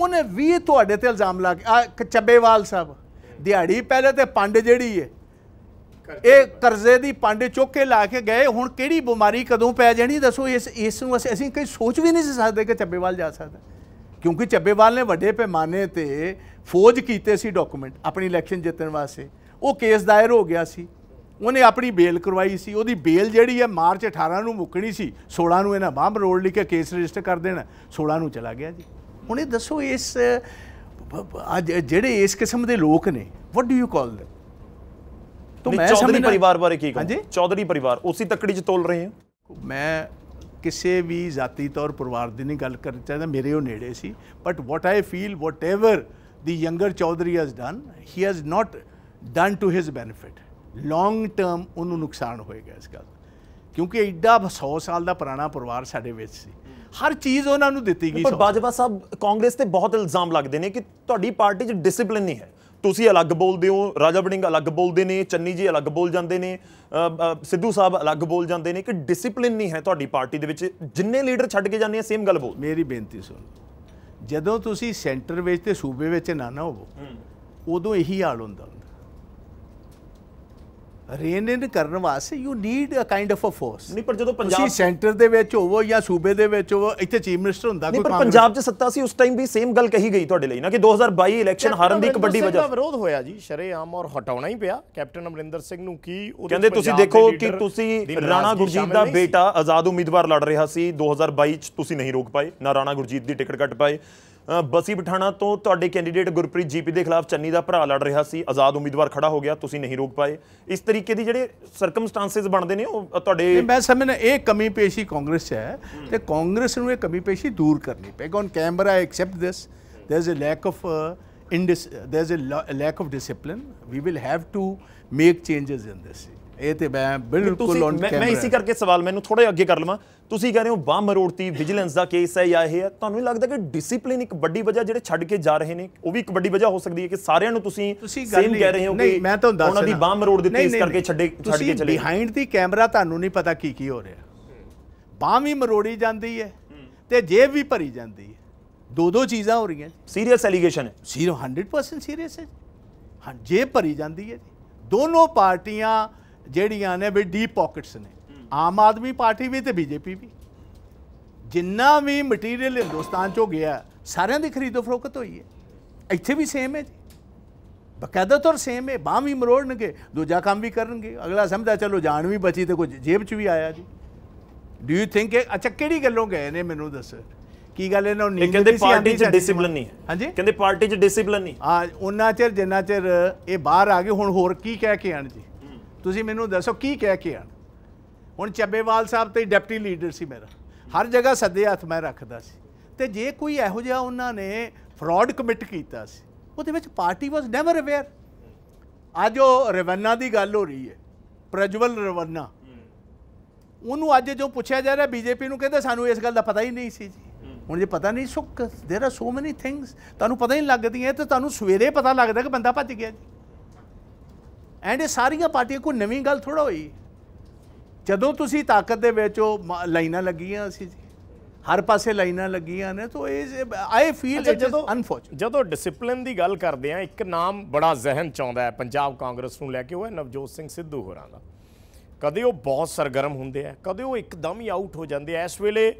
ਉਹਨੇ ਵੀ ਤੁਹਾਡੇ ਤੇ ਇਲਜ਼ਾਮ ਲਾ ਕੇ ਚੱਬੇਵਾਲ ਸਾਹਿਬ ਦਿਹਾੜੀ ਪਹਿਲੇ ਤੇ ਪੰਡ ਜਿਹੜੀ ਹੈ ਇਹ ਕਰਜ਼ੇ ਦੀ ਪੰਡ ਚੁੱਕ ਕੇ ਲਾ ਕੇ ਗਏ ਹੁਣ ਕਿਹੜੀ ਬਿਮਾਰੀ ਕਦੋਂ ਪੈ ਜਾਣੀ ਦੱਸੋ ਇਸ ਇਸ ਨੂੰ ਅਸੀਂ ਅਸੀਂ ਕਈ ਸੋਚ ਵੀ ਨਹੀਂ ਸਕਦੇ ਕਿ ਚੱਬੇਵਾਲ ਜਾ ਸਕਦਾ ਕਿਉਂਕਿ ਚੱਬੇਵਾਲ ਨੇ ਵੱਡੇ ਪੈਮਾਨੇ ਤੇ ਫੌਜ ਕੀਤੇ ਸੀ ਡਾਕੂਮੈਂਟ ਆਪਣੀ ਇਲੈਕਸ਼ਨ ਜਿੱਤਣ ਵਾਸਤੇ ਉਹ ਕੇਸ ਦਾਇਰ ਹੋ ਗਿਆ ਸੀ ਉਹਨੇ ਆਪਣੀ ਬੇਲ ਕਰਵਾਈ ਸੀ ਉਹਦੀ ਬੇਲ ਜਿਹੜੀ ਹੈ ਮਾਰਚ 18 ਨੂੰ ਮੁੱਕਣੀ ਸੀ 16 ਨੂੰ ਇਹਨਾਂ ਬਾਹਰ ਰੋਡ ਲਿਖ ਕੇ ਕੇਸ ਰਜਿਸਟਰ ਕਰ ਦੇਣਾ 16 ਨੂੰ ਚਲਾ ਗਿਆ ਜੀ ਹੁਣ ਇਹ ਦੱਸੋ ਇਸ ਅੱਜ ਜਿਹੜੇ ਇਸ ਕਿਸਮ ਦੇ ਲੋਕ ਨੇ what do you call them ਤੋਂ ਮੈਂ ਚੌਧਰੀ ਪਰਿਵਾਰ ਬਾਰੇ ਕੀ ਕਹਾਂ ਚੌਧਰੀ ਪਰਿਵਾਰ ਉਸੇ ਤੱਕੜੀ 'ਚ ਤੋਲ ਰਹੇ ਹਾਂ ਮੈਂ ਕਿਸੇ ਵੀ ਜ਼ਾਤੀ ਤੌਰ ਪਰਿਵਾਰ ਦੀ ਨਹੀਂ ਗੱਲ ਕਰਨਾ ਚਾਹੁੰਦਾ ਮੇਰੇ ਉਹ ਨੇੜੇ ਸੀ but what I feel whatever the younger Chaudhary has done he has not done to his benefit long term ਉਹਨੂੰ ਨੁਕਸਾਨ ਹੋਏਗਾ ਇਸ ਗੱਲ ਕਿਉਂਕਿ ਐਡਾ 100 ਸਾਲ ਦਾ ਪੁਰਾਣਾ ਪਰਿਵਾਰ ਸਾਡੇ ਵਿੱਚ ਸੀ ਹਰ ਚੀਜ਼ ਉਹਨਾਂ ਨੂੰ ਦਿੱਤੀ ਗਈ ਪਰ ਬਾਜਵਾ ਸਾਹਿਬ ਕਾਂਗਰਸ ਤੇ ਬਹੁਤ ਇਲਜ਼ਾਮ ਲੱਗਦੇ ਨੇ ਕਿ ਤੁਹਾਡੀ ਪਾਰਟੀ 'ਚ ਡਿਸਪਲਿਨ ਨਹੀਂ ਹੈ ਤੁਸੀਂ ਅਲੱਗ ਬੋਲਦੇ ਹੋ ਰਾਜਾ ਬੜਿੰਗ ਅਲੱਗ ਬੋਲਦੇ ਨੇ ਚੰਨੀ ਜੀ ਅਲੱਗ ਬੋਲ ਜਾਂਦੇ ਨੇ ਸਿੱਧੂ ਸਾਹਿਬ ਅਲੱਗ ਬੋਲ ਜਾਂਦੇ ਨੇ ਕਿ ਡਿਸਪਲਿਨ ਨਹੀਂ ਹੈ ਤੁਹਾਡੀ ਪਾਰਟੀ ਦੇ ਵਿੱਚ ਜਿੰਨੇ ਲੀਡਰ ਛੱਡ ਕੇ ਜਾਂਦੇ ਆ ਸੇਮ ਗੱਲ ਬੋਲ ਮੇਰੀ ਬੇਨਤੀ ਸੁਣ ਜਦੋਂ ਤੁਸੀਂ ਸੈਂਟਰ ਵਿੱਚ ਤੇ ਸੂਬੇ ਵਿੱਚ ਨਾ ਨਾ ਹੋਵੋ ਉਦੋਂ ਇਹੀ ਹਾਲ ਹੁੰਦਾ ਹੁੰਦਾ ਰੇਨ ਇਨ ਕਰਨ ਵਾਸਤੇ you need a kind of a force ਨਹੀਂ ਪਰ ਜਦੋਂ ਪੰਜਾਬ ਤੁਸੀਂ ਸੈਂਟਰ ਦੇ ਵਿੱਚ ਹੋਵੋ ਜਾਂ ਸੂਬੇ ਦੇ ਵਿੱਚ ਹੋਵੋ ਇੱਥੇ ਚੀਫ ਮਿਨਿਸਟਰ ਹੁੰਦਾ ਕੋਈ ਨਹੀਂ ਪਰ ਪੰਜਾਬ 'ਚ ਸੱਤਾ ਸੀ ਉਸ ਟਾਈਮ ਵੀ ਸੇਮ ਗੱਲ ਕਹੀ ਗਈ ਤੁਹਾਡੇ ਲਈ ਨਾ ਕਿ 2022 ਇਲੈਕਸ਼ਨ ਹਾਰਨ ਦੀ ਇੱਕ ਵੱਡੀ ਵਜ੍ਹਾ ਵਿਰੋਧ ਹੋਇਆ ਜੀ ਸ਼ਰੇਆਮ ਔਰ ਹਟਾਉਣਾ ਹੀ ਪਿਆ ਕੈਪਟਨ ਅਮਰਿੰਦਰ ਸਿੰਘ ਨੂੰ ਕੀ ਉਹ ਕਹਿੰਦੇ ਤੁਸੀਂ ਦੇਖੋ ਕਿ ਤੁਸੀਂ ਰਾਣਾ ਗੁਰਜੀਤ ਦਾ ਬੇਟਾ ਆਜ਼ਾਦ ਉਮੀਦਵਾਰ ਲੜ ਰਿਹਾ ਸੀ 2022 'ਚ ਤੁਸੀਂ ਨਹੀਂ ਰੋਕ ਪਾਏ ਨਾ ਰਾਣਾ ਗੁਰਜੀਤ ਦੀ ਟਿਕਟ ਕੱਟ ਪਾਏ ਬਸੀ ਪਠਾਣਾ ਤੋਂ ਤੁਹਾਡੇ ਕੈਂਡੀਡੇਟ ਗੁਰਪ੍ਰੀਤ ਜੀਪੀ ਦੇ ਖਿਲਾਫ ਚੰਨੀ ਦਾ ਭਰਾ ਲੜ ਰਿਹਾ ਸੀ ਆਜ਼ਾਦ ਉਮੀਦਵਾਰ ਖੜਾ ਹੋ ਗਿਆ ਤੁਸੀਂ ਨਹੀਂ ਰੋਕ ਪਾਏ ਇਸ ਤਰੀਕੇ ਦੀ ਜਿਹੜੇ ਸਰਕਮਸਟੈਂਸਸ ਬਣਦੇ ਨੇ ਉਹ ਤੁਹਾਡੇ ਮੈਂ ਸਮਝਣਾ ਇਹ ਕਮੀ ਪੇਸ਼ੀ ਕਾਂਗਰਸ 'ਚ ਹੈ ਤੇ ਕਾਂਗਰਸ ਨੂੰ ਇਹ ਕਮੀ ਪੇਸ਼ੀ ਦੂਰ ਕਰਨੀ ਪੈਗਾ on camera accept this is a lack of in uh, there's is a lack of discipline we will have to make changes in this ਇਹ ਤੇ ਮੈਂ ਬਿਲਕੁਲ ਔਨ ਕੈਮਰਾ ਮੈਂ ਇਸੇ ਕਰਕੇ ਸਵਾਲ ਮੈਨੂੰ ਥੋੜਾ ਜਿਹਾ ਅੱਗੇ ਕਰ ਲਵਾਂ ਤੁਸੀਂ ਕਹ ਰਹੇ ਹੋ ਬੰਮ ਰੋੜਤੀ ਵਿਜੀਲੈਂਸ ਦਾ ਕੇਸ ਹੈ ਜਾਂ ਇਹ ਹੈ ਤੁਹਾਨੂੰ ਨਹੀਂ ਲੱਗਦਾ ਕਿ ਡਿਸਪਲਿਨ ਇੱਕ ਵੱਡੀ ਵਜ੍ਹਾ ਜਿਹੜੇ ਛੱਡ ਕੇ ਜਾ ਰਹੇ ਨੇ ਉਹ ਵੀ ਇੱਕ ਵੱਡੀ ਵਜ੍ਹਾ ਹੋ ਸਕਦੀ ਹੈ ਕਿ ਸਾਰਿਆਂ ਨੂੰ ਤੁਸੀਂ ਸੇਮ ਕਹਿ ਰਹੇ ਹੋ ਕਿ ਮੈਂ ਤੁਹਾਨੂੰ ਦੱਸ ਉਹਨਾਂ ਦੀ ਬੰਮ ਰੋੜ ਦਿੱਤੀ ਇਸ ਕਰਕੇ ਛੱਡੇ ਛੱਡ ਕੇ ਚਲੇ ਬਿਹਾਈਂਡ ਦੀ ਕੈਮਰਾ ਤੁਹਾਨੂੰ ਨਹੀਂ ਪਤਾ ਕੀ ਕੀ ਹੋ ਰਿਹਾ ਬੰਮ ਵੀ ਮਰੋੜੀ ਜਾਂਦੀ ਹੈ ਤੇ ਜੇਬ ਵੀ ਭਰੀ ਜਾਂਦੀ ਹੈ ਦੋ ਦੋ ਚੀਜ਼ਾਂ ਹੋ ਰਹੀਆਂ ਸੀਰੀਅਸ ਐਲੀਗੇਸ਼ਨ ਹੈ 100% ਸੀਰੀਅਸ ਹੈ ਹਾਂ ਜੇਬ ਭਰੀ ਜਾਂਦੀ ਹੈ ਦੋਨੋਂ ਪਾਰਟੀਆਂ ਜਿਹੜੀਆਂ ਨੇ ਵੀ ਡੀਪ ਪਾਕਟਸ ਨੇ ਆਮ ਆਦਮੀ ਪਾਰਟੀ ਵੀ ਤੇ ਬੀਜੇਪੀ ਵੀ ਜਿੰਨਾ ਵੀ ਮਟੀਰੀਅਲ ਹਿੰਦੁਸਤਾਨ ਚੋਂ ਗਿਆ ਸਾਰਿਆਂ ਦੀ ਖਰੀਦੋ ਫਰੋਖਤ ਹੋਈ ਹੈ ਇੱਥੇ ਵੀ ਸੇਮ ਹੈ ਜੀ ਬਕਾਇਦਾ ਤੌਰ ਸੇਮ ਹੈ ਬਾਹ ਵੀ ਮਰੋੜਨਗੇ ਦੂਜਾ ਕੰਮ ਵੀ ਕਰਨਗੇ ਅਗਲਾ ਸਮਝਦਾ ਚਲੋ ਜਾਨ ਵੀ ਬਚੀ ਤੇ ਕੁਝ ਜੇਬ 'ਚ ਵੀ ਆਇਆ ਜੀ ਡੂ ਯੂ ਥਿੰਕ ਅੱਛਾ ਕਿਹੜੀ ਗੱਲੋਂ ਗਏ ਨੇ ਮੈਨੂੰ ਦੱਸ ਕੀ ਗੱਲ ਇਹਨਾਂ ਨੂੰ ਨਹੀਂ ਕਹਿੰਦੇ ਪਾਰਟੀ 'ਚ ਡਿਸਪਲਿਨ ਨਹੀਂ ਹੈ ਹਾਂਜੀ ਕਹਿੰਦੇ ਪਾਰਟੀ 'ਚ ਡਿਸਪਲਿਨ ਨਹੀਂ ਆ ਉਹਨਾਂ ਚਿਰ ਜਿੰਨਾ ਚਿਰ ਇਹ ਬਾਹਰ ਆ ਗਏ ਹੁਣ ਹੋਰ ਕੀ ਕਹਿ ਕੇ ਆਣ ਜੀ ਤੁਸੀਂ ਮੈਨੂੰ ਦੱਸੋ ਕੀ ਕਹਿ ਕੇ ਆਣ ਹੁਣ ਚੱਬੇਵਾਲ ਸਾਹਿਬ ਤੇ ਡਿਪਟੀ ਲੀਡਰ ਸੀ ਮੇਰਾ ਹਰ ਜਗ੍ਹਾ ਸੱਦੇ ਹੱਥ ਮੈਂ ਰੱਖਦਾ ਸੀ ਤੇ ਜੇ ਕੋਈ ਇਹੋ ਜਿਹਾ ਉਹਨਾਂ ਨੇ ਫਰਾਡ ਕਮਿਟ ਕੀਤਾ ਸੀ ਉਹਦੇ ਵਿੱਚ ਪਾਰਟੀ ਵਾਸ ਨੈਵਰ ਅਵੇਅਰ ਅੱਜ ਉਹ ਰਵੰਨਾ ਦੀ ਗੱਲ ਹੋ ਰਹੀ ਹੈ ਪ੍ਰਜਵਲ ਰਵੰਨਾ ਉਹਨੂੰ ਅੱਜ ਜੋ ਪੁੱਛਿਆ ਜਾ ਰਿਹਾ ਬੀਜੇਪੀ ਨੂੰ ਕਹਿੰਦਾ ਸਾਨੂੰ ਇਸ ਗੱਲ ਦਾ ਪਤਾ ਹੀ ਨਹੀਂ ਸੀ ਜੀ ਹੁਣ ਜੇ ਪਤਾ ਨਹੀਂ ਸੁੱਕ there are so many things ਤੁਹਾਨੂੰ ਪਤਾ ਹੀ ਨਹੀਂ ਲੱਗਦੀਆਂ ਤੇ ਤੁਹਾਨੂੰ ਸਵੇਰੇ ਪਤਾ ਲੱਗਦਾ ਕਿ ਬੰਦਾ ਭੱਜ ਗਿਆ ਜੀ ਐਂਡ ਇਹ ਸਾਰੀਆਂ ਪਾਰਟੀਆਂ ਕੋਈ ਨਵੀਂ ਗੱਲ ਥੋੜਾ ਹੋਈ ਜਦੋਂ ਤੁਸੀਂ ਤਾਕਤ ਦੇ ਵਿੱਚ ਉਹ ਲਾਈਨਾਂ ਲੱਗੀਆਂ ਅਸੀਂ ਜੀ ਹਰ ਪਾਸੇ ਲਾਈਨਾਂ ਲੱਗੀਆਂ ਨੇ ਸੋ ਇਹ ਆਈ ਫੀਲ ਇਟ ਇਜ਼ ਜਦੋਂ ਡਿਸਪਲਿਨ ਦੀ ਗੱਲ ਕਰਦੇ ਆ ਇੱਕ ਨਾਮ ਬੜਾ ਜ਼ਹਿਨ ਚ ਆਉਂਦਾ ਹੈ ਪੰਜਾਬ ਕਾਂਗਰਸ ਨੂੰ ਲੈ ਕੇ ਉਹ ਹੈ ਨਵਜੋਤ ਸਿੰਘ ਸਿੱਧੂ ਹੋਰਾਂ ਦਾ ਕਦੇ ਉਹ ਬਹੁਤ ਸਰਗਰਮ ਹੁੰਦੇ ਆ ਕਦੇ ਉਹ ਇੱਕਦਮ ਹੀ ਆਊਟ ਹੋ ਜਾਂਦੇ ਆ ਇਸ ਵੇਲੇ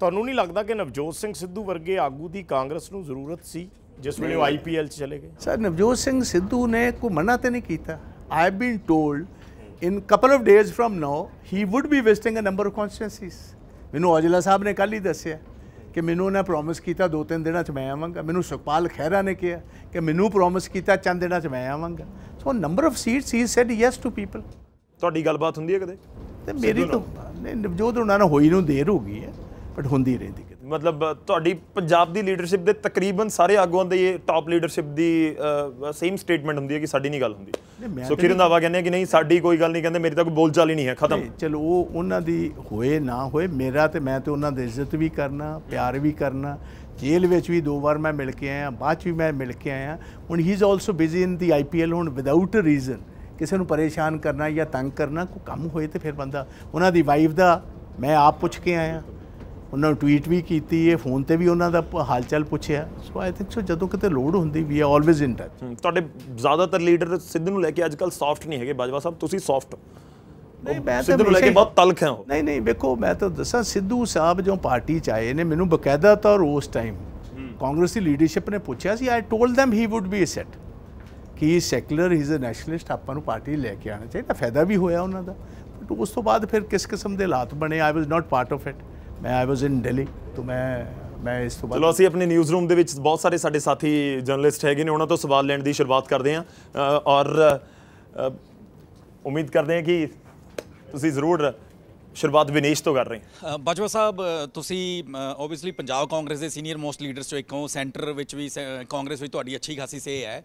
ਤੁਹਾਨੂੰ ਨਹੀਂ ਲੱਗਦਾ ਕਿ ਨਵਜੋਤ ਸਿੰਘ ਸਿੱਧੂ ਵਰਗੇ ਆਗੂ ਦੀ ਕਾਂਗਰਸ ਨੂੰ ਜ਼ਰੂਰਤ ਸੀ ਜਿਸ ਵੇਲੇ ਉਹ ਆਈਪੀਐਲ 'ਚ ਚਲੇ ਗਏ ਸਰ ਨਵਜੋਤ ਸਿੰਘ ਸਿੱਧੂ ਨੇ ਕੋਈ ਮਨਾ ਤੇ ਨਹੀਂ ਕੀਤਾ I've been told in couple of days from now, he would be visiting a number of constituencies. ਮੈਨੂੰ ਔਜਲਾ ਸਾਹਿਬ ਨੇ ਕੱਲ ਹੀ ਦੱਸਿਆ ਕਿ ਮੈਨੂੰ ਉਹਨਾਂ ਪ੍ਰੋਮਿਸ ਕੀਤਾ ਦੋ ਤਿੰਨ ਦਿਨਾਂ 'ਚ ਮੈਂ ਆਵਾਂਗਾ ਮੈਨੂੰ ਸੁਖਪਾਲ ਖਹਿਰਾ ਨੇ ਕਿਹਾ ਕਿ ਮੈਨੂੰ ਪ੍ਰੋਮਿਸ ਕੀਤਾ ਚੰਦ ਦਿਨਾਂ 'ਚ ਮੈਂ ਆਵਾਂਗਾ so number of seats he said yes to people ਤੁਹਾਡੀ ਗੱਲਬਾਤ ਹੁੰਦੀ ਹੈ ਕਦੇ ਤੇ ਮੇਰੀ ਤਾਂ ਨਵਜੋਤ ਉਹਨਾਂ ਨਾਲ ਹੋਈ ਨੂੰ ਦੇਰ ਹੋ ਗਈ ਹੈ ਬਟ ਹੁੰਦੀ ਰਹਿੰਦੀ ਮਤਲਬ ਤੁਹਾਡੀ ਪੰਜਾਬ ਦੀ ਲੀਡਰਸ਼ਿਪ ਦੇ ਤਕਰੀਬਨ ਸਾਰੇ ਆਗੂਆਂ ਦੇ ਇਹ ਟਾਪ ਲੀਡਰਸ਼ਿਪ ਦੀ ਸੇਮ ਸਟੇਟਮੈਂਟ ਹੁੰਦੀ ਹੈ ਕਿ ਸਾਡੀ ਨਹੀਂ ਗੱਲ ਹੁੰਦੀ ਸੋ ਕਿਰਨ ਦਾਵਾ ਕਹਿੰਦੇ ਕਿ ਨਹੀਂ ਸਾਡੀ ਕੋਈ ਗੱਲ ਨਹੀਂ ਕਹਿੰਦੇ ਮੇਰੀ ਤਾਂ ਕੋਈ ਬੋਲਚਾਲ ਹੀ ਨਹੀਂ ਹੈ ਖਤਮ ਚਲੋ ਉਹ ਉਹਨਾਂ ਦੀ ਹੋਏ ਨਾ ਹੋਏ ਮੇਰਾ ਤੇ ਮੈਂ ਤੇ ਉਹਨਾਂ ਦੀ ਇੱਜ਼ਤ ਵੀ ਕਰਨਾ ਪਿਆਰ ਵੀ ਕਰਨਾ ਜੇਲ੍ਹ ਵਿੱਚ ਵੀ ਦੋ ਵਾਰ ਮੈਂ ਮਿਲ ਕੇ ਆਇਆ ਬਾਅਦ ਵੀ ਮੈਂ ਮਿਲ ਕੇ ਆਇਆ ਹੁਣ he is also busy in the IPL ਹੁਣ ਵਿਦਆਊਟ ਅ ਰੀਜ਼ਨ ਕਿਸੇ ਨੂੰ ਪਰੇਸ਼ਾਨ ਕਰਨਾ ਜਾਂ ਤੰਗ ਕਰਨਾ ਕੋਈ ਕੰਮ ਹੋਏ ਤੇ ਫਿਰ ਬੰਦਾ ਉਹਨਾਂ ਦੀ ਵਾਈਫ ਦਾ ਮੈਂ ਆਪ ਪੁੱਛ ਕੇ ਆਇਆ ਉਹਨਾਂ ਨੂੰ ਟਵੀਟ ਵੀ ਕੀਤੀ ਹੈ ਫੋਨ ਤੇ ਵੀ ਉਹਨਾਂ ਦਾ ਹਾਲਚਾਲ ਪੁੱਛਿਆ ਸੋ ਆਈ ਥਿੰਕ ਸੋ ਜਦੋਂ ਕਿਤੇ ਲੋਡ ਹੁੰਦੀ ਵੀ ਆ ਆਲਵੇਜ਼ ਇਨ ਟੱਚ ਤੁਹਾਡੇ ਜ਼ਿਆਦਾਤਰ ਲੀਡਰ ਸਿੱਧੂ ਨੂੰ ਲੈ ਕੇ ਅੱਜਕੱਲ ਸੌਫਟ ਨਹੀਂ ਹੈਗੇ ਬਾਜਵਾ ਸਾਹਿਬ ਤੁਸੀਂ ਸੌਫਟ ਨਹੀਂ ਮੈਂ ਸਿੱਧੂ ਨੂੰ ਲੈ ਕੇ ਬਹੁਤ ਤਲਖ ਹਾਂ ਨਹੀਂ ਨਹੀਂ ਵੇਖੋ ਮੈਂ ਤਾਂ ਦੱਸਾਂ ਸਿੱਧੂ ਸਾਹਿਬ ਜੋ ਪਾਰਟੀ ਚ ਆਏ ਨੇ ਮੈਨੂੰ ਬਕਾਇਦਾ ਤੌਰ ਉਸ ਟਾਈਮ ਕਾਂਗਰਸੀ ਲੀਡਰਸ਼ਿਪ ਨੇ ਪੁੱਛਿਆ ਸੀ I told them he would be set ਕਿ he secular he is a nationalist ਆਪਾਂ ਨੂੰ ਪਾਰਟੀ ਲੈ ਕੇ ਆਣਾ ਚਾਹੀਦਾ ਫਾਇਦਾ ਵੀ ਹੋਇਆ ਉਹਨਾਂ ਦਾ ਬਟ ਉਸ ਤੋਂ ਬਾਅਦ ਫਿਰ ਕਿਸ ਕਿਸਮ ਦੇ ਹਾਲਾਤ ਬਣੇ I was not part of it ਮੈਂ ਆਈ ਵਾਸ ਇਨ ਦਿੱਲੀ ਤੋ ਮੈਂ ਮੈਂ ਇਸ ਤੋਂ ਬਾਅਦ ਚਲੋ ਅਸੀਂ ਆਪਣੇ ਨਿਊਜ਼ ਰੂਮ ਦੇ ਵਿੱਚ ਬਹੁਤ ਸਾਰੇ ਸਾਡੇ ਸਾਥੀ ਜਰਨਲਿਸਟ ਹੈਗੇ ਨੇ ਉਹਨਾਂ ਤੋਂ ਸਵਾਲ ਲੈਣ ਦੀ ਸ਼ੁਰੂਆਤ ਕਰਦੇ ਹਾਂ ਔਰ ਉਮੀਦ ਕਰਦੇ ਹਾਂ ਕਿ ਤੁਸੀਂ ਜ਼ਰੂਰ ਸ਼ੁਰੂਆਤ ਵਿਨੇਸ਼ ਤੋਂ ਕਰ ਰਹੇ ਬਾਜਵਾ ਸਾਹਿਬ ਤੁਸੀਂ ਆਬਵੀਅਸਲੀ ਪੰਜਾਬ ਕਾਂਗਰਸ ਦੇ ਸੀਨੀਅਰ ਮੋਸਟ ਲੀਡਰਸ ਚੋਂ ਇੱਕ ਹੋ ਸੈਂਟਰ ਵਿੱਚ ਵੀ ਕਾਂਗਰਸ ਵਿੱਚ ਤੁਹਾਡੀ ਅੱਛੀ ਖਾਸੀ ਸੇ ਹੈ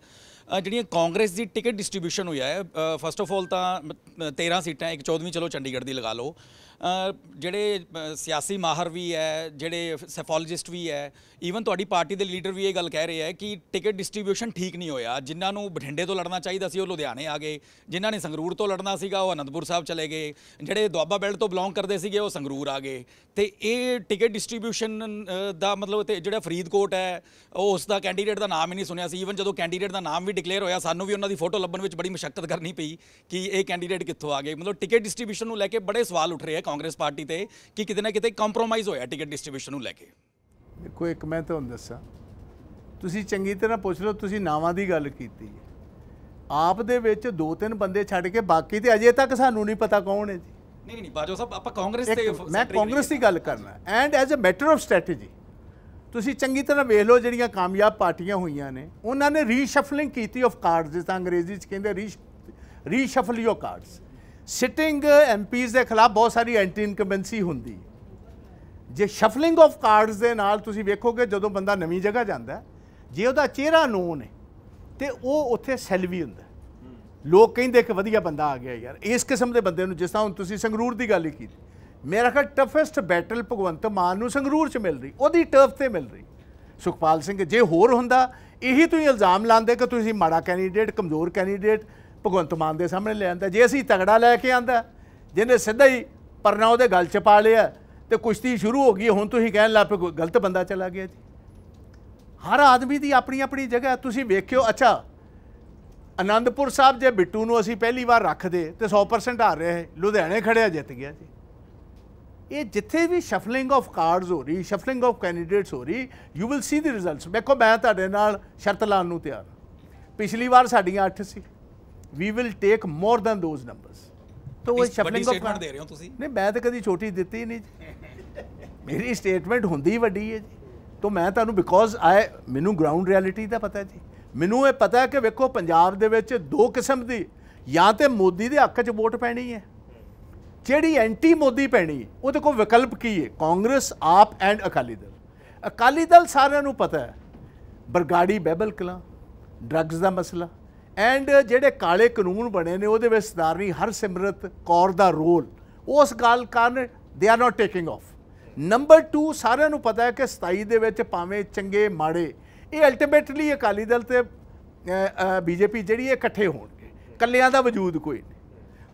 ਜਿਹੜੀਆਂ ਕਾਂਗਰਸ ਦੀ ਟਿਕਟ ਡਿਸਟ੍ਰੀਬਿਊਸ਼ਨ ਹੋਇਆ ਹੈ ਫਸਟ ਆਫ ਆਲ ਤਾਂ 13 ਸੀਟਾਂ ਇੱਕ 14ਵੀਂ ਚਲੋ ਚੰਡੀਗੜ੍ਹ ਦੀ ਲਗਾ ਲਓ ਜਿਹੜੇ ਸਿਆਸੀ ਮਾਹਰ ਵੀ ਹੈ ਜਿਹੜੇ ਸੈਫੋਲੋਜਿਸਟ ਵੀ ਹੈ ਈਵਨ ਤੁਹਾਡੀ ਪਾਰਟੀ ਦੇ ਲੀਡਰ ਵੀ ਇਹ ਗੱਲ ਕਹਿ ਰਹੇ ਹੈ ਕਿ ਟਿਕਟ ਡਿਸਟ੍ਰੀਬਿਊਸ਼ਨ ਠੀਕ ਨਹੀਂ ਹੋਇਆ ਜਿਨ੍ਹਾਂ ਨੂੰ ਬਠਿੰਡੇ ਤੋਂ ਲੜਨਾ ਚਾਹੀਦਾ ਸੀ ਉਹ ਲੁਧਿਆਣੇ ਆ ਗਏ ਜਿਨ੍ਹਾਂ ਨੇ ਸੰਗਰੂਰ ਤੋਂ ਲੜਨਾ ਸੀਗਾ ਉਹ ਅਨੰਦਪੁਰ ਸਾਹਿਬ ਚਲੇ ਗਏ ਜਿਹੜੇ ਦੁਆਬਾ ਬੈਲਟ ਤੋਂ ਬਿਲੋਂਗ ਕਰਦੇ ਸੀਗੇ ਉਹ ਸੰਗਰੂਰ ਆ ਗਏ ਤੇ ਇਹ ਟਿਕਟ ਡਿਸਟ੍ਰੀਬਿਊਸ਼ਨ ਦਾ ਮਤਲਬ ਤੇ ਜਿਹੜਾ ਫਰੀਦਕੋਟ ਹੈ ਉਹ ਉਸ ਦਾ ਕੈਂਡੀਡੇਟ ਦਾ ਨਾਮ ਹੀ ਨਹੀਂ ਸੁਣਿਆ ਸੀ ਈਵਨ ਜਦੋਂ ਕੈਂਡੀਡੇਟ ਦਾ ਨਾਮ ਵੀ ਡਿਕਲੇਅਰ ਹੋਇਆ ਸਾਨੂੰ ਵੀ ਉਹਨਾਂ ਦੀ ਫੋਟੋ ਲੱਭਣ ਵਿੱਚ ਬੜੀ ਮੁਸ਼ਕਲ ਕਰਨੀ ਪਈ ਕਿ ਇਹ ਕੈਂਡੀਡੇਟ ਕਿੱਥੋਂ ਆ ਗਏ ਮਤਲਬ ਟਿਕਟ ਡਿਸਟ੍ਰੀਬਿਊਸ਼ਨ ਨੂੰ ਲੈ ਕੇ ਬੜੇ ਸਵਾਲ ਉੱਠ ਰਹੇ ਆ ਕਾਂਗਰਸ ਪਾਰਟੀ ਤੇ ਕਿ ਕਿਤੇ ਨਾ ਕਿਤੇ ਕੰਪਰੋਮਾਈਜ਼ ਹੋਇਆ ਟਿਕਟ ਡਿਸਟ੍ਰੀਬਿਊਸ਼ਨ ਨੂੰ ਲੈ ਕੇ ਦੇਖੋ ਇੱਕ ਮੈਂ ਤੁਹਾਨੂੰ ਦੱਸਾਂ ਤੁਸੀਂ ਚੰਗੀ ਤਰ੍ਹਾਂ ਪੁੱਛ ਲਓ ਤੁਸੀਂ ਨਾਵਾਂ ਦੀ ਗੱਲ ਕੀਤੀ ਹੈ ਆਪ ਦੇ ਵਿੱਚ ਦੋ ਤਿੰਨ ਬੰਦੇ ਛੱਡ ਕੇ ਬਾਕੀ ਤੇ ਅਜੇ ਤੱਕ ਸਾਨੂੰ ਨਹੀਂ ਪਤਾ ਕੌਣ ਹੈ ਜੀ ਨਹੀਂ ਨਹੀਂ ਬਾਜੋ ਸਾਹਿਬ ਆਪਾਂ ਕਾਂਗਰਸ ਤੇ ਮੈਂ ਕਾਂਗਰਸ ਦੀ ਗੱਲ ਕਰਨਾ and as a matter of strategy ਤੁਸੀਂ ਚੰਗੀ ਤਰ੍ਹਾਂ ਵੇਖ ਲਓ ਜਿਹੜੀਆਂ ਕਾਮਯਾਬ ਪਾਰਟੀਆਂ ਹੋਈਆਂ ਨੇ ਉਹਨਾਂ ਨੇ ਰੀਸ਼ਫਲਿੰਗ ਕੀਤੀ ਆਫ ਕਾਰਡਸ ਜਿਸ ਅੰਗਰੇਜ਼ੀ ਚ ਕਹਿੰਦੇ ਰੀਸ਼ਫਲ ਯੋ ਕਾਰਡਸ ਸਿਟਿੰਗ ਐਮਪੀਜ਼ uh, ਦੇ ਖਿਲਾਫ ਬਹੁਤ ਸਾਰੀ ਐਂਟੀ ਇਨਕੰਬੈਂਸੀ ਹੁੰਦੀ ਜੇ ਸ਼ਫਲਿੰਗ ਆਫ ਕਾਰਡਸ ਦੇ ਨਾਲ ਤੁਸੀਂ ਵੇਖੋਗੇ ਜਦੋਂ ਬੰਦਾ ਨਵੀਂ ਜਗ੍ਹਾ ਜਾਂਦਾ ਜੇ ਉਹਦਾ ਚਿਹਰਾ ਨੋਨ ਹੈ ਤੇ ਉਹ ਉੱਥੇ ਵੀ ਹੁੰਦਾ ਲੋਕ ਕਹਿੰਦੇ ਕਿ ਵਧੀਆ ਬੰਦਾ ਆ ਗਿਆ ਯਾਰ ਇਸ ਕਿਸਮ ਦੇ ਬੰਦੇ ਨੂੰ ਜਿਸ ਤਰ੍ਹਾਂ ਹੁਣ ਤੁਸੀਂ ਸੰਗਰੂਰ ਦੀ ਗੱਲ ਹੀ ਕੀਤੀ ਮੇਰਾ ਖਿਆਲ ਟਫੈਸਟ ਬੈਟਲ ਭਗਵੰਤ ਮਾਨ ਨੂੰ ਸੰਗਰੂਰ 'ਚ ਮਿਲ ਰਹੀ ਉਹਦੀ ਟਰਫ ਤੇ ਮਿਲ ਰਹੀ ਸੁਖਪਾਲ ਸਿੰਘ ਜੇ ਹੋਰ ਹੁੰਦਾ ਇਹੀ ਤੁਸੀਂ ਇਲਜ਼ਾਮ ਲਾਉਂਦੇ ਕਿ ਤੁਸੀਂ ਮਾੜਾ ਕੈਂਡੀਡੇਟ ਕਮਜ਼ੋਰ ਕੈਂਡੀਡੇਟ ਭਗਵੰਤ ਮਾਨ ਦੇ ਸਾਹਮਣੇ ਲੈ ਆਂਦਾ ਜੇ ਅਸੀਂ ਤਗੜਾ ਲੈ ਕੇ ਆਂਦਾ ਜਿਹਨੇ ਸਿੱਧਾ ਹੀ ਪਰਨਾ ਉਹਦੇ ਗਲ 'ਚ ਪਾ ਲਿਆ ਤੇ ਕੁਸ਼ਤੀ ਸ਼ੁਰੂ ਹੋ ਗਈ ਹੁਣ ਤੁਸੀਂ ਕਹਿਣ ਲੱਗ ਪਏ ਗਲਤ ਬੰਦਾ ਚਲਾ ਗਿਆ ਜੀ ਹਰ ਆਦਮੀ ਦੀ ਆਪਣੀ ਆਪਣੀ ਜਗ੍ਹਾ ਤੁਸੀਂ ਵੇਖਿਓ ਅੱਛਾ ਆਨੰਦਪੁਰ ਸਾਹਿਬ ਜੇ ਬਿੱਟੂ ਨੂੰ ਅਸੀਂ ਪਹਿਲੀ ਵਾਰ ਰੱਖਦੇ ਤੇ 100% ਹਾਰ ਰਹੇ ਲੁਧਿਆਣੇ ਖੜਿਆ ਜਿੱਤ ਗਿਆ ਜੀ ਇਹ ਜਿੱਥੇ ਵੀ ਸ਼ਫਲਿੰਗ ਆਫ ਕਾਰਡਸ ਹੋ ਰਹੀ ਸ਼ਫਲਿੰਗ ਆਫ ਕੈਂਡੀਡੇਟਸ ਹੋ ਰਹੀ you will see the results ਵੇਖੋ ਮੈਂ ਤੁਹਾਡੇ ਨਾਲ ਸ਼ਰਤ ਲਾਉਣ ਨੂੰ ਤਿਆਰ ਪਿਛਲੀ ਵਾਰ ਸਾਡੀਆਂ 8 ਸੀ we will take more ਦਨ ਦੋਸ numbers ਤੋ ਉਹ ਸ਼ਫਲਿੰਗ ਆਫ ਕਰ ਦੇ ਰਹੇ ਹੋ ਤੁਸੀਂ ਨਹੀਂ ਮੈਂ ਤਾਂ ਕਦੀ ਛੋਟੀ ਦਿੱਤੀ ਨਹੀਂ ਮੇਰੀ ਸਟੇਟਮੈਂਟ ਹੁੰਦੀ ਵੱਡੀ ਹੈ ਜੀ ਤੋ ਮੈਂ ਤੁਹਾਨੂੰ ਬਿਕੋਜ਼ ਆਈ ਮੈਨੂੰ ਗਰਾਊਂਡ ਰਿਐਲਿਟੀ ਦਾ ਪਤਾ ਜੀ ਮੈਨੂੰ ਇਹ ਪਤਾ ਕਿ ਵੇਖੋ ਪੰਜਾਬ ਦੇ ਵਿੱਚ ਦੋ ਕਿਸਮ ਦੀ ਜਾਂ ਤੇ ਮੋਦੀ ਦੇ ਹੱਕ 'ਚ ਵੋਟ ਪੈਣੀ ਹੈ ਜਿਹੜੀ ਐਂਟੀ ਮੋਦੀ ਪੈਣੀ ਉਹਦੇ ਕੋਲ ਵਿਕਲਪ ਕੀ ਹੈ ਕਾਂਗਰਸ ਆਪ ਐਂਡ ਅਕਾਲੀ ਦਲ ਅਕਾਲੀ ਦਲ ਸਾਰਿਆਂ ਨੂੰ ਪਤਾ ਹੈ ਬਰਗਾੜੀ ਬੈਬਲ ਕਲਾ ਡਰੱਗਸ ਦਾ ਮਸਲਾ ਐਂਡ ਜਿਹੜੇ ਕਾਲੇ ਕਾਨੂੰਨ ਬਣੇ ਨੇ ਉਹਦੇ ਵਿੱਚ ਸਰਦਾਰਨੀ ਹਰਸਿਮਰਤ ਕੌਰ ਦਾ ਰੋਲ ਉਸ ਗੱਲ ਕਾਰਨ they are not taking of number 2 ਸਾਰਿਆਂ ਨੂੰ ਪਤਾ ਹੈ ਕਿ 27 ਦੇ ਵਿੱਚ ਭਾਵੇਂ ਚੰਗੇ ਮਾੜੇ ਇਹ ਅਲਟੀਮੇਟਲੀ ਅਕਾਲੀ ਦਲ ਤੇ ਬੀਜੇਪੀ ਜਿਹੜੀ ਇਹ ਇਕੱਠੇ ਹੋਣਗੇ ਕੱਲਿਆਂ ਦਾ ਵਜੂਦ ਕੋਈ ਨਹੀਂ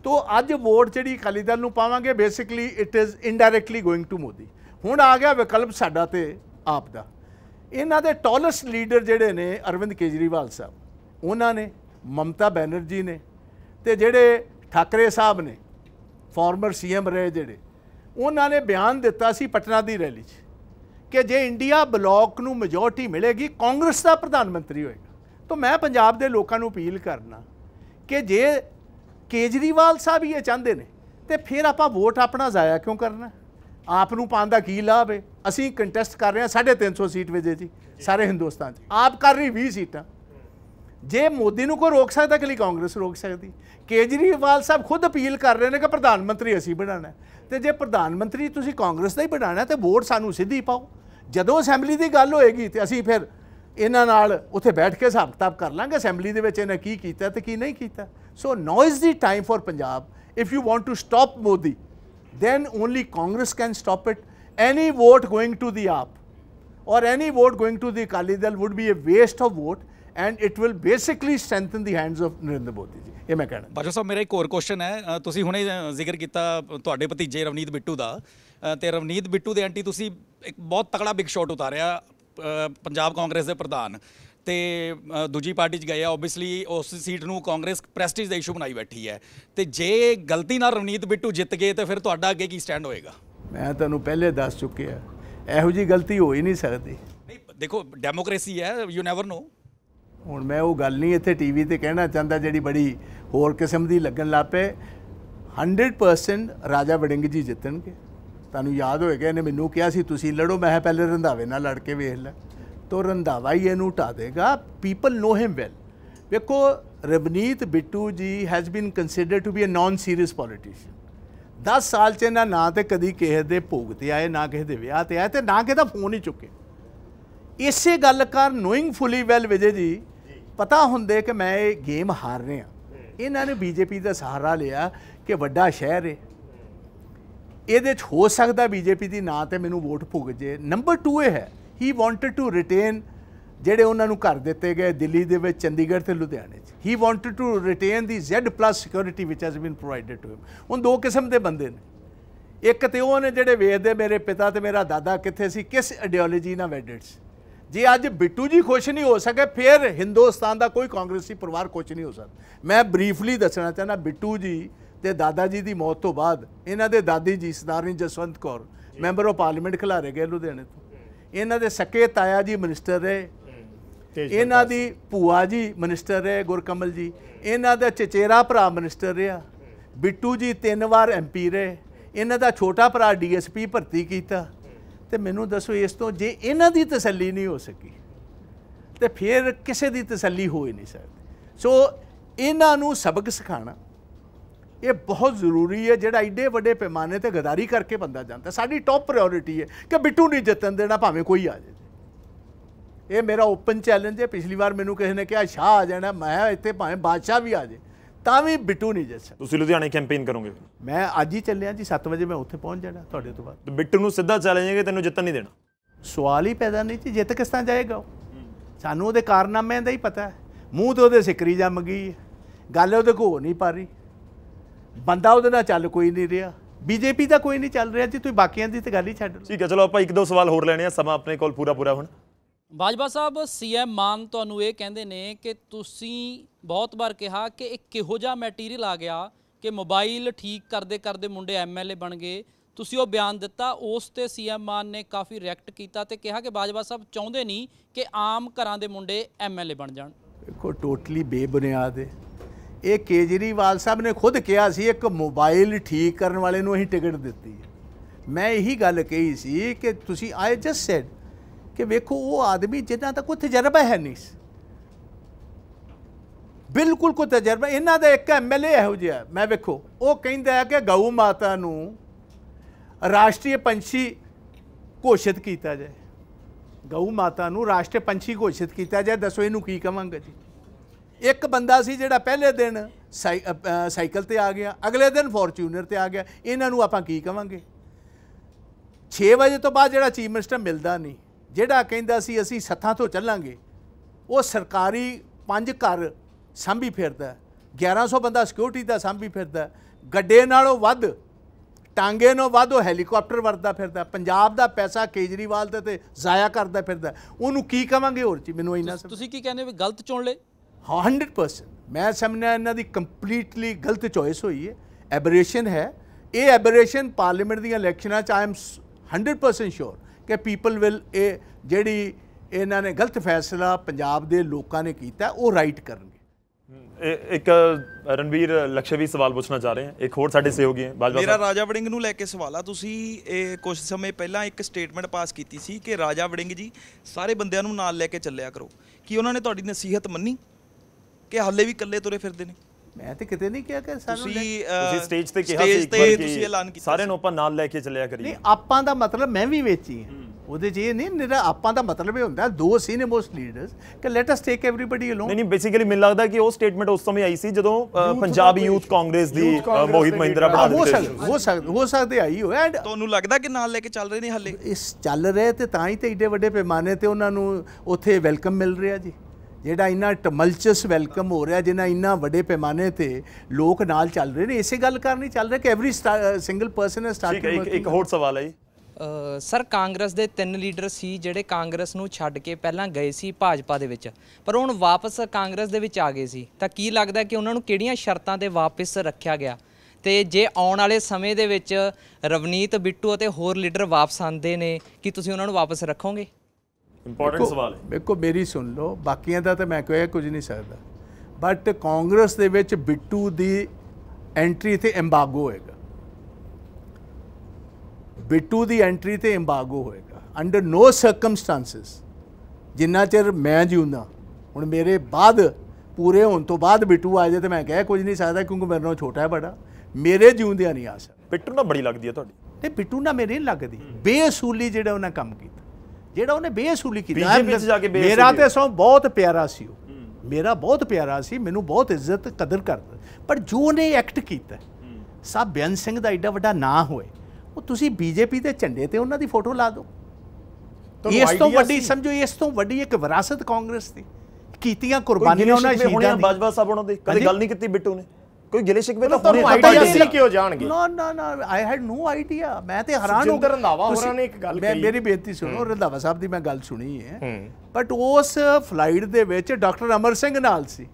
ਤੋ ਅੱਜ ਵੋਟ ਜਿਹੜੀ ਅਕਾਲੀ ਦਲ ਨੂੰ ਪਾਵਾਂਗੇ basically it is indirectly going to Modi ਹੁਣ ਆ ਗਿਆ ਵਿਕਲਪ ਸਾਡਾ ਤੇ ਆਪ ਦਾ ਇਹਨਾਂ ਦੇ ਟੌਲਸ ਲੀਡਰ ਜਿਹੜੇ ਨੇ ਅਰਵਿੰਦ ਕੇਜਰੀਵਾਲ ਸਾਹਿਬ ਉਹਨਾਂ ਨੇ ਮਮਤਾ ਬੈਨਰਜੀ ਨੇ ਤੇ ਜਿਹੜੇ ਠਾਕਰੇ ਸਾਹਿਬ ਨੇ ਫਾਰਮਰ ਸੀਐਮ ਰਹੇ ਜਿਹੜੇ ਉਹਨਾਂ ਨੇ ਬਿਆਨ ਦਿੱਤਾ ਸੀ ਪਟਨਾ ਦੀ ਰੈਲੀ 'ਚ ਕਿ ਜੇ ਇੰਡੀਆ ਬਲੌਕ ਨੂੰ ਮੈਜੋਰਟੀ ਮਿਲੇਗੀ ਕਾਂਗਰਸ ਦਾ ਪ੍ਰਧਾਨ ਮੰਤਰੀ ਹੋਏਗਾ ਤਾਂ ਮੈਂ ਪੰਜਾਬ ਦੇ ਲੋਕਾਂ ਨੂੰ ਅਪੀਲ ਕਰਨਾ ਕਿ ਜੇ ਕੇਜਰੀਵਾਲ ਸਾਹਿਬ ਇਹ ਚਾਹੁੰਦੇ ਨੇ ਤੇ ਫਿਰ ਆਪਾਂ ਵੋਟ ਆਪਣਾ ਜ਼ਾਇਆ ਕਿਉਂ ਕਰਨਾ ਆਪ ਨੂੰ ਪਾਉਣ ਦਾ ਕੀ ਲਾਭ ਹੈ ਅਸੀਂ ਕੰਟੈਸਟ ਕਰ ਰਹੇ ਹਾਂ 350 ਸੀਟ ਵਜੇ ਜੀ ਸਾਰੇ ਹਿੰਦੁਸਤਾਨ 'ਚ ਆਪ ਕਰ ਰਹੀ 20 ਸੀਟਾਂ ਜੇ ਮੋਦੀ ਨੂੰ ਕੋਈ ਰੋਕ ਸਕਦਾ ਕਿ ਕਾਂਗਰਸ ਰੋਕ ਸਕਦੀ ਕੇਜਰੀਵਾਲ ਸਾਹਿਬ ਖੁਦ ਅਪੀਲ ਕਰ ਰਹੇ ਨੇ ਕਿ ਪ੍ਰਧਾਨ ਮੰਤਰੀ ਅਸੀਂ ਬਣਾਣਾ ਤੇ ਜੇ ਪ੍ਰਧਾਨ ਮੰਤਰੀ ਤੁਸੀਂ ਕਾਂਗਰਸ ਦਾ ਹੀ ਬਣਾਣਾ ਤੇ ਵੋਟ ਸਾਨੂੰ ਸਿੱਧੀ ਪਾਓ ਜਦੋਂ ਅਸੈਂਬਲੀ ਦੀ ਗੱਲ ਹੋਏਗੀ ਤੇ ਅਸੀਂ ਫਿਰ ਇਹਨਾਂ ਨਾਲ ਉੱਥੇ ਬੈਠ ਕੇ ਹਿਸਾਬ ਕਿਤਾਬ ਕਰ ਲਾਂਗੇ ਅਸੈਂਬਲੀ ਦੇ ਵਿੱਚ ਇਹਨੇ ਕੀ ਕੀਤਾ ਤੇ ਕੀ ਨਹੀਂ ਕੀਤਾ so now is the time for Punjab if you want to stop Modi then only Congress can stop it any vote going to the AAP or any vote going to the Akali Dal would be a waste of vote and it will basically strengthen the hands of Narendra Modi ji ਇਹ ਮੈਂ ਕਹਿਣਾ ਬਾਜੋ ਸਾਹਿਬ ਮੇਰਾ ਇੱਕ ਹੋਰ question ਹੈ ਤੁਸੀਂ ਹੁਣੇ ਜ਼ਿਕਰ ਕੀਤਾ ਤੁਹਾਡੇ ਭਤੀਜੇ ਰਵਨੀਤ ਬਿੱਟੂ ਦਾ ਤੇ ਰਵਨੀਤ ਬਿੱਟੂ ਦੇ ਆਂਟੀ ਤੁਸੀਂ ਇੱਕ ਬਹੁਤ ਤਕੜਾ ਬਿਗ ਸ਼ਾਟ ਉਤਾਰਿਆ ਪੰਜਾਬ ਕਾਂਗਰਸ ਦੇ ਪ੍ਰਧਾਨ ਤੇ ਦੂਜੀ ਪਾਰਟੀ 'ਚ ਗਏ ਆ ਆਬਵੀਅਸਲੀ ਉਸ ਸੀਟ ਨੂੰ ਕਾਂਗਰਸ ਪ੍ਰੈਸਟੀਜ ਦਾ ਇਸ਼ੂ ਬਣਾਈ ਬੈਠੀ ਹੈ ਤੇ ਜੇ ਗਲਤੀ ਨਾਲ ਰਵਨੀਤ ਬਿੱਟੂ ਜਿੱਤ ਗਏ ਤੇ ਫਿਰ ਤੁਹਾਡਾ ਅੱਗੇ ਕੀ ਸਟੈਂਡ ਹੋਏਗਾ ਮੈਂ ਤੁਹਾਨੂੰ ਪਹਿਲੇ ਦੱਸ ਚੁੱਕਿਆ ਇਹੋ ਜੀ ਗਲਤੀ ਹੋ ਹੀ ਨਹੀਂ ਸਕਦੀ ਨਹੀਂ ਦੇਖੋ ਡੈਮੋਕ੍ਰੇਸੀ ਹੈ ਯੂ ਨੈਵਰ ਨੋ ਹੁਣ ਮੈਂ ਉਹ ਗੱਲ ਨਹੀਂ ਇੱਥੇ ਟੀਵੀ ਤੇ ਕਹਿਣਾ ਚਾਹੁੰਦਾ ਜਿਹੜੀ ਬੜੀ ਹੋਰ ਕਿਸਮ ਦੀ ਲੱਗਣ ਲੱਪੇ 100% ਰਾਜਾ ਵੜਿੰਗ ਜੀ ਜਿੱਤਣਗੇ ਤੁਹਾਨੂੰ ਯਾਦ ਹੋਏਗਾ ਇਹਨੇ ਮੈਨੂੰ ਕਿਹਾ ਸੀ ਤੁਸੀਂ ਲੜੋ ਮੈਂ ਪਹਿਲੇ ਰੰਧਾਵੇ ਨਾਲ ਲੜ ਕੇ ਵੇਖ ਲੈ ਤੋ ਰੰਧਾਵਾ ਹੀ ਇਹਨੂੰ ਟਾ ਦੇਗਾ ਪੀਪਲ ਨੋ ਹਿਮ ਵੈਲ ਵੇਖੋ Ravneet Bittu ji has been considered to be a non serious politician 10 ਸਾਲ ਚ ਇਹਨਾਂ ਨਾਂ ਤੇ ਕਦੀ ਕਿਸੇ ਦੇ ਭੋਗ ਤੇ ਆਏ ਨਾ ਕਿਸੇ ਦੇ ਵਿਆਹ ਤੇ ਆਏ ਤੇ ਨਾ ਕਿਸੇ ਦਾ ਫੋਨ ਹੀ ਚੁੱਕੇ ਇਸੇ ਗੱਲ ਕਰ ਨੋਇੰਗ ਫੁਲੀ ਵੈਲ ਵਿਜੇ ਜੀ ਪਤਾ ਹੁੰਦੇ ਕਿ ਮੈਂ ਇਹ ਗੇਮ ਹਾਰ ਰਿਹਾ ਇਹਨਾਂ ਨੇ ਬੀਜੇਪੀ ਦਾ ਸਹਾਰਾ ਲਿਆ ਕਿ ਵੱਡਾ ਸ਼ਹਿਰ ਹੈ ਇਹਦੇ ਚ ਹੋ ਸਕਦਾ ਬੀਜੇਪੀ ਦੀ ਨਾਂ ਤੇ ਮੈਨੂੰ ਵੋਟ ਭੁਗ ਜੇ ਨੰਬਰ 2 ਇਹ ਹੈ ਹੀ ਵਾਂਟਡ ਟੂ ਰਿਟੇਨ ਜਿਹੜੇ ਉਹਨਾਂ ਨੂੰ ਘਰ ਦਿੱਤੇ ਗਏ ਦਿੱਲੀ ਦੇ ਵਿੱਚ ਚੰਡੀਗੜ੍ਹ ਤੇ ਲੁਧਿਆਣੇ 'ਚ he wanted to retain the Z plus security which has been provided to him ਹੁਣ ਦੋ ਕਿਸਮ ਦੇ ਬੰਦੇ ਨੇ ਇੱਕ ਤੇ ਉਹ ਨੇ ਜਿਹੜੇ ਵੇਖਦੇ ਮੇਰੇ ਪਿਤਾ ਤੇ ਮੇਰਾ ਦਾਦਾ ਕਿੱਥੇ ਸੀ ਕਿਸ ਆਈਡੀਓਲੋਜੀ ਨਾਲ ਵੈਡਡ ਸੀ ਜੇ ਅੱਜ ਬਿੱਟੂ ਜੀ ਖੁਸ਼ ਨਹੀਂ ਹੋ ਸਕੇ ਫਿਰ ਹਿੰਦੁਸਤਾਨ ਦਾ ਕੋਈ ਕਾਂਗਰਸੀ ਪਰਿਵਾਰ ਕੁਝ ਨਹੀਂ ਹੋ ਸਕਦਾ ਮੈਂ ਬਰੀਫਲੀ ਦੱਸਣਾ ਚਾਹੁੰਦਾ ਬਿੱਟੂ ਜੀ ਤੇ ਦਾਦਾ ਜੀ ਦੀ ਮੌਤ ਤੋਂ ਬਾਅਦ ਇਹਨਾਂ ਦੇ ਦਾਦੀ ਜੀ ਸਰਦਾਰਨੀ Jaswant Kaur member of parliament ਖਲਾਰੇ ਗਏ ਲੁਧਿਆਣੇ ਤੋਂ ਇਹਨਾਂ ਦੇ ਸਕੇ ਤਾਇਆ ਜੀ ਮਿਨਿਸਟਰ ਰਹੇ ਇਹਨਾਂ ਦੀ ਭੂਆ ਜੀ ਮਿਨਿਸਟਰ ਰਹੇ ਗੁਰਕਮਲ ਜੀ ਇਹਨਾਂ ਦਾ ਚਚੇਰਾ ਭਰਾ ਮਿਨਿਸਟਰ ਰਿਹਾ ਬਿੱਟੂ ਜੀ ਤਿੰਨ ਵਾਰ ਐਮਪੀ ਰਹੇ ਇਹਨਾਂ ਦਾ ਛੋਟਾ ਭਰਾ ਡੀਐਸਪੀ ਭਰਤੀ ਕੀਤਾ ਤੇ ਮੈਨੂੰ ਦੱਸੋ ਇਸ ਤੋਂ ਜੇ ਇਹਨਾਂ ਦੀ ਤਸੱਲੀ ਨਹੀਂ ਹੋ ਸਕੀ ਤੇ ਫਿਰ ਕਿਸੇ ਦੀ ਤਸੱਲੀ ਹੋ ਹੀ ਨਹੀਂ ਸਕਦੀ ਸੋ ਇਹਨਾਂ ਨੂੰ ਸਬਕ ਸਿਖਾਣਾ ਇਹ ਬਹੁਤ ਜ਼ਰੂਰੀ ਹੈ ਜਿਹੜਾ ਐਡੇ ਵੱਡੇ ਪੈਮਾਨੇ ਤੇ ਗਦਾਰੀ ਕਰਕੇ ਬੰਦਾ ਜਾਂਦਾ ਸਾਡੀ ਟੌਪ ਪ੍ਰਾਇੋਰਟੀ ਹੈ ਕਿ ਬਿੱਟੂ ਨਹੀਂ ਜਿੱਤਣ ਦੇਣਾ ਭਾਵੇਂ ਕੋਈ ਆ ਜਾਵੇ ਇਹ ਮੇਰਾ ਓਪਨ ਚੈਲੰਜ ਹੈ ਪਿਛਲੀ ਵਾਰ ਮੈਨੂੰ ਕਿਸੇ ਨੇ ਕਿਹਾ ਸ਼ਾਹ ਆ ਜਾਣਾ ਮੈਂ ਇੱਥੇ ਭਾਵੇਂ ਬਾਦਸ਼ਾਹ ਵੀ ਆ ਜਾਵੇ ਤਾਂ ਵੀ ਬਿੱਟੂ ਨਹੀਂ ਜੈਸਾ ਤੁਸੀਂ ਲੁਧਿਆਣੇ ਕੈਂਪੇਨ ਕਰੋਗੇ ਮੈਂ ਅੱਜ ਹੀ ਚੱਲਿਆ ਜੀ 7 ਵਜੇ ਮੈਂ ਉੱਥੇ ਪਹੁੰਚ ਜਾਣਾ ਤੁਹਾਡੇ ਤੋਂ ਬਾਅਦ ਬਿੱਟੂ ਨੂੰ ਸਿੱਧਾ ਜਾਏਗੇ ਤੈਨੂੰ ਜਿੱਤਣ ਨਹੀਂ ਦੇਣਾ ਸਵਾਲ ਹੀ ਪੈਦਾ ਨਹੀਂ ਜੀ ਜਿੱਤ ਕਿਸ ਤਰ੍ਹਾਂ ਜਾਏਗਾ ਸਾਨੂੰ ਉਹਦੇ ਕਾਰਨਾਮਿਆਂ ਦਾ ਹੀ ਪਤਾ ਹੈ ਮੂੰਹ ਤੇ ਉਹਦੇ ਸਿਕਰੀ ਜੰਮ ਗਈ ਗੱਲ ਉਹਦੇ ਕੋ ਨਹੀਂ ਪਾ ਰਹੀ ਬੰਦਾ ਉਹਦੇ ਨਾਲ ਚੱਲ ਕੋਈ ਨਹੀਂ ਰਿਹਾ ਬੀਜੇਪੀ ਦਾ ਕੋਈ ਨਹੀਂ ਚੱਲ ਰਿਹਾ ਜੀ ਤੁਸੀਂ ਬਾਕੀਆਂ ਦੀ ਤੇ ਗੱਲ ਹੀ ਛੱਡ ਠੀਕ ਹੈ ਚਲੋ ਆਪਾਂ ਇੱਕ ਦੋ ਸਵਾਲ ਹੋਰ ਲੈਣੇ ਆ ਸਮਾਂ ਆਪਣੇ ਕੋਲ ਪੂਰਾ ਪੂਰਾ ਹੁਣ ਬਾਜਵਾ ਸਾਹਿਬ ਸੀਐਮ ਮਾਨ ਤੁਹਾਨੂੰ ਇਹ ਕਹਿੰਦੇ ਨੇ ਕਿ ਤੁਸੀਂ ਬਹੁਤ ਵਾਰ ਕਿਹਾ ਕਿ ਇਹ ਕਿਹੋ ਜਿਹਾ ਮਟੀਰੀਅਲ ਆ ਗਿਆ ਕਿ ਮੋਬਾਈਲ ਠੀਕ ਕਰਦੇ ਕਰਦੇ ਮੁੰਡੇ ਐਮਐਲਏ ਬਣ ਗਏ ਤੁਸੀਂ ਉਹ ਬਿਆਨ ਦਿੱਤਾ ਉਸ ਤੇ ਸੀਐਮ ਮਾਨ ਨੇ ਕਾਫੀ ਰਿਐਕਟ ਕੀਤਾ ਤੇ ਕਿਹਾ ਕਿ ਬਾਜਵਾ ਸਾਹਿਬ ਚਾਹੁੰਦੇ ਨਹੀਂ ਕਿ ਆਮ ਘਰਾਂ ਦੇ ਮੁੰਡੇ ਐਮਐਲਏ ਬਣ ਜਾਣ ਦੇਖੋ ਟੋਟਲੀ ਬੇਬੁਨਿਆਦ ਹੈ ਇਹ ਕੇਜਰੀਵਾਲ ਸਾਹਿਬ ਨੇ ਖੁਦ ਕਿਹਾ ਸੀ ਇੱਕ ਮੋਬਾਈਲ ਠੀਕ ਕਰਨ ਵਾਲੇ ਨੂੰ ਅਸੀਂ ਟਿਕਟ ਦਿੱਤੀ ਮੈਂ ਇਹੀ ਗੱਲ ਕਹੀ ਸੀ ਕਿ ਤੁਸੀਂ ਆਈ ਜਸਟ ਸੈਡ ਕਿ ਵੇਖੋ ਉਹ ਆਦਮੀ ਜਿਨ੍ਹਾਂ ਦਾ ਕੋਈ ਤਜਰਬਾ ਹੈ ਨਹੀਂ ਬਿਲਕੁਲ ਕੋਈ ਤਜਰਬਾ ਇਹਨਾਂ ਦਾ ਇੱਕ ਐਮਐਲਏ ਇਹੋ ਜਿਹਾ ਮੈਂ ਵੇਖੋ ਉਹ ਕਹਿੰਦਾ ਹੈ ਕਿ ਗਊ ਮਾਤਾ ਨੂੰ ਰਾਸ਼ਟਰੀ ਪੰਛੀ ਘੋਸ਼ਿਤ ਕੀਤਾ ਜਾਏ ਗਊ ਮਾਤਾ ਨੂੰ ਰਾਸ਼ਟਰੀ ਪੰਛੀ ਘੋਸ਼ਿਤ ਕੀਤਾ ਜਾਏ ਦੱਸੋ ਇਹਨੂੰ ਕੀ ਕਵਾਂਗੇ ਜੀ ਇੱਕ ਬੰਦਾ ਸੀ ਜਿਹੜਾ ਪਹਿਲੇ ਦਿਨ ਸਾਈਕਲ ਤੇ ਆ ਗਿਆ ਅਗਲੇ ਦਿਨ ਫੋਰਚੂਨਰ ਤੇ ਆ ਗਿਆ ਇਹਨਾਂ ਨੂੰ ਆਪਾਂ ਕੀ ਕਵਾਂਗੇ 6 ਵਜੇ ਤੋਂ ਬਾਅਦ ਜਿਹੜਾ ਚੀਫ ਮਿਨਿਸਟਰ ਮਿਲਦਾ ਨਹੀਂ ਜਿਹੜਾ ਕਹਿੰਦਾ ਸੀ ਅਸੀਂ ਸੱਥਾਂ ਤੋਂ ਚੱਲਾਂਗੇ ਉਹ ਸਰਕਾਰੀ ਪੰਜ ਘਰ ਸੰਭੀ ਫਿਰਦਾ 1100 ਬੰਦਾ ਸਿਕਿਉਰਿਟੀ ਦਾ ਸੰਭੀ ਫਿਰਦਾ ਗੱਡੇ ਨਾਲੋਂ ਵੱਧ ਟਾਂਗੇ ਨਾਲੋਂ ਵੱਧ ਉਹ ਹੈਲੀਕਾਪਟਰ ਵਰਦਾ ਫਿਰਦਾ ਪੰਜਾਬ ਦਾ ਪੈਸਾ ਕੇਜਰੀਵਾਲ ਦੇ ਤੇ ਜ਼ਾਇਆ ਕਰਦਾ ਫਿਰਦਾ ਉਹਨੂੰ ਕੀ ਕਵਾਂਗੇ ਹੋਰ ਜੀ ਮੈਨੂੰ ਇੰਨਾ ਤੁਸੀਂ ਕੀ ਕਹਿੰਦੇ ਵੀ ਗਲਤ ਚੁਣ ਲਏ ਹਾਂ 100% ਮੈਂ ਸਮਝਿਆ ਇਹਨਾਂ ਦੀ ਕੰਪਲੀਟਲੀ ਗਲਤ ਚੋਇਸ ਹੋਈ ਹੈ ਐਬਰੇਸ਼ਨ ਹੈ ਇਹ ਐਬਰੇਸ਼ਨ ਪਾਰਲੀਮੈਂਟ ਦੀਆਂ ਇਲੈਕਸ਼ਨਾਂ ਚ ਆਈ ਐਮ 100% ਸ਼ੋਰ ਕਿ ਪੀਪਲ ਵਿਲ ਇਹ ਜਿਹੜੀ ਇਹਨਾਂ ਨੇ ਗਲਤ ਫੈਸਲਾ ਪੰਜਾਬ ਦੇ ਲੋਕਾਂ ਨੇ ਕੀਤਾ ਉਹ ਰਾਈਟ ਕਰਨਗੇ ਇੱਕ ਰਣਵੀਰ ਲਖਸ਼ਵੀ ਸਵਾਲ ਪੁੱਛਣਾ ਚਾਹ ਰਹੇ ਆ ਇੱਕ ਹੋਰ ਸਾਡੇ ਸਹਿਯੋਗੀ ਹੈ ਬਾਜਵਾ ਮੇਰਾ ਰਾਜਾ ਵੜਿੰਗ ਨੂੰ ਲੈ ਕੇ ਸਵਾਲ ਆ ਤੁਸੀਂ ਇਹ ਕੁਝ ਸਮੇਂ ਪਹਿਲਾਂ ਇੱਕ ਸਟੇਟਮੈਂਟ ਪਾਸ ਕੀਤੀ ਸੀ ਕਿ ਰਾਜਾ ਵੜਿੰਗ ਜੀ ਸਾਰੇ ਬੰਦਿਆਂ ਨੂੰ ਨਾਲ ਲੈ ਕੇ ਚੱਲਿਆ ਕਰੋ ਕੀ ਉਹਨਾਂ ਨੇ ਤੁਹਾਡੀ ਨਸੀਹਤ ਮੰਨੀ ਕਿ ਹੱਲੇ ਵੀ ਇਕੱਲੇ ਤੁਰੇ ਫਿਰਦੇ ਨੇ ਮੈਂ ਤੇ ਕਿਤੇ ਨਹੀਂ ਕਿਹਾ ਕਿ ਸਾਨੂੰ ਤੁਸੀਂ ਤੁਸੀਂ ਸਟੇਜ ਤੇ ਕਿਹਾ ਸੀ ਕਿ ਤੁਸੀਂ ਐਲਾਨ ਕੀਤਾ ਸਾਰਿਆਂ ਨੂੰ ਆਪਾਂ ਨਾਲ ਲੈ ਕੇ ਚੱਲਿਆ ਕਰੀਏ ਨਹੀਂ ਆਪਾਂ ਦਾ ਮਤਲਬ ਮੈਂ ਵੀ ਵੇਚੀ ਹਾਂ ਉਹਦੇ 'ਚ ਇਹ ਨਹੀਂ ਮੇਰਾ ਆਪਾਂ ਦਾ ਮਤਲਬ ਇਹ ਹੁੰਦਾ ਦੋ ਸੀਨੇ ਮੋਸਟ ਲੀਡਰਸ ਕਿ let us take everybody along ਨਹੀਂ ਨਹੀਂ ਬੇਸਿਕਲੀ ਮੈਨੂੰ ਲੱਗਦਾ ਕਿ ਉਹ ਸਟੇਟਮੈਂਟ ਉਸ ਸਮੇਂ ਆਈ ਸੀ ਜਦੋਂ ਪੰਜਾਬ ਯੂਥ ਕਾਂਗਰਸ ਦੀ ਮੋਹਿਤ ਮਹਿੰਦਰਾ ਬਣਾ ਦਿੱਤੀ ਹੋ ਸਕਦਾ ਹੋ ਸਕਦੇ ਆਈ ਹੋਏ ਐਂਡ ਤੁਹਾਨੂੰ ਲੱਗਦਾ ਕਿ ਨਾਲ ਲੈ ਕੇ ਚੱਲ ਰਹੇ ਨੇ ਹੱਲੇ ਇਸ ਚੱਲ ਰਹੇ ਤੇ ਤਾਂ ਹੀ ਤੇ ਏਡੇ ਵੱਡੇ ਪੈਮਾਨੇ ਤੇ ਉਹਨਾਂ ਨੂੰ ਉੱਥੇ ਵੈਲਕਮ ਮਿਲ ਰਿਹਾ ਜੀ ਜਿਹੜਾ ਇੰਨਾ ਟਮਲਚਸ ਵੈਲਕਮ ਹੋ ਰਿਹਾ ਜਿਹਨਾਂ ਇੰਨਾ ਵੱਡੇ ਪੈਮਾਨੇ ਤੇ ਲੋਕ ਨਾਲ ਚੱਲ ਰਹੇ ਨੇ ਇਸੇ ਗੱਲ ਕਰਨੀ ਚੱਲ ਰਿਹਾ ਕਿ ਐਵਰੀ ਸਿੰਗਲ ਪਰਸਨ ਹੈ ਸਟਾਰਟ ਇੱਕ ਇੱਕ ਹੋਰ ਸਵਾਲ ਹੈ ਸਰ ਕਾਂਗਰਸ ਦੇ ਤਿੰਨ ਲੀਡਰ ਸੀ ਜਿਹੜੇ ਕਾਂਗਰਸ ਨੂੰ ਛੱਡ ਕੇ ਪਹਿਲਾਂ ਗਏ ਸੀ ਭਾਜਪਾ ਦੇ ਵਿੱਚ ਪਰ ਹੁਣ ਵਾਪਸ ਕਾਂਗਰਸ ਦੇ ਵਿੱਚ ਆ ਗਏ ਸੀ ਤਾਂ ਕੀ ਲੱਗਦਾ ਕਿ ਉਹਨਾਂ ਨੂੰ ਕਿਹੜੀਆਂ ਸ਼ਰਤਾਂ ਤੇ ਵਾਪਸ ਰੱਖਿਆ ਗਿਆ ਤੇ ਜੇ ਆਉਣ ਵਾਲੇ ਸਮੇਂ ਦੇ ਵਿੱਚ ਰਵਨੀਤ ਬਿੱਟੂ ਅਤੇ ਹੋਰ ਲੀਡਰ ਵਾਪਸ ਆਉਂਦੇ ਨੇ ਕਿ ਤੁਸੀਂ ਉਹਨਾਂ ਨੂੰ ਵਾਪਸ ਰੱਖੋਗੇ ਇੰਪੋਰਟੈਂਟ ਸਵਾਲ ਹੈ ਕੋ ਮੇਰੀ ਸੁਣ ਲਓ ਬਾਕੀਆਂ ਦਾ ਤਾਂ ਮੈਂ ਕੋਈ ਕੁਝ ਨਹੀਂ ਸਕਦਾ ਬਟ ਕਾਂਗਰਸ ਦੇ ਵਿੱਚ ਬਿੱਟੂ ਦੀ ਐਂਟਰੀ ਤੇ ਐਮਬਾਗੋ ਹੋਏਗਾ ਬਿੱਟੂ ਦੀ ਐਂਟਰੀ ਤੇ ਐਮਬਾਗੋ ਹੋਏਗਾ ਅੰਡਰ ਨੋ ਸਰਕਮਸਟੈਂਸਸ ਜਿੰਨਾ ਚਿਰ ਮੈਂ ਜਿਉਂਦਾ ਹੁਣ ਮੇਰੇ ਬਾਅਦ ਪੂਰੇ ਹੋਣ ਤੋਂ ਬਾਅਦ ਬਿੱਟੂ ਆ ਜਾਏ ਤੇ ਮੈਂ ਕਹਿ ਕੁਝ ਨਹੀਂ ਸਕਦਾ ਕਿਉਂਕਿ ਮੇਰੇ ਨਾਲੋਂ ਛੋਟਾ ਹੈ ਬੜਾ ਮੇਰੇ ਜਿਉਂਦਿਆਂ ਨਹੀਂ ਆ ਸਕਦਾ ਬਿੱਟੂ ਨਾਲ ਬੜੀ ਲੱਗਦੀ ਹੈ ਤੁਹਾਡੀ ਤੇ ਬਿੱਟੂ ਨਾਲ ਮੇਰੇ ਨਹੀਂ ਲੱਗਦੀ ਬੇਸੂਲੀ ਜਿਹੜਾ ਉਹਨਾਂ ਕੰਮ ਕੀ ਜਿਹੜਾ ਉਹਨੇ ਬੇਸੂਲੀ ਕੀਤਾ ਮੇਰਾ ਤੇ ਸੋ ਬਹੁਤ ਪਿਆਰਾ ਸੀ ਉਹ ਮੇਰਾ ਬਹੁਤ ਪਿਆਰਾ ਸੀ ਮੈਨੂੰ ਬਹੁਤ ਇੱਜ਼ਤ ਕਦਰ ਕਰਦਾ ਪਰ ਜੋ ਉਹਨੇ ਐਕਟ ਕੀਤਾ ਸਭ ਬਿਆਨ ਸਿੰਘ ਦਾ ਐਡਾ ਵੱਡਾ ਨਾਂ ਹੋਏ ਉਹ ਤੁਸੀਂ ਬੀਜੇਪੀ ਦੇ ਝੰਡੇ ਤੇ ਉਹਨਾਂ ਦੀ ਫੋਟੋ ਲਾ ਦਿਓ ਇਸ ਤੋਂ ਵੱਡੀ ਸਮਝੋ ਇਸ ਤੋਂ ਵੱਡੀ ਇੱਕ ਵਿਰਾਸਤ ਕਾਂਗਰਸ ਦੀ ਕੀਤੀਆਂ ਕੁਰਬਾਨੀਆਂ ਉਹਨਾਂ ਸ਼ਹੀਦਾਂ ਦੀ ਬਾਜਵਾ ਸਾਹਿਬ ਉਹਨਾਂ ਦੇ ਕਦੇ ਗੱਲ ਨਹੀਂ ਕੀਤੀ ਬਿੱਟੂ ਨੇ ਕੋਈ ਗਿਲੇ ਸ਼ਿਕਵੇ ਤਾਂ ਹੋਣੇ ਪਤਾ ਸੀ ਕਿ ਹੋ ਜਾਣਗੇ ਨਾ ਨਾ ਨਾ ਆਈ ਹੈਡ ਨੋ ਆਈਡੀਆ ਮੈਂ ਤੇ ਹੈਰਾਨ ਹੋ ਗਿਆ ਰੰਧਾਵਾ ਹੋਰਾਂ ਨੇ ਇੱਕ ਗੱਲ ਕਹੀ ਮੇਰੀ ਬੇਨਤੀ ਸੁਣੋ ਰੰਧਾਵਾ ਸਾਹਿਬ ਦੀ ਮੈਂ ਗੱਲ ਸੁਣੀ ਹੈ ਬਟ ਉਸ ਫਲਾਈਟ ਦੇ ਵਿੱਚ ਡਾਕਟਰ ਅਮਰ ਸਿੰਘ ਨਾਲ ਸੀ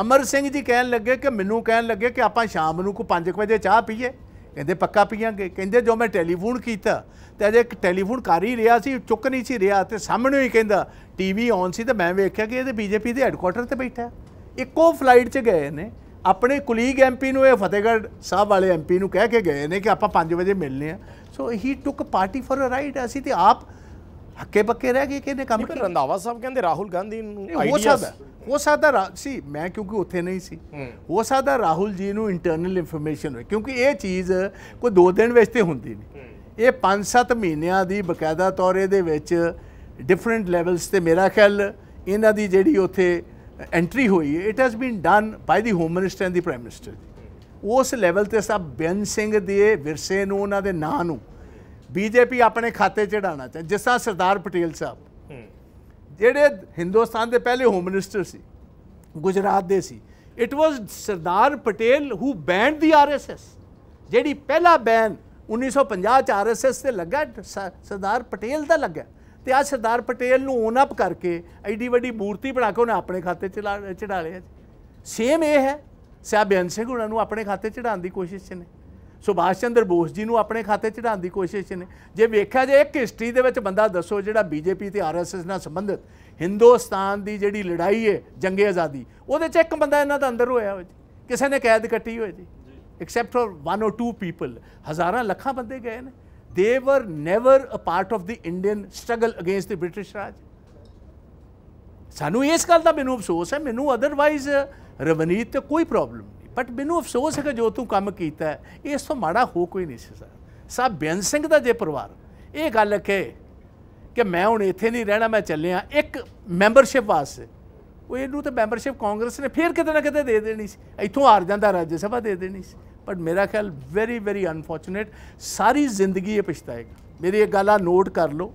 ਅਮਰ ਸਿੰਘ ਜੀ ਕਹਿਣ ਲੱਗੇ ਕਿ ਮੈਨੂੰ ਕਹਿਣ ਲੱਗੇ ਕਿ ਆਪਾਂ ਸ਼ਾਮ ਨੂੰ ਕੋ 5 ਵਜੇ ਚਾਹ ਪੀਏ ਕਹਿੰਦੇ ਪੱਕਾ ਪੀਾਂਗੇ ਕਹਿੰਦੇ ਜੋ ਮੈਂ ਟੈਲੀਫੋਨ ਕੀਤਾ ਤੇ ਅਜੇ ਇੱਕ ਟੈਲੀਫੋਨ ਕਰ ਹੀ ਰਿਹਾ ਸੀ ਚੁੱਕ ਨਹੀਂ ਸੀ ਰਿਹਾ ਤੇ ਸਾਹਮਣੇ ਹੀ ਕਹਿੰਦਾ ਟੀਵੀ ਔਨ ਸੀ ਤੇ ਮੈਂ ਵੇਖਿਆ ਕਿ ਇਹਦੇ ਬੀਜੇਪੀ ਦੇ ਹੈੱਡਕੁਆਟਰ ਤੇ ਬੈਠਾ ਇੱਕੋ ਫਲਾਈਟ 'ਚ ਗਏ ਨੇ ਆਪਣੇ ਕੁਲੀਗ ਐਮਪੀ ਨੂੰ ਇਹ ਫਤਿਹਗੜ੍ਹ ਸਾਹਿਬ ਵਾਲੇ ਐਮਪੀ ਨੂੰ ਕਹਿ ਕੇ ਗਏ ਨੇ ਕਿ ਆਪਾਂ 5 ਵਜੇ ਮਿਲਨੇ ਆ so he took party for a ride ਅਸੀਂ ਤੇ ਆਪ ਹੱਕੇ ਬੱਕੇ ਰਹਿ ਗਏ ਕਿ ਇਹਨੇ ਕੰਮ ਕੀਤਾ ਰੰਦਾਵਾ ਸਾਹਿਬ ਕਹਿੰਦੇ ਰਾਹੁਲ ਗਾਂਧੀ ਨੂੰ ਹੋ ਸਕਦਾ ਹੋ ਸਕਦਾ ਸੀ ਮੈਂ ਕਿਉਂਕਿ ਉੱਥੇ ਨਹੀਂ ਸੀ ਹੋ ਸਕਦਾ ਰਾਹੁਲ ਜੀ ਨੂੰ ਇੰਟਰਨਲ ਇਨਫੋਰਮੇਸ਼ਨ ਹੋਵੇ ਕਿਉਂਕਿ ਇਹ ਚੀਜ਼ ਕੋਈ 2 ਦਿਨ ਵਿੱਚ ਤੇ ਹੁੰਦੀ ਨਹੀਂ ਇਹ 5-7 ਮਹੀਨਿਆਂ ਦੀ ਬਕਾਇਦਾ ਤੌਰ ਇਹਦੇ ਵਿੱਚ ਡਿਫਰੈਂਟ ਲੈਵਲਸ ਤੇ ਮੇਰਾ ਖਿਆਲ ਇਹਨਾਂ ਦੀ ਜਿਹੜੀ ਉੱਥੇ ਐਂਟਰੀ ਹੋਈ it has been done by the home minister and the prime minister ਉਸ ਲੈਵਲ ਤੇ ਸਭ ਬੈਨ ਸਿੰਘ ਦੇ ਵਿਰਸੇ ਨੂੰ ਉਹਨਾਂ ਦੇ ਨਾਂ ਨੂੰ ਬੀਜੇਪੀ ਆਪਣੇ ਖਾਤੇ ਚੜਾਉਣਾ ਚਾਹ ਜਿਸ ਤਰ੍ਹਾਂ ਸਰਦਾਰ ਪਟੇਲ ਸਾਹਿਬ ਜਿਹੜੇ ਹਿੰਦੁਸਤਾਨ ਦੇ ਪਹਿਲੇ ਹੋਮ ਮਿਨਿਸਟਰ ਸੀ ਗੁਜਰਾਤ ਦੇ ਸੀ it was Sardar Patel who banned the RSS ਜਿਹੜੀ ਪਹਿਲਾ ਬੈਨ 1950 ਚ ਆਰਐਸਐਸ ਤੇ ਲੱਗਾ ਸਰਦਾਰ ਪਟੇਲ ਦਾ ਲੱਗਾ ਤੇ ਆ ਸਰਦਾਰ ਪਟੇਲ ਨੂੰ ਓਨ ਅਪ ਕਰਕੇ ਐਡੀ ਵੱਡੀ ਮੂਰਤੀ ਬਣਾ ਕੇ ਉਹਨੇ ਆਪਣੇ ਖਾਤੇ ਚੜਾ ਲਿਆ ਸੇਮ ਇਹ ਹੈ ਸਿਆ ਬਿਆਨ ਸਿੰਘ ਉਹਨਾਂ ਨੂੰ ਆਪਣੇ ਖਾਤੇ ਚੜਾਉਣ ਦੀ ਕੋਸ਼ਿਸ਼ 'ਚ ਨੇ ਸੁਭਾਸ਼ ਚੰਦਰ ਬੋਸ ਜੀ ਨੂੰ ਆਪਣੇ ਖਾਤੇ ਚੜਾਉਣ ਦੀ ਕੋਸ਼ਿਸ਼ 'ਚ ਨੇ ਜੇ ਵੇਖਿਆ ਜੇ ਇੱਕ ਹਿਸਟਰੀ ਦੇ ਵਿੱਚ ਬੰਦਾ ਦੱਸੋ ਜਿਹੜਾ ਬੀਜੇਪੀ ਤੇ ਆਰਐਸਐਸ ਨਾਲ ਸੰਬੰਧਿਤ ਹਿੰਦੁਸਤਾਨ ਦੀ ਜਿਹੜੀ ਲੜਾਈ ਹੈ ਜੰਗੇ ਆਜ਼ਾਦੀ ਉਹਦੇ 'ਚ ਇੱਕ ਬੰਦਾ ਇਹਨਾਂ ਦਾ ਅੰਦਰ ਹੋਇਆ ਹੋਇਆ ਕਿਸੇ ਨੇ ਕੈਦ ਕੱਟੀ ਹੋਈ ਜੀ ਐਕਸੈਪਟ ਫॉर 1 অর 2 ਪੀਪਲ ਹਜ਼ਾਰਾਂ ਲੱਖਾਂ ਬੰਦੇ ਗਏ ਨੇ they were never a part of the Indian struggle against the British Raj. ਸਾਨੂੰ ਇਸ ਗੱਲ ਦਾ ਮੈਨੂੰ ਅਫਸੋਸ ਹੈ ਮੈਨੂੰ ਅਦਰਵਾਈਜ਼ ਰਵਨੀਤ ਤੇ ਕੋਈ ਪ੍ਰੋਬਲਮ ਨਹੀਂ ਬਟ ਮੈਨੂੰ ਅਫਸੋਸ ਹੈ ਕਿ ਜੋ ਤੂੰ ਕੰਮ ਕੀਤਾ ਇਸ ਤੋਂ ਮਾੜਾ ਹੋ ਕੋਈ ਨਹੀਂ ਸੀ ਸਰ ਸਾਹਿਬ ਬੇਅੰਤ ਸਿੰਘ ਦਾ ਜੇ ਪਰਿਵਾਰ ਇਹ ਗੱਲ ਕਿ ਕਿ ਮੈਂ ਹੁਣ ਇੱਥੇ ਨਹੀਂ ਰਹਿਣਾ ਮੈਂ ਚੱਲਿਆ ਇੱਕ ਮੈਂਬਰਸ਼ਿਪ ਵਾਸਤੇ ਉਹ ਇਹਨੂੰ ਤਾਂ ਮੈਂਬਰਸ਼ਿਪ ਕਾਂਗਰਸ ਨੇ ਫੇਰ ਕਿਤੇ ਨਾ ਕਿਤੇ ਦੇ ਦੇਣੀ ਸੀ ਇੱਥੋਂ ਹਾਰ ਜਾਂਦਾ ਰਾਜ ਸਭਾ ਦੇ ਦੇਣੀ ਸੀ ਬਟ ਮੇਰਾ ਖਿਆਲ ਵੈਰੀ ਵੈਰੀ ਅਨਫੋਰਚੂਨੇਟ ਸਾਰੀ ਜ਼ਿੰਦਗੀ ਇਹ ਪਛਤਾਏਗਾ ਮੇਰੀ ਇਹ ਗੱਲ ਆ ਨੋਟ ਕਰ ਲਓ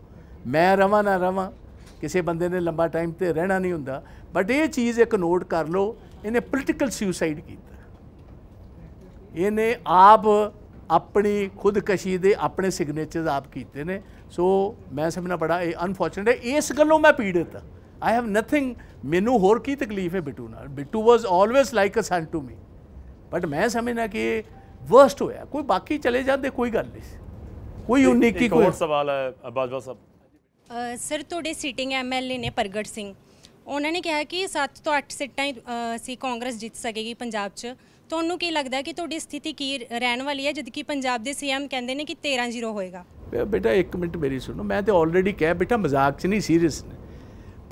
ਮੈਂ ਰਵਾਂ ਨਾ ਰਵਾਂ ਕਿਸੇ ਬੰਦੇ ਨੇ ਲੰਬਾ ਟਾਈਮ ਤੇ ਰਹਿਣਾ ਨਹੀਂ ਹੁੰਦਾ ਬਟ ਇਹ ਚੀਜ਼ ਇੱਕ ਨੋਟ ਕਰ ਲਓ ਇਹਨੇ ਪੋਲਿਟੀਕਲ ਸੁਸਾਈਡ ਕੀਤਾ ਇਹਨੇ ਆਪ ਆਪਣੀ ਖੁਦਕਸ਼ੀ ਦੇ ਆਪਣੇ ਸਿਗਨੇਚਰਸ ਆਪ ਕੀਤੇ ਨੇ ਸੋ ਮੈਂ ਸਮਝਣਾ ਬੜਾ ਇਹ ਅਨਫੋਰਚੂਨੇਟ ਹੈ ਇਸ ਗੱਲੋਂ ਮੈਂ ਪੀੜਿਤ ਆਈ ਹੈਵ ਨਥਿੰਗ ਮੈਨੂੰ ਹੋਰ ਕੀ ਤਕਲੀਫ ਹੈ ਬਿੱਟੂ ਨਾਲ Bittu was always like a son to me but ਮੈਂ ਸਮਝਣਾ ਕਿ ਵਰਸਟ ਹੋਇਆ ਕੋਈ ਬਾਕੀ ਚਲੇ ਜਾਂਦੇ ਕੋਈ ਗੱਲ ਨਹੀਂ ਕੋਈ ਯੂਨੀਕ ਹੀ ਕੋਈ ਸਵਾਲ ਹੈ ਬਾਜਵਾ ਸਾਹਿਬ ਸਰ ਤੁਹਾਡੇ ਸੀਟਿੰਗ ਐਮਐਲਏ ਨੇ ਪ੍ਰਗਟ ਸਿੰਘ ਉਹਨਾਂ ਨੇ ਕਿਹਾ ਕਿ 7 ਤੋਂ 8 ਸੀਟਾਂ ਸੀ ਕਾਂਗਰਸ ਜਿੱਤ ਸਕੇਗੀ ਪੰਜਾਬ 'ਚ ਤੁਹਾਨੂੰ ਕੀ ਲੱਗਦਾ ਕਿ ਤੁਹਾਡੀ ਸਥਿਤੀ ਕੀ ਰਹਿਣ ਵਾਲੀ ਹੈ ਜਦ ਕਿ ਪੰਜਾਬ ਦੇ ਸੀਐਮ ਕਹਿੰਦੇ ਨੇ ਕਿ 13-0 ਹੋਏਗਾ ਬੇਟਾ 1 ਮਿੰਟ ਮੇਰੀ ਸੁਣੋ ਮੈਂ ਤੇ ਆਲਰੇਡੀ ਕਹਿ ਬੇਟਾ ਮਜ਼ਾਕ 'ਚ ਨਹੀਂ ਸੀਰੀਅਸ ਨੇ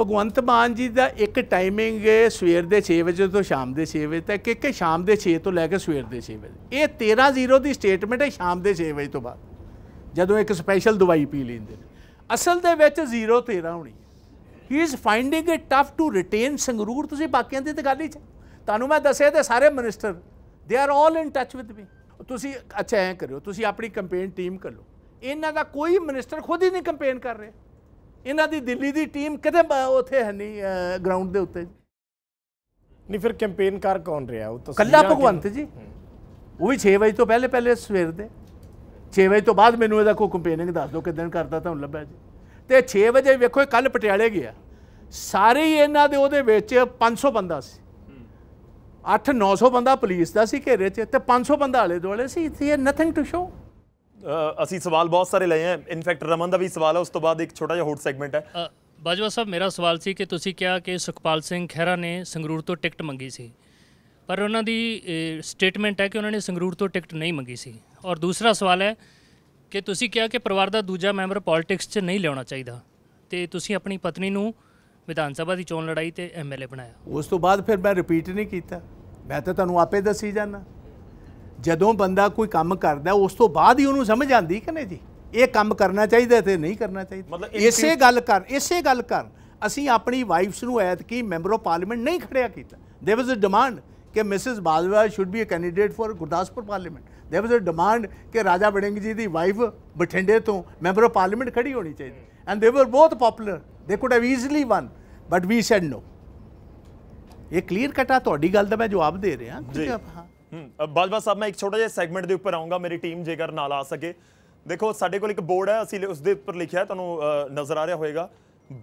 ਭਗਵੰਤ ਮਾਨ ਜੀ ਦਾ ਇੱਕ ਟਾਈਮਿੰਗ ਸਵੇਰ ਦੇ 6 ਵਜੇ ਤੋਂ ਸ਼ਾਮ ਦੇ 6 ਵਜੇ ਤੱਕ ਕਿ ਸ਼ਾਮ ਦੇ 6 ਤੋਂ ਲੈ ਕੇ ਸਵੇਰ ਦੇ 6 ਵਜੇ ਇਹ 13 0 ਦੀ ਸਟੇਟਮੈਂਟ ਹੈ ਸ਼ਾਮ ਦੇ 6 ਵਜੇ ਤੋਂ ਬਾਅਦ ਜਦੋਂ ਇੱਕ ਸਪੈਸ਼ਲ ਦਵਾਈ ਪੀ ਲੈਂਦੇ ਨੇ ਅਸਲ ਦੇ ਵਿੱਚ 0 13 ਹੋਣੀ he is finding it tough to retain Sangrur ਤੁਸੀਂ ਬਾਕੀਆਂ ਦੀ ਤਾਂ ਗੱਲ ਹੀ ਚ ਤੁਹਾਨੂੰ ਮੈਂ ਦੱਸਿਆ ਤੇ ਸਾਰੇ ਮਿਨਿਸਟਰ ਦੇ are 올 in touch with me ਤੁਸੀਂ ਅੱਛਾ ਐ ਕਰਿਓ ਤੁਸੀਂ ਆਪਣੀ ਕੰਪੇਨ ਟੀਮ ਕਰ ਲਓ ਇਹਨਾਂ ਦਾ ਕੋਈ ਮਿਨਿਸਟਰ ਖੁਦ ਹੀ ਨਹੀਂ ਕੰਪੇਨ ਕਰ ਰਿਹਾ ਇਹਨਾਂ ਦੀ ਦਿੱਲੀ ਦੀ ਟੀਮ ਕਿਤੇ ਉੱਥੇ ਹੈ ਨਹੀਂ ਗਰਾਊਂਡ ਦੇ ਉੱਤੇ ਨਹੀਂ ਫਿਰ ਕੈਂਪੇਨ ਕਰ ਕੌਣ ਰਿਹਾ ਉਹ ਤਾਂ ਕੱਲਾ ਭਗਵੰਤ ਜੀ ਉਹ ਵੀ 6 ਵਜੇ ਤੋਂ ਪਹਿਲੇ ਪਹਿਲੇ ਸਵੇਰ ਦੇ 6 ਵਜੇ ਤੋਂ ਬਾਅਦ ਮੈਨੂੰ ਇਹਦਾ ਕੋਈ ਕੈਂਪੇਨਿੰਗ ਦੱਸ ਦਿਓ ਕਿਦਣ ਕਰਦਾ ਤੁਹਾਨੂੰ ਲੱਭਿਆ ਜੀ ਤੇ 6 ਵਜੇ ਵੇਖੋ ਕੱਲ ਪਟਿਆਲੇ ਗਿਆ ਸਾਰੇ ਹੀ ਇਹਨਾਂ ਦੇ ਉਹਦੇ ਵਿੱਚ 500 ਬੰਦਾ ਸੀ 8-900 ਬੰਦਾ ਪੁਲਿਸ ਦਾ ਸੀ ਘੇਰੇ 'ਚ ਤੇ 500 ਬੰਦਾ ਵਾਲੇ ਦੁਆਲੇ ਸੀ ਇਥੇ ਨਥਿੰਗ ਟੂ ਸ਼ੋ ਅਸੀਂ ਸਵਾਲ ਬਹੁਤ ਸਾਰੇ ਲਏ ਆ ਇਨਫੈਕਟ ਰਮਨ ਦਾ ਵੀ ਸਵਾਲ ਹੈ ਉਸ ਤੋਂ ਬਾਅਦ ਇੱਕ ਛੋਟਾ ਜਿਹਾ ਹੋਰ ਸੈਗਮੈਂਟ ਹੈ ਬਾਜਵਾ ਸਾਹਿਬ ਮੇਰਾ ਸਵਾਲ ਸੀ ਕਿ ਤੁਸੀਂ ਕਿਹਾ ਕਿ ਸੁਖਪਾਲ ਸਿੰਘ ਖਹਿਰਾ ਨੇ ਸੰਗਰੂਰ ਤੋਂ ਟਿਕਟ ਮੰਗੀ ਸੀ ਪਰ ਉਹਨਾਂ ਦੀ ਸਟੇਟਮੈਂਟ ਹੈ ਕਿ ਉਹਨਾਂ ਨੇ ਸੰਗਰੂਰ ਤੋਂ ਟਿਕਟ ਨਹੀਂ ਮੰਗੀ ਸੀ ਔਰ ਦੂਸਰਾ ਸਵਾਲ ਹੈ ਕਿ ਤੁਸੀਂ ਕਿਹਾ ਕਿ ਪਰਿਵਾਰ ਦਾ ਦੂਜਾ ਮੈਂਬਰ ਪੋਲਿਟਿਕਸ 'ਚ ਨਹੀਂ ਲਿਆਉਣਾ ਚਾਹੀਦਾ ਤੇ ਤੁਸੀਂ ਆਪਣੀ ਪਤਨੀ ਨੂੰ ਵਿਧਾਨ ਸਭਾ ਦੀ ਚੋਣ ਲੜਾਈ ਤੇ ਐਮਐਲਏ ਬਣਾਇਆ ਉਸ ਤੋਂ ਬਾਅਦ ਫਿਰ ਮੈਂ ਰਿਪੀਟ ਨਹੀਂ ਕੀਤਾ ਮੈਂ ਤਾਂ ਤੁਹਾਨੂੰ ਆਪੇ ਦੱਸੀ ਜਾਣਾ ਜਦੋਂ ਬੰਦਾ ਕੋਈ ਕੰਮ ਕਰਦਾ ਉਸ ਤੋਂ ਬਾਅਦ ਹੀ ਉਹਨੂੰ ਸਮਝ ਆਉਂਦੀ ਕਿ ਨਹੀਂ ਜੀ ਇਹ ਕੰਮ ਕਰਨਾ ਚਾਹੀਦਾ ਤੇ ਨਹੀਂ ਕਰਨਾ ਚਾਹੀਦਾ ਮਤਲਬ ਇਸੇ ਗੱਲ ਕਰ ਇਸੇ ਗੱਲ ਕਰ ਅਸੀਂ ਆਪਣੀ ਵਾਈਫਸ ਨੂੰ ਐਤ ਕੀ ਮੈਂਬਰ ਆਫ ਪਾਰਲੀਮੈਂਟ ਨਹੀਂ ਖੜਿਆ ਕੀਤਾ देयर वाज अ ਡਿਮਾਂਡ ਕਿ Mrs Bajwa should be a candidate for Gurdaspur parliament there was a demand ਕਿ ਰਾਜਾ ਬੜਿੰਗ ਜੀ ਦੀ ਵਾਈਫ ਬਠਿੰਡੇ ਤੋਂ ਮੈਂਬਰ ਆਫ ਪਾਰਲੀਮੈਂਟ ਖੜੀ ਹੋਣੀ ਚਾਹੀਦੀ and they were both popular they could have easily won but we said no ਇਹ clear ਕਟਾ ਤੁਹਾਡੀ ਗੱਲ ਦਾ ਮੈਂ ਜਵਾਬ ਦੇ ਰਿਹਾ ਹਾਂ ਬਾਜਵਾ ਸਾਹਿਬ ਮੈਂ ਇੱਕ ਛੋਟਾ ਜਿਹਾ ਸੈਗਮੈਂਟ ਦੇ ਉੱਪਰ ਆਉਂਗਾ ਮੇਰੀ ਟੀਮ ਜੇਕਰ ਨਾਲ ਆ ਸਕੇ ਦੇਖੋ ਸਾਡੇ ਕੋਲ ਇੱਕ ਬੋਰਡ ਹੈ ਅਸੀਂ ਉਸ ਦੇ ਉੱਪਰ ਲਿਖਿਆ ਤੁਹਾਨੂੰ ਨਜ਼ਰ ਆ ਰਿਹਾ ਹੋਵੇਗਾ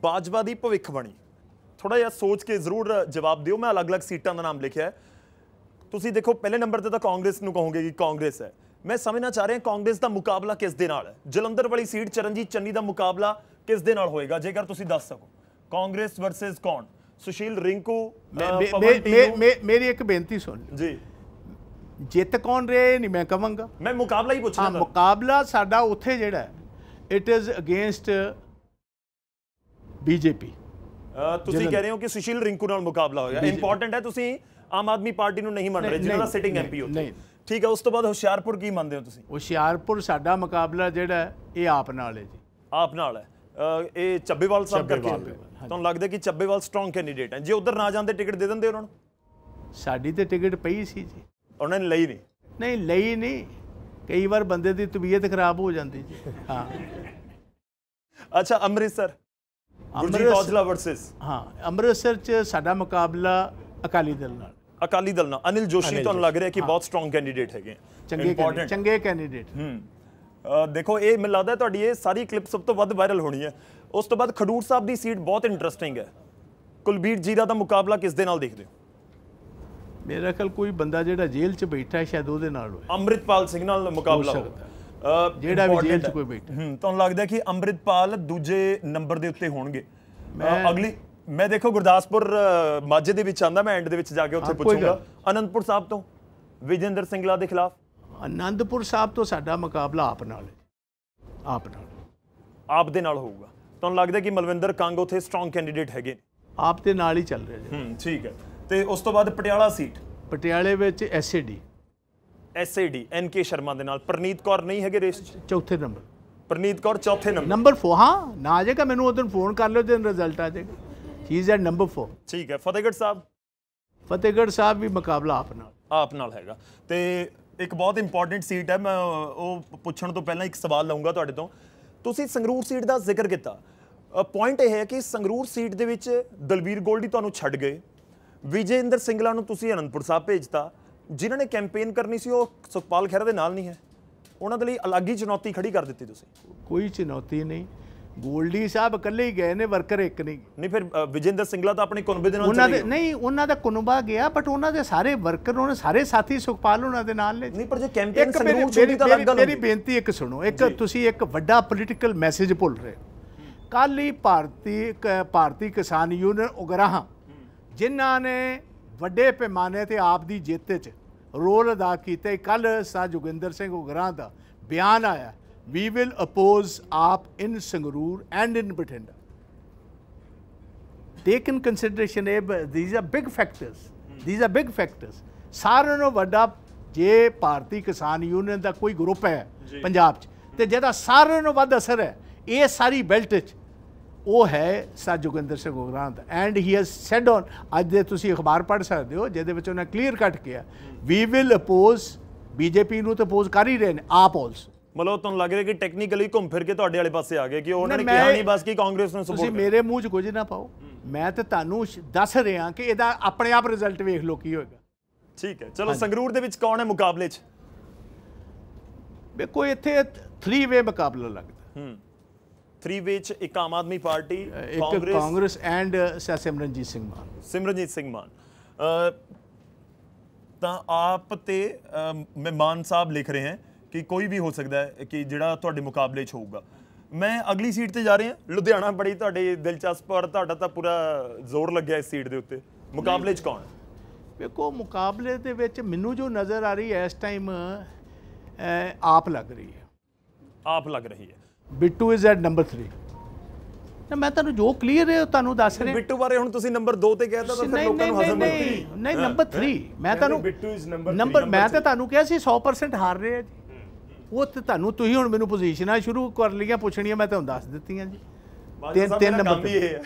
ਬਾਜਵਾ ਦੀ ਭਵਿੱਖਬਾਣੀ ਥੋੜਾ ਜਿਹਾ ਸੋਚ ਕੇ ਜ਼ਰੂਰ ਜਵਾਬ ਦਿਓ ਮੈਂ ਅਲੱਗ-ਅਲੱਗ ਸੀਟਾਂ ਦਾ ਨਾਮ ਲਿਖਿਆ ਤੁਸੀਂ ਦੇਖੋ ਪਹਿਲੇ ਨੰਬਰ ਤੇ ਤਾਂ ਕਾਂਗਰਸ ਨੂੰ ਕਹੋਗੇ ਕਿ ਕਾਂਗਰਸ ਹੈ ਮੈਂ ਸਮਝਣਾ ਚਾਹ ਰਿਹਾ ਕਾਂਗਰਸ ਦਾ ਮੁਕਾਬਲਾ ਕਿਸ ਦੇ ਨਾਲ ਹੈ ਜਲੰਧਰ ਵਾਲੀ ਸੀਟ ਚਰਨਜੀਤ ਚੰਨੀ ਦਾ ਮੁਕਾਬਲਾ ਕਿਸ ਦੇ ਨਾਲ ਹੋਏਗਾ ਜੇਕਰ ਤੁਸੀਂ ਦੱਸ ਸਕੋ ਕਾਂਗਰਸ ਵਰਸਸ ਕੌਣ ਸੁਸ਼ੀਲ ਰਿੰਕੂ ਮੇਰੀ ਇੱਕ ਬੇਨਤੀ ਸੁਣ ਜੀ ਜਿੱਤ ਕੌਣ ਰਹੇ ਨਹੀਂ ਮੈਂ ਕਵਾਂਗਾ ਮੈਂ ਮੁਕਾਬਲਾ ਹੀ ਪੁੱਛਣਾ ਹਾਂ ਮੁਕਾਬਲਾ ਸਾਡਾ ਉੱਥੇ ਜਿਹੜਾ ਇਟ ਇਜ਼ ਅਗੇਂਸਟ ਬੀਜੇਪੀ ਤੁਸੀਂ ਕਹਿ ਰਹੇ ਹੋ ਕਿ ਸੁਸ਼ੀਲ ਰਿੰਕੂ ਨਾਲ ਮੁਕਾਬਲਾ ਹੋਇਆ ਇੰਪੋਰਟੈਂਟ ਹੈ ਤੁਸੀਂ ਆਮ ਆਦਮੀ ਪਾਰਟੀ ਨੂੰ ਨਹੀਂ ਮੰਨ ਰਹੇ ਜਿਹਨਾਂ ਦਾ ਸਿਟਿੰਗ ਐਮਪੀ ਉੱਥੇ ਠੀਕ ਹੈ ਉਸ ਤੋਂ ਬਾਅਦ ਹੁਸ਼ਿਆਰਪੁਰ ਕੀ ਮੰਨਦੇ ਹੋ ਤੁਸੀਂ ਹੁਸ਼ਿਆਰਪੁਰ ਸਾਡਾ ਮੁਕਾਬਲਾ ਜਿਹੜਾ ਇਹ ਆਪ ਨਾਲ ਹੈ ਜੀ ਆਪ ਨਾਲ ਹੈ ਇਹ ਚੱਬੇਵਾਲ ਸਾਹਿਬ ਕਰਕੇ ਤੁਹਾਨੂੰ ਲੱਗਦਾ ਕਿ ਚੱਬੇਵਾਲ ਸਟਰੋਂਗ ਕੈਂਡੀਡੇਟ ਹੈ ਜੇ ਉਧਰ ਨਾ ਜਾਂਦੇ ਟਿਕਟ ਦੇ ਦਿੰਦੇ ਉਹਨਾਂ ਨੂੰ ਸਾਡੀ ਤੇ ਟਿਕਟ ਪਈ ਸੀ ਜੀ ਉਹਨਾਂ ਨੇ ਲਈ ਨਹੀਂ ਨਹੀਂ ਲਈ ਨਹੀਂ ਕਈ ਵਾਰ ਬੰਦੇ ਦੀ ਤਬੀਅਤ ਖਰਾਬ ਹੋ ਜਾਂਦੀ ਜੀ ਹਾਂ ਅੱਛਾ ਅੰਮ੍ਰਿਤਸਰ ਅੰਮ੍ਰਿਤਸਰ ਔਜਲਾ ਵਰਸਸ ਹਾਂ ਅੰਮ੍ਰਿਤਸਰ 'ਚ ਸਾਡਾ ਮੁਕਾਬਲਾ ਅਕਾਲੀ ਦਲ ਨਾਲ ਅਕਾਲੀ ਦਲ ਨਾਲ ਅਨਿਲ ਜੋਸ਼ੀ ਤੁਹਾਨੂੰ ਲੱਗ ਰਿਹਾ ਕਿ ਬਹੁਤ ਸਟਰੋਂਗ ਕੈਂਡੀਡੇਟ ਹੈਗੇ ਚੰਗੇ ਚੰਗੇ ਕੈਂਡੀਡੇਟ ਹੂੰ ਦੇਖੋ ਇਹ ਮੈਨੂੰ ਲੱਗਦਾ ਤੁਹਾਡੀ ਇਹ ਸਾਰੀ ਕਲਿੱਪ ਸਭ ਤੋਂ ਵੱਧ ਵਾਇਰਲ ਹੋਣੀ ਹੈ ਉਸ ਤੋਂ ਬਾਅਦ ਖਡੂਰ ਸਾਹਿਬ ਦੀ ਸੀਟ ਬਹੁਤ ਇੰਟਰਸਟਿੰਗ ਹੈ ਕੁਲਬੀਰ ਜੀ ਦਾ ਮੁਕਾਬਲਾ ਕਿਸ ਦੇ ਨਾਲ ਦੇਖਦੇ ਹੋ ਮੇਰਾ ਖਿਆਲ ਕੋਈ ਬੰਦਾ ਜਿਹੜਾ ਜੇਲ੍ਹ 'ਚ ਬੈਠਾ ਹੈ ਸ਼ਾਇਦ ਉਹਦੇ ਨਾਲ ਹੋਵੇ ਅੰਮ੍ਰਿਤਪਾਲ ਸਿੰਘ ਨਾਲ ਮੁਕਾਬਲਾ ਹੋਵੇ ਜਿਹੜਾ ਵੀ ਜੇਲ੍ਹ 'ਚ ਕੋਈ ਬੈਠਾ ਤੁਹਾਨੂੰ ਲੱਗਦਾ ਕਿ ਅੰਮ੍ਰਿਤਪਾਲ ਦੂਜੇ ਨੰਬਰ ਦੇ ਉੱਤੇ ਹੋਣਗੇ ਮੈਂ ਅਗਲੀ ਮੈਂ ਦੇਖੋ ਗੁਰਦਾਸਪੁਰ ਮਾਝੇ ਦੇ ਵਿੱਚ ਆਂਦਾ ਮੈਂ ਐਂਡ ਦੇ ਵਿੱਚ ਜਾ ਕੇ ਉੱਥੇ ਪੁੱਛੂੰਗਾ ਅਨੰਦਪੁਰ ਸਾਹਿਬ ਤੋਂ ਵਿਜੇਂਦਰ ਸਿੰਘਲਾ ਦੇ ਖਿਲਾਫ ਅਨੰਦਪੁਰ ਸਾਹਿਬ ਤੋਂ ਸਾਡਾ ਮੁਕਾਬਲਾ ਆਪ ਨਾਲ ਹੈ ਆਪ ਨਾਲ ਆਪ ਦੇ ਨਾਲ ਹੋਊਗਾ ਤੁਹਾਨੂੰ ਲੱਗਦਾ ਕਿ ਮਲਵਿੰਦਰ ਕੰਗ ਉਥੇ ਸਟਰੋਂਗ ਕੈਂਡੀਡੇਟ ਹੈਗੇ ਆਪ ਦੇ ਨਾਲ ਹੀ ਚੱਲ ਰਿਹਾ ਜੀ ਹੂੰ ਠੀਕ ਹੈ ਤੇ ਉਸ ਤੋਂ ਬਾਅਦ ਪਟਿਆਲਾ ਸੀਟ ਪਟਿਆਲੇ ਵਿੱਚ ਐਸਏਡੀ ਐਸਏਡੀ ਐਨਕੇ ਸ਼ਰਮਾ ਦੇ ਨਾਲ ਪ੍ਰਨੀਤ ਕੌਰ ਨਹੀਂ ਹੈਗੇ ਰੇਸ 'ਚ ਚੌਥੇ ਨੰਬਰ ਪ੍ਰਨੀਤ ਕੌਰ ਚੌਥੇ ਨੰਬਰ ਨੰਬਰ 4 ਹਾਂ ਨਾ ਆ ਜਾਏਗਾ ਮੈਨੂੰ ਉਦੋਂ ਫੋਨ ਕਰ ਲਿਓ ਜਦੋਂ ਰਿਜ਼ਲਟ ਆ ਜਾਏਗਾ ਹੀ ਇਜ਼ ਐਟ ਨੰਬਰ 4 ਠੀਕ ਹੈ ਫਤਿਹਗੜ੍ਹ ਸਾਹਿਬ ਫਤਿਹਗੜ੍ਹ ਸਾਹਿਬ ਵੀ ਮੁਕਾਬਲਾ ਆਪ ਨਾਲ ਆਪ ਨਾਲ ਹੈਗਾ ਤੇ ਇੱਕ ਬਹੁਤ ਇੰਪੋਰਟੈਂਟ ਸੀਟ ਹੈ ਮੈਂ ਉਹ ਪੁੱਛਣ ਤੋਂ ਪਹਿਲਾਂ ਇੱਕ ਸਵਾਲ ਲਾਉਂਗਾ ਤੁਹਾਡੇ ਤੋਂ ਤੁਸੀਂ ਸੰਗਰੂਰ ਸੀਟ ਦਾ ਜ਼ਿਕਰ ਕੀਤਾ ਪੁਆਇੰਟ ਇਹ ਹੈ ਕਿ ਸੰਗਰੂਰ ਸੀਟ ਦੇ ਵਿੱਚ ਦਲਵੀਰ ਗੋਲਡੀ ਤੁਹਾਨੂੰ ਛੱਡ ਗਏ ਵਿਜੇਂਦਰ ਸਿੰਗਲਾ ਨੂੰ ਤੁਸੀਂ ਅਨੰਦਪੁਰ ਸਾਹਿਬ ਭੇਜਤਾ ਜਿਨ੍ਹਾਂ ਨੇ ਕੈਂਪੇਨ ਕਰਨੀ ਸੀ ਉਹ ਸੁਖਪਾਲ ਖਹਿਰਾ ਦੇ ਨਾਲ ਨਹੀਂ ਹੈ ਉਹਨਾਂ ਦੇ ਲਈ ਅਲੱਗ ਹੀ ਚੁਣੌਤੀ ਖੜੀ ਕਰ ਦਿੱਤੀ ਤੁਸੀਂ ਕੋਈ ਚੁਣੌਤੀ ਨਹੀਂ ਗੋਲਡੀ ਸਾਹਿਬ ਇਕੱਲੇ ਹੀ ਗਏ ਨੇ ਵਰਕਰ ਇੱਕ ਨਹੀਂ ਨਹੀਂ ਫਿਰ ਵਿਜੇਂਦਰ ਸਿੰਘਲਾ ਤਾਂ ਆਪਣੇ ਕੁਨਬੇ ਦੇ ਨਾਲ ਉਹਨਾਂ ਦੇ ਨਹੀਂ ਉਹਨਾਂ ਦਾ ਕੁਨਬਾ ਗਿਆ ਬਟ ਉਹਨਾਂ ਦੇ ਸਾਰੇ ਵਰਕਰ ਉਹਨਾਂ ਸਾਰੇ ਸਾਥੀ ਸੁਖਪਾਲ ਉਹਨਾਂ ਦੇ ਨਾਲ ਨੇ ਨਹੀਂ ਪਰ ਜੇ ਕੈਂਪੇਨ ਸੰਗਰੂਰ ਛੋਟੀ ਤਾਂ ਅਲੱਗ ਗੱਲ ਮੇਰੀ ਬੇਨਤੀ ਇੱਕ ਸੁਣੋ ਇੱਕ ਤੁਸੀਂ ਇੱਕ ਵੱਡਾ ਪੋਲੀਟੀਕਲ ਮੈਸੇਜ ਭੁੱਲ ਰਹੇ ਕੱਲ ਹੀ ਭਾਰਤੀ ਭਾਰਤੀ ਕਿਸਾਨ ਯੂਨੀਅਨ ਉਗਰਾਹਾਂ ਜਿਨ੍ਹਾਂ ਨੇ ਵੱਡੇ ਪੈਮਾਨੇ ਤੇ ਆਪ ਦੀ ਜਿੱਤ 'ਚ ਰੋਲ ਅਦਾ ਕੀਤਾ ਕੱਲ ਸਾ ਜੁਗਿੰਦਰ ਸਿੰਘ ਉਗਰਾਂ ਦਾ ਬਿਆਨ ਆਇਆ ਵੀ will oppose AAP in Sangrur and in Bathinda take in consideration ਇਹ these are big factors these are big factors ਸਾਰਿਆਂ ਨੂੰ ਵੱਡਾ ਜੇ ਭਾਰਤੀ ਕਿਸਾਨ ਯੂਨੀਅਨ ਦਾ ਕੋਈ ਗਰੁੱਪ ਹੈ ਪੰਜਾਬ 'ਚ ਤੇ ਜਿਹਦਾ ਸਾਰਿਆਂ ਨੂੰ ਵੱਧ ਅਸਰ ਹੈ ਇਹ ਸਾਰੀ ਬੈਲਟ 'ਚ ਉਹ ਹੈ ਸਾ ਜੋਗਿੰਦਰ ਸਿੰਘ ਗੋਗਰਾਂਦ and he has said on ਅੱਜ ਦੇ ਤੁਸੀਂ ਅਖਬਾਰ ਪੜ੍ਹ ਸਕਦੇ ਹੋ ਜਿਹਦੇ ਵਿੱਚ ਉਹਨਾਂ ਕਲੀਅਰ ਕੱਟ ਕਿਹਾ ਵੀ ਵਿਲ ਅਪੋਜ਼ ਬੀਜੇਪੀ ਨੂੰ ਤਾਂ ਅਪੋਜ਼ ਕਰ ਹੀ ਰਹੇ ਨੇ ਆਪ ਆਲਸ ਮਤਲਬ ਤੁਹਾਨੂੰ ਲੱਗ ਰਿਹਾ ਕਿ ਟੈਕਨੀਕਲੀ ਘੁੰਮ ਫਿਰ ਕੇ ਤੁਹਾਡੇ ਵਾਲੇ ਪਾਸੇ ਆ ਗਏ ਕਿ ਉਹਨਾਂ ਨੇ ਕਿਹਾ ਨਹੀਂ ਬਸ ਕਿ ਕਾਂਗਰਸ ਨੂੰ ਸਪੋਰਟ ਤੁਸੀਂ ਮੇਰੇ ਮੂੰਹ 'ਚ ਕੁਝ ਨਾ ਪਾਓ ਮੈਂ ਤੇ ਤੁਹਾਨੂੰ ਦੱਸ ਰਿਹਾ ਕਿ ਇਹਦਾ ਆਪਣੇ ਆਪ ਰਿਜ਼ਲਟ ਵੇਖ ਲਓ ਕੀ ਹੋਏਗਾ ਠੀਕ ਹੈ ਚਲੋ ਸੰਗਰੂਰ ਦੇ ਵਿੱਚ ਕੌਣ ਹੈ ਮੁਕਾਬਲੇ 'ਚ ਵੇ ਕੋਈ ਇੱਥੇ 3 ਵੇ ਮੁਕਾਬਲਾ ਲੱਗਦਾ ਹੂੰ ਥਰੀ ਵਿੱਚ ਇੱਕ ਆਮ ਆਦਮੀ ਪਾਰਟੀ ਕਾਂਗਰਸ ਕਾਂਗਰਸ ਐਂਡ ਸਿਮਰਨਜੀਤ ਸਿੰਘ ਮਾਨ ਸਿਮਰਨਜੀਤ ਸਿੰਘ ਮਾਨ ਤਾਂ ਆਪ ਤੇ ਮਹਿਮਾਨ ਸਾਹਿਬ ਲਿਖ ਰਹੇ ਹਨ ਕਿ ਕੋਈ ਵੀ ਹੋ ਸਕਦਾ ਹੈ ਕਿ ਜਿਹੜਾ ਤੁਹਾਡੇ ਮੁਕਾਬਲੇ 'ਚ ਹੋਊਗਾ ਮੈਂ ਅਗਲੀ ਸੀਟ ਤੇ ਜਾ ਰਿਹਾ ਲੁਧਿਆਣਾ ਬੜੀ ਤੁਹਾਡੇ ਦਿਲਚਸਪ ਔਰ ਤੁਹਾਡਾ ਤਾਂ ਪੂਰਾ ਜ਼ੋਰ ਲੱਗਿਆ ਇਸ ਸੀਟ ਦੇ ਉੱਤੇ ਮੁਕਾਬਲੇ 'ਚ ਕੌਣ ਵੇਖੋ ਮੁਕਾਬਲੇ ਦੇ ਵਿੱਚ ਮੈਨੂੰ ਜੋ ਨਜ਼ਰ ਆ ਰਹੀ ਹੈ ਇਸ ਟਾਈਮ ਆਪ ਲੱਗ ਰਹੀ ਹੈ ਆਪ ਲੱਗ ਰਹੀ ਹੈ ਬਿੱਟੂ ਇਜ਼ ਐਟ ਨੰਬਰ 3 ਨਾ ਮੈਂ ਤੁਹਾਨੂੰ ਜੋ ਕਲੀਅਰ ਹੈ ਤੁਹਾਨੂੰ ਦੱਸ ਰਿਹਾ ਬਿੱਟੂ ਬਾਰੇ ਹੁਣ ਤੁਸੀਂ ਨੰਬਰ 2 ਤੇ ਕਹਿਤਾ ਤਾਂ ਫਿਰ ਲੋਕਾਂ ਨੂੰ ਹਜ਼ਮ ਨਹੀਂ ਨਹੀਂ ਨੰਬਰ 3 ਮੈਂ ਤੁਹਾਨੂੰ ਬਿੱਟੂ ਇਜ਼ ਨੰਬਰ ਨੰਬਰ ਮੈਂ ਤਾਂ ਤੁਹਾਨੂੰ ਕਿਹਾ ਸੀ 100% ਹਾਰ ਰਹੇ ਆ ਜੀ ਉਹ ਤੇ ਤੁਹਾਨੂੰ ਤੁਸੀਂ ਹੁਣ ਮੈਨੂੰ ਪੋਜੀਸ਼ਨਾਂ ਸ਼ੁਰੂ ਕਰ ਲਈਆਂ ਪੁੱਛਣੀਆਂ ਮੈਂ ਤੁਹਾਨੂੰ ਦੱਸ ਦਿੱਤੀਆਂ ਜੀ ਤਿੰਨ ਤਿੰਨ ਨੰਬਰ ਇਹ ਹੈ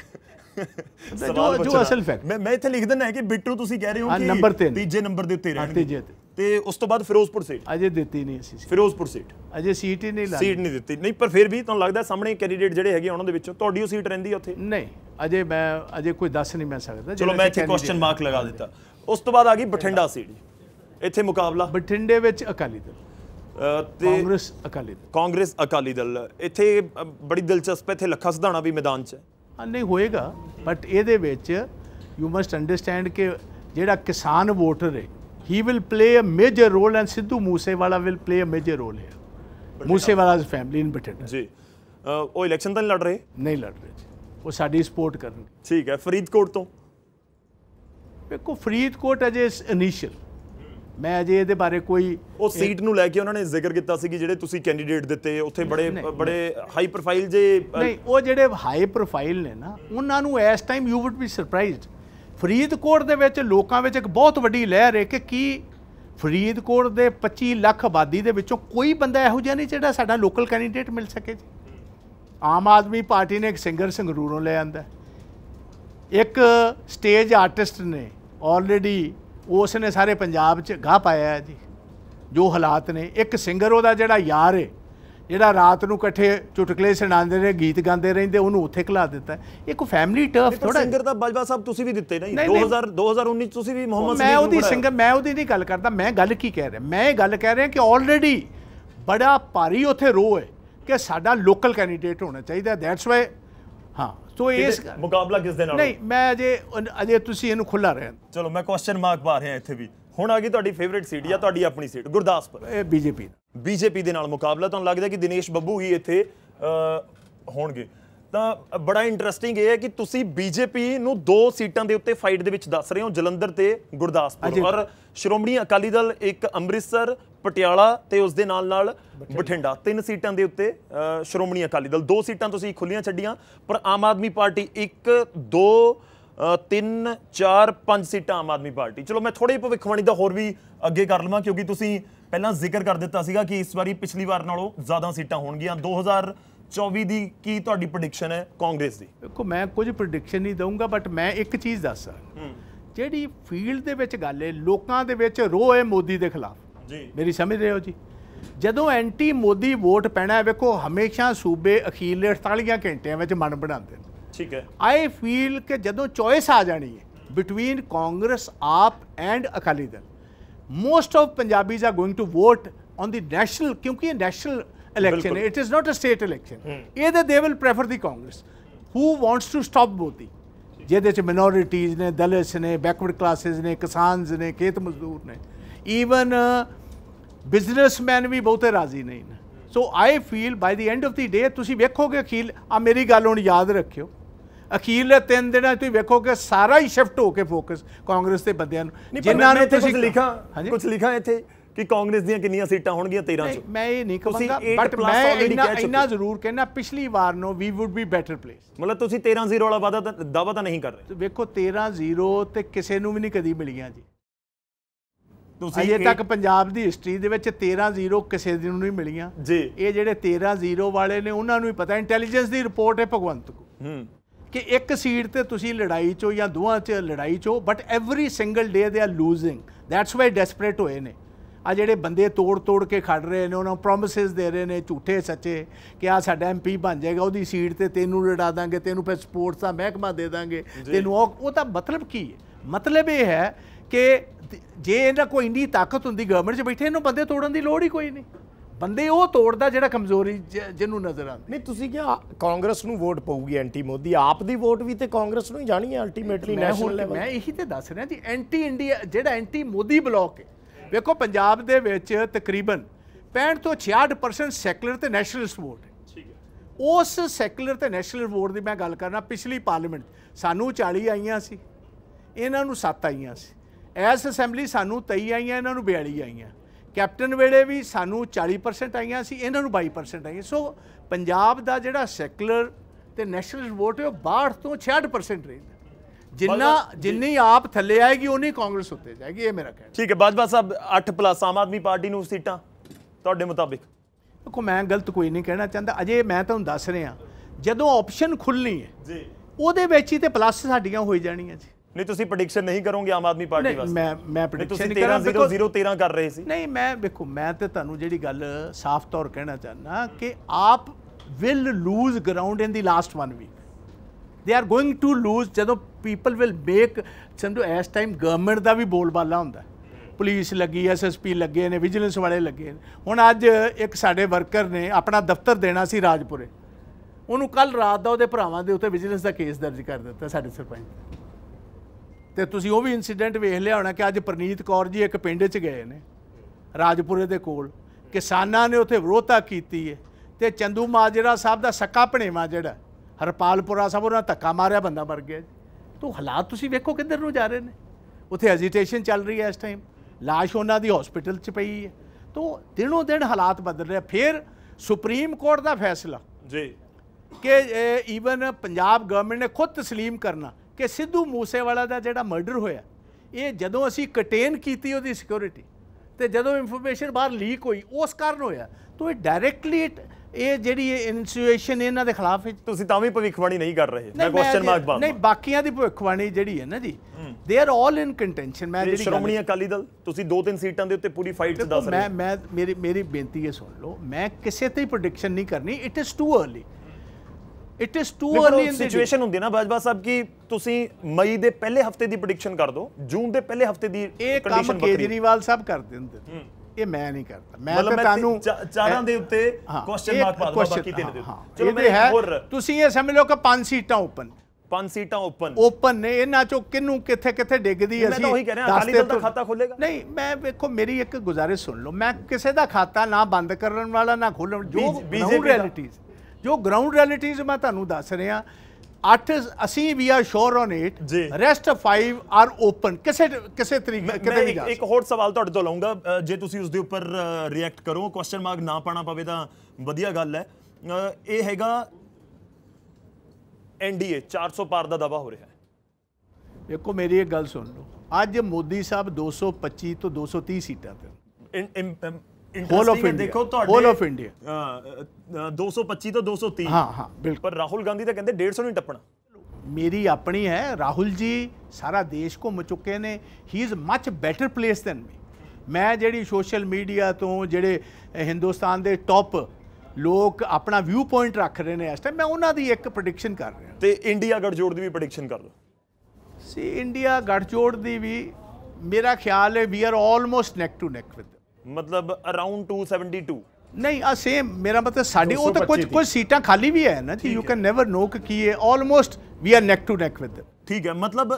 ਜੋ ਜੋ ਅਸਲ ਫੈਕਟ ਮੈਂ ਮੈਂ ਇੱਥੇ ਲਿਖ ਦਿੰਦਾ ਹੈ ਕਿ ਬਿੱਟੂ ਤੁਸੀਂ ਕਹਿ ਰਹੇ ਹੋ ਕਿ ਤੀਜੇ ਨੰਬਰ ਦੇ ਉੱਤੇ ਰਹਿਣਗੇ ਤੀਜੇ ਤੇ ਤੇ ਉਸ ਤੋਂ ਬਾਅਦ ਫਿਰੋਜ਼ਪੁਰ ਸੀਟ ਅਜੇ ਦਿੱਤੀ ਨਹੀਂ ਅਸੀਂ ਫਿਰੋਜ਼ਪੁਰ ਸੀਟ ਅਜੇ ਸੀਟ ਹੀ ਨਹੀਂ ਲਾਈ ਸੀਟ ਨਹੀਂ ਦਿੱਤੀ ਨਹੀਂ ਪਰ ਫਿਰ ਵੀ ਤੁਹਾਨੂੰ ਲੱਗਦਾ ਸਾਹਮਣੇ ਕੈਂਡੀਡੇਟ ਜਿਹੜੇ ਹੈਗੇ ਉਹਨਾਂ ਦੇ ਵਿੱਚੋਂ ਤੁਹਾਡੀ ਉਹ ਸੀਟ ਰਹਿੰਦੀ ਉੱਥੇ ਨਹੀਂ ਅਜੇ ਮੈਂ ਅਜੇ ਕੋਈ ਦੱਸ ਨਹੀਂ ਮੈਂ ਸਕਦਾ ਚਲੋ ਮੈਂ ਇੱਥੇ ਕੁਐਸਚਨ ਮਾਰਕ ਲਗਾ ਦਿੱਤਾ ਉਸ ਤੋਂ ਬਾਅਦ ਆ ਗਈ ਬਠਿੰਡਾ ਸੀਟ ਇੱਥੇ ਮੁਕਾਬਲਾ ਬਠਿੰਡੇ ਵਿੱਚ ਅਕਾਲੀ ਦਲ ਤੇ ਕਾਂਗਰਸ ਅਕਾਲੀ ਦਲ ਕਾਂਗਰਸ ਅਕਾਲੀ ਦਲ ਇੱਥੇ ਬੜੀ ਦਿਲਚਸਪ ਇੱਥੇ ਲੱਖਾ ਸਿਧਾਣਾ ਵੀ ਮੈਦਾਨ 'ਚ ਹੈ ਨਹੀਂ ਹੋਏਗਾ ਬਟ ਇਹਦੇ ਵਿੱਚ ਯੂ ਮਸਟ ਅੰਡਰਸਟੈਂਡ ਕਿ ਜਿਹੜਾ ਕਿਸਾਨ ਵੋਟਰ ਹੈ he will play a major role and Sidhu Moosewala will play a major role here. Moosewala's family in particular. ਜੀ ਉਹ ਇਲੈਕਸ਼ਨ ਤਾਂ ਨਹੀਂ ਲੜ ਰਹੇ ਨਹੀਂ ਲੜ ਰਹੇ ਜੀ ਉਹ ਸਾਡੀ ਸਪੋਰਟ ਕਰਨਗੇ ਠੀਕ ਹੈ ਫਰੀਦਕੋਟ ਤੋਂ ਵੇਖੋ ਫਰੀਦਕੋਟ ਅਜੇ ਇਨੀਸ਼ੀਅਲ ਮੈਂ ਅਜੇ ਇਹਦੇ ਬਾਰੇ ਕੋਈ ਉਹ ਸੀਟ ਨੂੰ ਲੈ ਕੇ ਉਹਨਾਂ ਨੇ ਜ਼ਿਕਰ ਕੀਤਾ ਸੀ ਕਿ ਜਿਹੜੇ ਤੁਸੀਂ ਕੈਂਡੀਡੇਟ ਦਿੱਤੇ ਉੱਥੇ ਬੜੇ ਬੜੇ ਹਾਈ ਪ੍ਰੋਫਾਈਲ ਜੇ ਨਹੀਂ ਉਹ ਜਿਹੜੇ ਹਾਈ ਪ੍ਰੋਫਾਈਲ ਨੇ ਨਾ ਉਹਨਾਂ ਨੂੰ ਇਸ time you would be surprised Faridkot ਦੇ ਵਿੱਚ ਲੋਕਾਂ ਵਿੱਚ ਇੱਕ ਬਹੁਤ ਵੱਡੀ ਲਹਿਰ ਹੈ ਕਿ ਕੀ ਫਰੀਦਕੋਟ ਦੇ 25 ਲੱਖ ਆਬਾਦੀ ਦੇ ਵਿੱਚੋਂ ਕੋਈ ਬੰਦਾ ਇਹੋ ਜਿਹਾ ਨਹੀਂ ਜਿਹੜਾ ਸਾਡਾ ਲੋਕਲ ਕੈਂਡੀਡੇਟ ਮਿਲ ਸਕੇ ਜੀ ਆਮ ਆਦਮੀ ਪਾਰਟੀ ਨੇ ਇੱਕ ਸਿੰਗਰ ਸੰਗਰੂਰੋਂ ਲੈ ਆਂਦਾ ਇੱਕ ਸਟੇਜ ਆਰਟਿਸਟ ਨੇ ਆਲਰੇਡੀ ਉਸ ਨੇ ਸਾਰੇ ਪੰਜਾਬ 'ਚ ਗਾਹ ਪਾਇਆ ਜੀ ਜੋ ਹਾਲਾਤ ਨੇ ਇੱਕ ਸਿੰਗਰ ਉਹਦਾ ਜਿਹੜਾ ਯਾਰ ਹੈ ਜਿਹੜਾ ਰਾਤ ਨੂੰ ਇਕੱਠੇ ਚੁਟਕਲੇ ਸੁਣਾਉਂਦੇ ਰਹੇ ਗੀਤ ਗਾਉਂਦੇ ਰਹਿੰਦੇ ਉਹਨੂੰ ਉੱਥੇ ਖਲਾ ਦਿੱਤਾ ਇਹ ਕੋ ਫੈਮਿਲੀ ਟਰਫ ਥੋੜਾ ਸਿੰਗਰ ਦਾ ਬਾਜਵਾ ਸਾਹਿਬ ਤੁਸੀਂ ਵੀ ਦਿੱਤੇ ਨਹੀਂ 2000 2019 ਤੁਸੀਂ ਵੀ ਮੁਹੰਮਦ ਮੈਂ ਉਹਦੀ ਸਿੰਗਰ ਮੈਂ ਉਹਦੀ ਨਹੀਂ ਗੱਲ ਕਰਦਾ ਮੈਂ ਗੱਲ ਕੀ ਕਹਿ ਰਿਹਾ ਮੈਂ ਇਹ ਗੱਲ ਕਹਿ ਰਿਹਾ ਕਿ ਆਲਰੇਡੀ ਬੜਾ ਭਾਰੀ ਉੱਥੇ ਰੋ ਹੈ ਕਿ ਸਾਡਾ ਲੋਕਲ ਕੈਂਡੀਡੇਟ ਹੋਣਾ ਚਾਹੀਦਾ ਦੈਟਸ ਵਾਈ ਹਾਂ ਸੋ ਇਸ ਮੁਕਾਬਲਾ ਕਿਸ ਦੇ ਨਾਲ ਨਹੀਂ ਮੈਂ ਅਜੇ ਅਜੇ ਤੁਸੀਂ ਇਹਨੂੰ ਖੁੱਲਾ ਰਹਿਣ ਚਲੋ ਮੈਂ ਕੁਐਸਚਨ ਮਾਰਕ ਪਾ ਹਾਂ ਇੱਥੇ ਵੀ ਹੁਣ ਆ ਗਈ ਤੁਹਾਡੀ ਫੇਵਰਿਟ ਸੀਟ ਜਾਂ ਤੁਹਾਡੀ ਆਪਣੀ ਸੀਟ ਗੁਰਦਾਸਪੁਰ ਇਹ ਬੀਜੇਪੀ ਦਾ ਬੀਜੇਪੀ ਦੇ ਨਾਲ ਮੁਕਾਬਲਾ ਤੁਹਾਨੂੰ ਲੱਗਦਾ ਕਿ ਦਿਨੇਸ਼ ਬੱਬੂ ਹੀ ਇੱਥੇ ਹੋਣਗੇ ਤਾਂ ਬੜਾ ਇੰਟਰਸਟਿੰਗ ਇਹ ਹੈ ਕਿ ਤੁਸੀਂ ਬੀਜੇਪੀ ਨੂੰ ਦੋ ਸੀਟਾਂ ਦੇ ਉੱਤੇ ਫਾਈਟ ਦੇ ਵਿੱਚ ਦੱਸ ਰਹੇ ਹੋ ਜਲੰਧਰ ਤੇ ਗੁਰਦਾਸਪੁਰ ਔਰ ਸ਼੍ਰੋਮਣੀ ਅਕਾਲੀ ਦਲ ਇੱਕ ਅੰਮ੍ਰਿਤਸਰ ਪਟਿਆਲਾ ਤੇ ਉਸ ਦੇ ਨਾਲ ਨਾਲ ਬਠਿੰਡਾ ਤਿੰਨ ਸੀਟਾਂ ਦੇ ਉੱਤੇ ਸ਼੍ਰੋਮਣੀ ਅਕਾਲੀ ਦਲ ਦੋ ਸੀਟਾਂ ਤੁਸੀਂ ਖੁੱਲੀਆਂ ਛੱਡੀਆਂ ਪਰ ਆਮ ਆਦਮੀ ਪਾਰਟੀ ਇੱਕ ਦੋ ਤਿੰਨ ਚਾਰ ਪੰਜ ਸੀਟਾਂ ਆਮ ਆਦਮੀ ਪਾਰਟੀ ਚਲੋ ਮੈਂ ਥੋੜੀ ਭਵਿੱਖਬਾਣੀ ਦਾ ਹੋਰ ਵੀ ਅੱਗੇ ਕਰ ਲਵਾਂ ਕਿਉਂਕਿ ਤੁਸੀਂ ਪਹਿਲਾਂ ਜ਼ਿਕਰ ਕਰ ਦਿੱਤਾ ਸੀਗਾ ਕਿ ਇਸ ਵਾਰੀ ਪਿਛਲੀ ਵਾਰ ਨਾਲੋਂ ਜ਼ਿਆਦਾ ਸੀਟਾਂ ਹੋਣਗੀਆਂ 2024 ਦੀ ਕੀ ਤੁਹਾਡੀ ਪ੍ਰੈਡਿਕਸ਼ਨ ਹੈ ਕਾਂਗਰਸ ਦੀ ਦੇਖੋ ਮੈਂ ਕੁਝ ਪ੍ਰੈਡਿਕਸ਼ਨ ਨਹੀਂ ਦਊਂਗਾ ਬਟ ਮੈਂ ਇੱਕ ਚੀਜ਼ ਦੱਸਾਂ ਜਿਹੜੀ ਫੀਲਡ ਦੇ ਵਿੱਚ ਗੱਲ ਹੈ ਲੋਕਾਂ ਦੇ ਵਿੱਚ ਰੋਹ ਹੈ ਮੋਦੀ ਦੇ ਖਿਲਾਫ ਜੀ ਮੇਰੀ ਸਮਝ ਰਹੇ ਹੋ ਜੀ ਜਦੋਂ ਐਂਟੀ ਮੋਦੀ ਵੋਟ ਪੈਣਾ ਵੇਖੋ ਹਮੇਸ਼ਾ ਸੂਬੇ ਅਖੀਰਲੇ 48 ਘੰਟਿਆਂ ਵਿੱਚ ਮਨ ਬਣਾਉਂਦੇ ਠੀਕ ਹੈ ਆਈ ਫੀਲ ਕਿ ਜਦੋਂ ਚੋਇਸ ਆ ਜਾਣੀ ਹੈ between Congress AAP and Akali Dal most of Punjabis are going to vote on the national ਕਿਉਂਕਿ ਇਹ ਨੈਸ਼ਨਲ ਇਲੈਕਸ਼ਨ ਹੈ it is not a state election ਇਹਦੇ they will prefer the Congress who wants to stop ਬੋਤੀ ਜਿਹਦੇ ਚ ਮਿਨੋਰਿਟੀਜ਼ ਨੇ ਦਲਿਤ ਨੇ ਬੈਕਵਰਡ ਕਲਾਸਿਸ ਨੇ ਕਿਸਾਨਸ ਨੇ ਖੇਤ ਮਜ਼ਦੂਰ ਨੇ ਈਵਨ ਬਿਜ਼ਨਸਮੈਨ ਵੀ ਬਹੁਤੇ ਰਾਜ਼ੀ ਨਹੀਂ ਨੇ so I feel by the end of the day ਤੁਸੀਂ ਵੇਖੋਗੇ ਅਖੀਲ ਆ ਮੇਰੀ ਗੱਲ ਹੁਣ ਯਾਦ ਰੱਖਿਓ ਅਖੀਰਲੇ ਤਿੰਨ ਦਿਨਾਂ ਤੁਸੀਂ ਵੇਖੋ ਕਿ ਸਾਰਾ ਹੀ ਸ਼ਿਫਟ ਹੋ ਕੇ ਫੋਕਸ ਕਾਂਗਰਸ ਦੇ ਬੰਦਿਆਂ ਨੂੰ ਜਿਨ੍ਹਾਂ ਨੇ ਤੁਸੀਂ ਲਿਖਾ ਕੁਝ ਲਿਖਾ ਇੱਥੇ ਕਿ ਕਾਂਗਰਸ ਦੀਆਂ ਕਿੰਨੀਆਂ ਸੀਟਾਂ ਹੋਣਗੀਆਂ 13 ਚ ਮੈਂ ਇਹ ਨਹੀਂ ਕਹਾਂਗਾ ਬਟ ਮੈਂ ਇੰਨਾ ਇੰਨਾ ਜ਼ਰੂਰ ਕਹਿਣਾ ਪਿਛਲੀ ਵਾਰ ਨੂੰ ਵੀ ਊਡ ਬੀ ਬੈਟਰ ਪਲੇਸ ਮਤਲਬ ਤੁਸੀਂ 13 0 ਵਾਲਾ ਵਾਦਾ ਦਾਵਾ ਤਾਂ ਨਹੀਂ ਕਰ ਰਹੇ ਵੇਖੋ 13 0 ਤੇ ਕਿਸੇ ਨੂੰ ਵੀ ਨਹੀਂ ਕਦੀ ਮਿਲੀਆਂ ਜੀ ਤੁਸੀਂ ਇਹ ਤੱਕ ਪੰਜਾਬ ਦੀ ਹਿਸਟਰੀ ਦੇ ਵਿੱਚ 13 0 ਕਿਸੇ ਨੂੰ ਨਹੀਂ ਮਿਲੀਆਂ ਜੀ ਇਹ ਜਿਹੜੇ 13 0 ਵਾਲੇ ਨੇ ਉਹਨਾਂ ਨੂੰ ਹੀ ਪਤਾ ਇੰਟੈਲੀਜੈਂਸ ਦੀ ਰਿਪੋਰਟ ਹੈ ਭਗਵੰਤ ਕੋ ਹੂੰ ਕਿ ਇੱਕ ਸੀਟ ਤੇ ਤੁਸੀਂ ਲੜਾਈ ਚੋ ਜਾਂ ਦੋਹਾਂ ਚ ਲੜਾਈ ਚੋ ਬਟ ਐਵਰੀ ਸਿੰਗਲ ਡੇ ਦੇ ਆ ਲੂਜ਼ਿੰਗ ਦੈਟਸ ਵਾਈ ਡੈਸਪਰੇਟ ਹੋਏ ਨੇ ਆ ਜਿਹੜੇ ਬੰਦੇ ਤੋੜ ਤੋੜ ਕੇ ਖੜ ਰਹੇ ਨੇ ਉਹਨਾਂ ਨੂੰ ਪ੍ਰੋਮਿਸਸ ਦੇ ਰਹੇ ਨੇ ਝੂਠੇ ਸੱਚੇ ਕਿ ਆ ਸਾਡਾ ਐਮਪੀ ਬਣ ਜਾਏਗਾ ਉਹਦੀ ਸੀਟ ਤੇ ਤੈਨੂੰ ਲੜਾ ਦਾਂਗੇ ਤੈਨੂੰ ਫਿਰ ਸਪੋਰਟਸ ਦਾ ਮਹਿਕਮਾ ਦੇ ਦਾਂਗੇ ਤੈਨੂੰ ਉਹ ਤਾਂ ਮਤਲਬ ਕੀ ਹੈ ਮਤਲਬ ਇਹ ਹੈ ਕਿ ਜੇ ਇਹਨਾਂ ਕੋਈ ਇੰਨੀ ਤਾਕਤ ਹੁੰਦੀ ਗਵਰਨਮੈਂਟ 'ਚ ਬੈਠੇ ਇਹਨੂੰ ਬੰਦੇ ਤੋੜਨ ਦੀ ਲੋੜ ਹੀ ਕੋਈ ਨਹੀਂ ਬੰਦੇ ਉਹ ਤੋੜਦਾ ਜਿਹੜਾ ਕਮਜ਼ੋਰੀ ਜਿਹਨੂੰ ਨਜ਼ਰ ਆਉਂਦੀ ਨਹੀਂ ਤੁਸੀਂ ਕਿਹਾ ਕਾਂਗਰਸ ਨੂੰ ਵੋਟ ਪਾਉਗੀ ਐਂਟੀ ਮੋਦੀ ਆਪ ਦੀ ਵੋਟ ਵੀ ਤੇ ਕਾਂਗਰਸ ਨੂੰ ਹੀ ਜਾਣੀ ਹੈ ਅਲਟੀਮੇਟਲੀ ਨੈਸ਼ਨਲ ਲੈਵਲ ਮੈਂ ਇਹੀ ਤੇ ਦੱਸ ਰਿਹਾ ਜੀ ਐਂਟੀ ਇੰਡੀਆ ਜਿਹੜਾ ਐਂਟੀ ਮੋਦੀ ਬਲੌਕ ਹੈ ਵੇਖੋ ਪੰਜਾਬ ਦੇ ਵਿੱਚ ਤਕਰੀਬਨ 65 ਤੋਂ 66% ਸੈਕੂਲਰ ਤੇ ਨੈਸ਼ਨਲਿਸਟ ਵੋਟ ਹੈ ਠੀਕ ਹੈ ਉਸ ਸੈਕੂਲਰ ਤੇ ਨੈਸ਼ਨਲ ਵੋਟ ਦੀ ਮੈਂ ਗੱਲ ਕਰਨਾ ਪਿਛਲੀ ਪਾਰਲੀਮੈਂਟ ਸਾਨੂੰ 40 ਆਈਆਂ ਸੀ ਇਹਨਾਂ ਨੂੰ 7 ਆਈਆਂ ਸੀ ਐਸ ਅਸੈਂਬਲੀ ਸਾਨੂੰ 23 ਆਈਆਂ ਇਹਨਾਂ ਨੂੰ 42 ਆਈਆਂ ਕੈਪਟਨ ਵੇਲੇ ਵੀ ਸਾਨੂੰ 40% ਆਈਆਂ ਸੀ ਇਹਨਾਂ ਨੂੰ 22% ਆਈਆਂ ਸੋ ਪੰਜਾਬ ਦਾ ਜਿਹੜਾ ਸੈਕੂਲਰ ਤੇ ਨੈਸ਼ਨਲ ਵੋਟ ਹੈ ਉਹ 62 ਤੋਂ 66% ਰਹੀ ਜਿੰਨਾ ਜਿੰਨੀ ਆਪ ਥੱਲੇ ਆਏਗੀ ਉਨੀ ਕਾਂਗਰਸ ਉੱਤੇ ਜਾਏਗੀ ਇਹ ਮੇਰਾ ਕਹਿਣਾ ਠੀਕ ਹੈ ਬਾਜਵਾ ਸਾਹਿਬ 8 ਪਲੱਸ ਆਮ ਆਦਮੀ ਪਾਰਟੀ ਨੂੰ ਸੀਟਾਂ ਤੁਹਾਡੇ ਮੁਤਾਬਿਕ ਦੇਖੋ ਮੈਂ ਗਲਤ ਕੋਈ ਨਹੀਂ ਕਹਿਣਾ ਚਾਹੁੰਦਾ ਅਜੇ ਮੈਂ ਤੁਹਾਨੂੰ ਦੱਸ ਰਿਹਾ ਜਦੋਂ ਆਪਸ਼ਨ ਖੁੱਲਣੀ ਹੈ ਜੀ ਉਹਦੇ ਵਿੱਚ ਹੀ ਤੇ ਪਲੱਸ ਸਾਡੀਆਂ ਹੋਈ ਜਾਣੀਆਂ ਜੀ ਨਹੀਂ ਤੁਸੀਂ ਪ੍ਰੈਡਿਕਸ਼ਨ ਨਹੀਂ ਕਰੋਗੇ ਆਮ ਆਦਮੀ ਪਾਰਟੀ ਵਾਸਤੇ ਮੈਂ ਮੈਂ ਪ੍ਰੈਡਿਕਸ਼ਨ ਨਹੀਂ ਕਰਾਂ ਬਿਕੋਜ਼ 13 ਕਰ ਰਹੇ ਸੀ ਨਹੀਂ ਮੈਂ ਵੇਖੋ ਮੈਂ ਤੇ ਤੁਹਾਨੂੰ ਜਿਹੜੀ ਗੱਲ ਸਾਫ਼ ਤੌਰ ਕਹਿਣਾ ਚਾਹਨਾ ਕਿ AAP will lose ground in the last 1 week they are going to lose ਜਦੋਂ ਪੀਪਲ ਵਿਲ ਮੇਕ ਸਮਝੋ ਇਸ ਟਾਈਮ ਗਵਰਨਮੈਂਟ ਦਾ ਵੀ ਬੋਲਬਾਲਾ ਹੁੰਦਾ ਪੁਲਿਸ ਲੱਗੀ ਐਸਐਸਪੀ ਲੱਗੇ ਨੇ ਵਿਜੀਲੈਂਸ ਵਾਲੇ ਲੱਗੇ ਨੇ ਹੁਣ ਅੱਜ ਇੱਕ ਸਾਡੇ ਵਰਕਰ ਨੇ ਆਪਣਾ ਦਫ਼ਤਰ ਦੇਣਾ ਸੀ ਰਾਜਪੁਰੇ ਉਹਨੂੰ ਕੱਲ ਰਾਤ ਦਾ ਉਹਦੇ ਭਰਾਵਾਂ ਦੇ ਉੱਤੇ ਵਿਜੀਲੈਂਸ ਦਾ ਕੇਸ ਦਰਜ ਕਰ ਦਿੱਤਾ ਸਾਡੇ ਸਰਪੰਚ ਨੇ ਤੇ ਤੁਸੀਂ ਉਹ ਵੀ ਇਨਸੀਡੈਂਟ ਵੇਖ ਲਿਆ ਹੋਣਾ ਕਿ ਅੱਜ ਪ੍ਰਨੀਤ ਕੌਰ ਜੀ ਇੱਕ ਪਿੰਡ 'ਚ ਗਏ ਨੇ ਰਾਜਪੁਰੇ ਦੇ ਕੋਲ ਕਿਸਾਨਾਂ ਨੇ ਉੱਥੇ ਵਿਰੋਧਤਾ ਕੀਤੀ ਹੈ ਤੇ ਚੰਦੂ ਮਾਜਰਾ ਸਾਹਿਬ ਦਾ ਸੱਕਾ ਭਣੇਵਾ ਜਿਹੜਾ ਹਰਪਾਲਪੁਰਾ ਸਾਹਿਬ ਉਹਨਾਂ ਧੱਕਾ ਮਾਰਿਆ ਬੰਦਾ ਮਰ ਗਿਆ ਤੂੰ ਹਾਲਾਤ ਤੁਸੀਂ ਵੇਖੋ ਕਿੱਧਰ ਨੂੰ ਜਾ ਰਹੇ ਨੇ ਉੱਥੇ ਐਜੀਟੇਸ਼ਨ ਚੱਲ ਰਹੀ ਹੈ ਇਸ ਟਾਈਮ ਲਾਸ਼ ਉਹਨਾਂ ਦੀ ਹਸਪੀਟਲ 'ਚ ਪਈ ਹੈ ਤੋ ਦਿਨੋਂ ਦਿਨ ਹਾਲਾਤ ਬਦਲ ਰਹੇ ਫਿਰ ਸੁਪਰੀਮ ਕੋਰਟ ਦਾ ਫੈਸਲਾ ਜੀ ਕਿ ਈਵਨ ਪੰਜਾਬ ਗਵਰਨਮੈਂਟ ਨੇ ਖੁਦ تسلیم ਕਰਨਾ ਕਿ ਸਿੱਧੂ ਮੂਸੇਵਾਲਾ ਦਾ ਜਿਹੜਾ ਮਰਡਰ ਹੋਇਆ ਇਹ ਜਦੋਂ ਅਸੀਂ ਕਟੇਨ ਕੀਤੀ ਉਹਦੀ ਸਿਕਿਉਰਿਟੀ ਤੇ ਜਦੋਂ ਇਨਫੋਰਮੇਸ਼ਨ ਬਾਹਰ ਲੀਕ ਹੋਈ ਉਸ ਕਾਰਨ ਹੋਇਆ ਤੋ ਇਹ ਡਾਇਰੈਕਟਲੀ ਇਹ ਜਿਹੜੀ ਇਨਸੂਏਸ਼ਨ ਇਹਨਾਂ ਦੇ ਖਿਲਾਫ ਹੈ ਤੁਸੀਂ ਤਾਂ ਵੀ ਭਵਿੱਖਬਾਣੀ ਨਹੀਂ ਕਰ ਰਹੇ ਮੈਂ ਕੁਐਸਚਨ ਮਾਰਕ ਬਾਅਦ ਨਹੀਂ ਬਾਕੀਆਂ ਦੀ ਭਵਿੱਖਬਾਣੀ ਜਿਹੜੀ ਹੈ ਨਾ ਜੀ ਦੇ ਆਰ ਆਲ ਇਨ ਕੰਟੈਂਸ਼ਨ ਮੈਂ ਜਿਹੜੀ ਸ਼੍ਰੋਮਣੀ ਅਕਾਲੀ ਦਲ ਤੁਸੀਂ ਦੋ ਤਿੰਨ ਸੀਟਾਂ ਦੇ ਉੱਤੇ ਪੂਰੀ ਫਾਈਟ ਦੱਸ ਰਹੇ ਮੈਂ ਮੈਂ ਮੇਰੀ ਮੇਰੀ ਬੇਨਤੀ ਇਹ ਸੁਣ ਲਓ ਮੈਂ ਕਿਸੇ ਤੇ ਹੀ ਪ੍ਰੈਡਿਕਸ਼ਨ ਨਹੀਂ ਕਰਨੀ it is too early it is too early in the situation ਹੁੰਦੀ ਨਾ ਬਾਜਵਾ ਸਾਹਿਬ ਕਿ ਤੁਸੀਂ ਮਈ ਦੇ ਪਹਿਲੇ ਹਫਤੇ ਦੀ ਪ੍ਰੈਡਿਕਸ਼ਨ ਕਰ ਦੋ ਜੂਨ ਦੇ ਪਹਿਲੇ ਹਫਤੇ ਦੀ ਇਹ ਕੰਮ ਕੇਜਰੀਵਾਲ ਸਾਹਿਬ ਕਰ ਦਿੰਦੇ ਇਹ ਮੈਂ ਨਹੀਂ ਕਰਦਾ ਮੈਂ ਤਾਂ ਤੁਹਾਨੂੰ ਚਾਰਾਂ ਦੇ ਉੱਤੇ ਕੁਐਸਚਨ ਮਾਰਕ ਪਾ ਦਵਾਂ ਬਾਕੀ ਤਿੰਨ ਦੇ ਚਲੋ ਮੈਂ ਹੋਰ ਤੁਸੀਂ ਇਹ ਸਮਝ ਲਓ ਕਿ ਪੰਜ ਸੀਟਾਂ ਓਪਨ ਪੰਜ ਸੀਟਾਂ ਓਪਨ ਓਪਨ ਨੇ ਇਹਨਾਂ ਚੋਂ ਕਿੰਨੂੰ ਕਿੱਥੇ ਕਿੱਥੇ ਡਿੱਗਦੀ ਅਸੀਂ ਮੈਂ ਤਾਂ ਉਹੀ ਕਹਿ ਰਿਹਾ ਅਕਾਲੀ ਦਲ ਦਾ ਖਾਤਾ ਖੋਲੇਗਾ ਨਹੀਂ ਮੈਂ ਵੇਖੋ ਮੇਰੀ ਇੱਕ ਗੁਜ਼ਾਰਿਸ਼ ਸੁਣ ਲਓ ਮੈਂ ਕਿਸੇ ਦਾ ਖਾਤਾ ਨਾ ਬੰਦ ਕਰਨ ਵਾਲਾ ਨਾ ਖੋਲਣ ਜੋ ਬੀਜੇਪੀ ਰਿਐਲਿਟੀਜ਼ ਜੋ ਗਰਾਊਂਡ ਰਿਐਲਿਟੀਜ਼ ਮੈਂ ਤੁਹਾਨੂੰ ਦੱਸ ਰਿਹਾ ਅੱਠ ਅਸੀਂ ਵੀ ਆ sure on it rest 5 are open ਕਿਸੇ ਕਿਸੇ ਤਰੀਕੇ ਕਿਤੇ ਵੀ ਜਾ ਇੱਕ ਹੋਰ ਸਵਾਲ ਤੁਹਾਡੇ ਤੋਂ ਲਾਉਂਗਾ ਜੇ ਤੁਸੀਂ ਉਸ ਦੇ ਉੱਪਰ ਰਿਐਕਟ ਕਰੋ ਕੁਐਸਚਨ ਮਾਰਕ ਨਾ ਪਾਣਾ ਪਵੇ ਤਾਂ ਵਧੀਆ ਗੱਲ ਹੈ ਇਹ ਹੈਗਾ ਐਨਡੀਏ 400 ਪਾਰ ਦਾ ਦਬਾ ਹੋ ਰਿਹਾ ਹੈ ਦੇਖੋ ਮੇਰੀ ਇੱਕ ਗੱਲ ਸੁਣ ਲਓ ਅੱਜ ਮੋਦੀ ਸਾਹਿਬ 225 ਤੋਂ 230 ਸੀਟਾਂ ਤੇ ਹੋਲ ਆਫ ਇੰਡੀਆ ਦੇਖੋ ਤੁਹਾਡੇ ਹੋਲ ਆਫ ਇੰਡੀਆ 225 ਤੋਂ 230 ਹਾਂ ਹਾਂ ਬਿਲਕੁਲ ਪਰ ਰਾਹੁਲ ਗਾਂਧੀ ਤਾਂ ਕਹਿੰਦੇ 150 ਨਹੀਂ ਟੱਪਣਾ ਮੇਰੀ ਆਪਣੀ ਹੈ ਰਾਹੁਲ ਜੀ ਸਾਰਾ ਦੇਸ਼ ਘੁੰਮ ਚੁੱਕੇ ਨੇ he is much better place than me ਮੈਂ ਜਿਹੜੀ ਸੋਸ਼ਲ ਮੀਡੀਆ ਤੋਂ ਜਿਹੜੇ ਹਿੰਦੁਸਤਾਨ ਦੇ ਟੌਪ ਲੋਕ ਆਪਣਾ ਵਿਊ ਪੁਆਇੰਟ ਰੱਖ ਰਹੇ ਨੇ ਇਸ ਟਾਈਮ ਮੈਂ ਉਹਨਾਂ ਦੀ ਇੱਕ ਪ੍ਰੈਡਿਕਸ਼ਨ ਕਰ ਰਿਹਾ ਤੇ ਇੰਡੀਆ ਗੜਜੋੜ ਦੀ ਵੀ ਪ੍ਰੈਡਿਕਸ਼ਨ ਕਰ ਦੋ ਸੀ ਇੰਡੀਆ ਗੜਜੋੜ ਦੀ ਵੀ ਮੇਰਾ ਖਿਆਲ ਹੈ we are almost neck to neck with ਮਤਲਬ ਅਰਾਊਂਡ 272 ਨਹੀਂ ਆ ਸੇਮ ਮੇਰਾ ਮਤਲਬ ਸਾਡੇ ਉਹ ਤਾਂ ਕੁਝ ਕੁਝ ਸੀਟਾਂ ਖਾਲੀ ਵੀ ਹੈ ਨਾ ਜੀ ਯੂ ਕੈਨ ਨੈਵਰ ਨੋ ਕਿ ਕੀ ਹੈ almost we are neck to neck with ਠੀਕ ਹੈ ਮਤਲਬ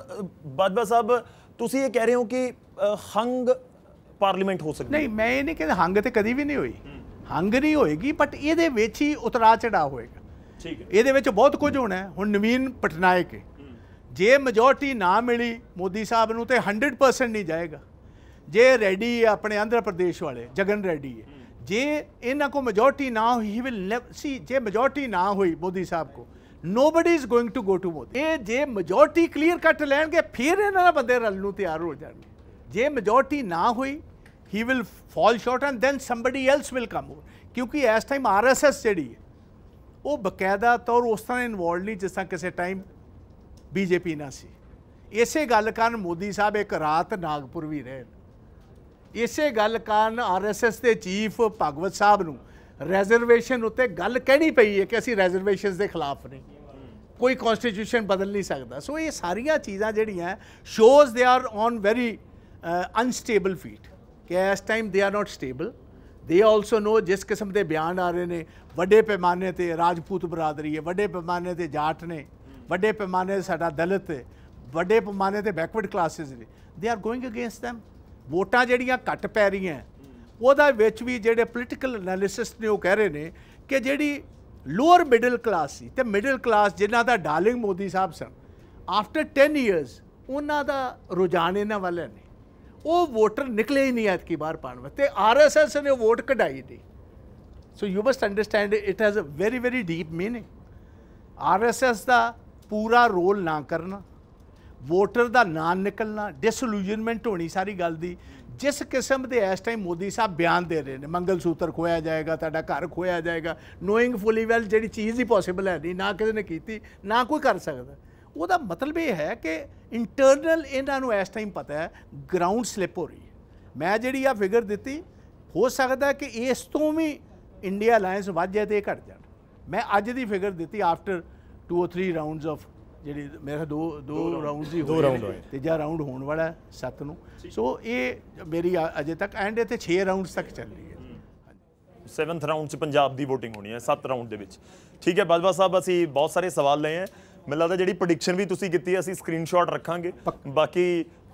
ਬਾਦਵਾ ਸਾਹਿਬ ਤੁਸੀਂ ਇਹ ਕਹਿ ਰਹੇ ਹੋ ਕਿ ਹੰਗ ਪਾਰਲੀਮੈਂਟ ਹੋ ਸਕਦੀ ਨਹੀਂ ਮੈਂ ਇਹ ਨਹੀਂ ਕਹਿੰਦਾ ਹੰਗ ਤੇ ਕਦੀ ਵੀ ਨਹੀਂ ਹੋਈ ਹੰਗ ਨਹੀਂ ਹੋਏਗੀ ਬਟ ਇਹਦੇ ਵਿੱਚ ਹੀ ਉਤਰਾ ਚੜਾ ਹੋਏਗਾ ਠੀਕ ਹੈ ਇਹਦੇ ਵਿੱਚ ਬਹੁਤ ਕੁਝ ਹੋਣਾ ਹੈ ਹੁਣ ਨਵੀਨ ਪਟਨਾਇਕ ਜੇ ਮੈਜੋਰਟੀ ਨਾ ਮਿਲੀ ਮੋਦੀ ਸਾਹਿਬ ਨੂੰ ਤੇ 100% ਨਹੀਂ ਜਾਏਗਾ ਜੇ ਰੈਡੀ ਆਪਣੇ ਆਂਧਰਾ ਪ੍ਰਦੇਸ਼ ਵਾਲੇ ਜਗਨ ਰੈਡੀ ਹੈ ਜੇ ਇਹਨਾਂ ਕੋ ਮੈਜੋਰਟੀ ਨਾ ਹੋਈ ਹੀ ਵਿਲ ਸੀ ਜੇ ਮੈਜੋਰਟੀ ਨਾ ਹੋਈ ਬੋਦੀ ਸਾਹਿਬ ਕੋ nobody is going to go to Modi ਇਹ ਜੇ ਮੈਜੋਰਟੀ ਕਲੀਅਰ ਕੱਟ ਲੈਣਗੇ ਫਿਰ ਇਹਨਾਂ ਦਾ ਬੰਦੇ ਰਲ ਨੂੰ ਤਿਆਰ ਹੋ ਜਾਣਗੇ ਜੇ ਮੈਜੋਰਟੀ ਨਾ ਹੋਈ he will fall short and then somebody else will come over ਕਿਉਂਕਿ ਇਸ ਟਾਈਮ ਆਰਐਸਐਸ ਜਿਹੜੀ ਹੈ ਉਹ ਬਕਾਇਦਾ ਤੌਰ ਉਸ ਤਰ੍ਹਾਂ ਇਨਵੋਲਡ ਨਹੀਂ ਜਿਸ ਤਰ੍ਹਾਂ ਕਿਸੇ ਟਾਈਮ ਬੀਜੇਪੀ ਨਾਲ ਸੀ ਇਸੇ ਗੱਲ ਕਾਰਨ ਮੋਦੀ ਸਾਹਿਬ ਇੱਕ ਰਾਤ ਨਾਗਪੁਰ ਵੀ ਰਹੇ ਇਸੇ ਗੱਲ ਕਾਰਨ ਆਰਐਸਐਸ ਦੇ ਚੀਫ ਭਗਵਤ ਸਾਹਿਬ ਨੂੰ ਰੈਜ਼ਰਵੇਸ਼ਨ ਉੱਤੇ ਗੱਲ ਕਹਿਣੀ ਪਈ ਹੈ ਕਿ ਅਸੀਂ ਰੈਜ਼ਰਵੇਸ਼ਨ ਦੇ ਖਿਲਾਫ ਨਹੀਂ ਕੋਈ ਕਨਸਟੀਟਿਊਸ਼ਨ ਬਦਲ ਨਹੀਂ ਸਕਦਾ ਸੋ ਇਹ ਸਾਰੀਆਂ ਚੀਜ਼ਾਂ ਜਿਹੜੀਆਂ shows they are on very unstable feet ਕਿ ਇਸ time they are not stable they also know ਜਿਸ ਕਿਸਮ ਦੇ ਬਿਆਨ ਆ ਰਹੇ ਨੇ ਵੱਡੇ ਪੈਮਾਨੇ ਤੇ ਰਾਜਪੂਤ ਬਰਾਦਰੀ ਹੈ ਵੱਡੇ ਪੈਮਾਨੇ ਤੇ ਜਾਟ ਨੇ ਵੱਡੇ ਪੈਮਾਨੇ ਤੇ ਸਾਡਾ ਦਲਿਤ ਵੱਡੇ ਪੈਮਾਨੇ ਤੇ ਬੈਕਵਰਡ ਕਲਾਸਿਸ ਨੇ ਦੇ ਆਰ ਗੋਇੰਗ ਅਗੇਂਸਟ ਥੈਮ ਵੋਟਾਂ ਜਿਹੜੀਆਂ ਘਟ ਪੈ ਰਹੀਆਂ ਉਹਦਾ ਵਿੱਚ ਵੀ ਜਿਹੜੇ ਪੋਲੀਟੀਕਲ ਅਨਾਲਿਸਿਸ ਨੇ ਉਹ ਕਹਿ ਰਹੇ ਨੇ ਕਿ ਜਿਹੜੀ ਲੋਅਰ ਮਿਡਲ ਕਲਾਸ ਸੀ ਤੇ ਮਿਡਲ ਕਲਾਸ ਜਿਨ੍ਹਾਂ ਦਾ ਡਾਰਲਿੰਗ ਮੋਦੀ ਸਾਹਿਬ ਸਨ ਆਫਟਰ 10 ਇਅਰਸ ਉਹਨਾਂ ਦਾ ਰੁਝਾਨ ਇਹਨਾਂ ਵੱਲ ਨੇ ਉਹ ਵੋਟਰ ਨਿਕਲੇ ਹੀ ਨਹੀਂ ਐਤਕੀ ਬਾਹਰ ਪਾਣ ਵਾਸਤੇ ਆਰਐਸਐਸ ਨੇ ਵੋਟ ਕਢਾਈ ਦੀ so you must understand it has a very very deep meaning RSS ਦਾ ਪੂਰਾ ਰੋਲ ਨਾ ਕਰਨਾ ਵੋਟਰ ਦਾ ਨਾਮ ਨਿਕਲਣਾ ਡਿਸਲੂਜਨਮੈਂਟ ਹੋਣੀ ਸਾਰੀ ਗੱਲ ਦੀ ਜਿਸ ਕਿਸਮ ਦੇ ਇਸ ਟਾਈਮ ਮੋਦੀ ਸਾਹਿਬ ਬਿਆਨ ਦੇ ਰਹੇ ਨੇ ਮੰਗਲ ਸੂਤਰ ਖੋਇਆ ਜਾਏਗਾ ਤੁਹਾਡਾ ਘਰ ਖੋਇਆ ਜਾਏਗਾ ਨੋਇੰਗ ਫੁਲੀ ਵੈਲ ਜਿਹੜੀ ਚੀਜ਼ ਹੀ ਪੋਸੀਬਲ ਹੈ ਨਹੀਂ ਨਾ ਕਿਸੇ ਨੇ ਕੀਤੀ ਨਾ ਕੋਈ ਕਰ ਸਕਦਾ ਉਹਦਾ ਮਤਲਬ ਇਹ ਹੈ ਕਿ ਇੰਟਰਨਲ ਇਹਨਾਂ ਨੂੰ ਇਸ ਟਾਈਮ ਪਤਾ ਹੈ ਗਰਾਊਂਡ ਸਲਿਪ ਹੋ ਰਹੀ ਹੈ ਮੈਂ ਜਿਹੜੀ ਆ ਫਿਗਰ ਦਿੱਤੀ ਹੋ ਸਕਦਾ ਕਿ ਇਸ ਤੋਂ ਵੀ ਇੰਡੀਆ ਅਲਾਈਅੰਸ ਵੱਧ ਜਾਏ ਤੇ ਘਟ ਜਾਣ ਮੈਂ ਅੱਜ ਦੀ ਫਿਗਰ ਦਿੱਤੀ ਆਫਟਰ 2 অর 3 ਰਾਉਂਡਸ ਆਫ ਜਿਹੜੀ ਮੇਰੇ ਦੋ ਦੋ ਰਾਉਂਡ ਹੀ ਹੋਏ ਤੀਜਾ ਰਾਉਂਡ ਹੋਣ ਵਾਲਾ 7 ਨੂੰ ਸੋ ਇਹ ਮੇਰੀ ਅਜੇ ਤੱਕ ਐਂਡ ਇੱਥੇ 6 ਰਾਉਂਡਸ ਤੱਕ ਚੱਲ ਰਹੀ ਹੈ 7th ਰਾਉਂਡ 'ਚ ਪੰਜਾਬ ਦੀ VOTING ਹੋਣੀ ਹੈ 7 ਰਾਉਂਡ ਦੇ ਵਿੱਚ ਠੀਕ ਹੈ ਬਾਜਵਾ ਸਾਹਿਬ ਅਸੀਂ ਬਹੁਤ ਸਾਰੇ ਸਵਾਲ ਲਏ ਹੈ ਮੈਨੂੰ ਲੱਗਦਾ ਜਿਹੜੀ ਪ੍ਰੈਡਿਕਸ਼ਨ ਵੀ ਤੁਸੀਂ ਕੀਤੀ ਹੈ ਅਸੀਂ ਸਕਰੀਨਸ਼ਾਟ ਰੱਖਾਂਗੇ ਬਾਕੀ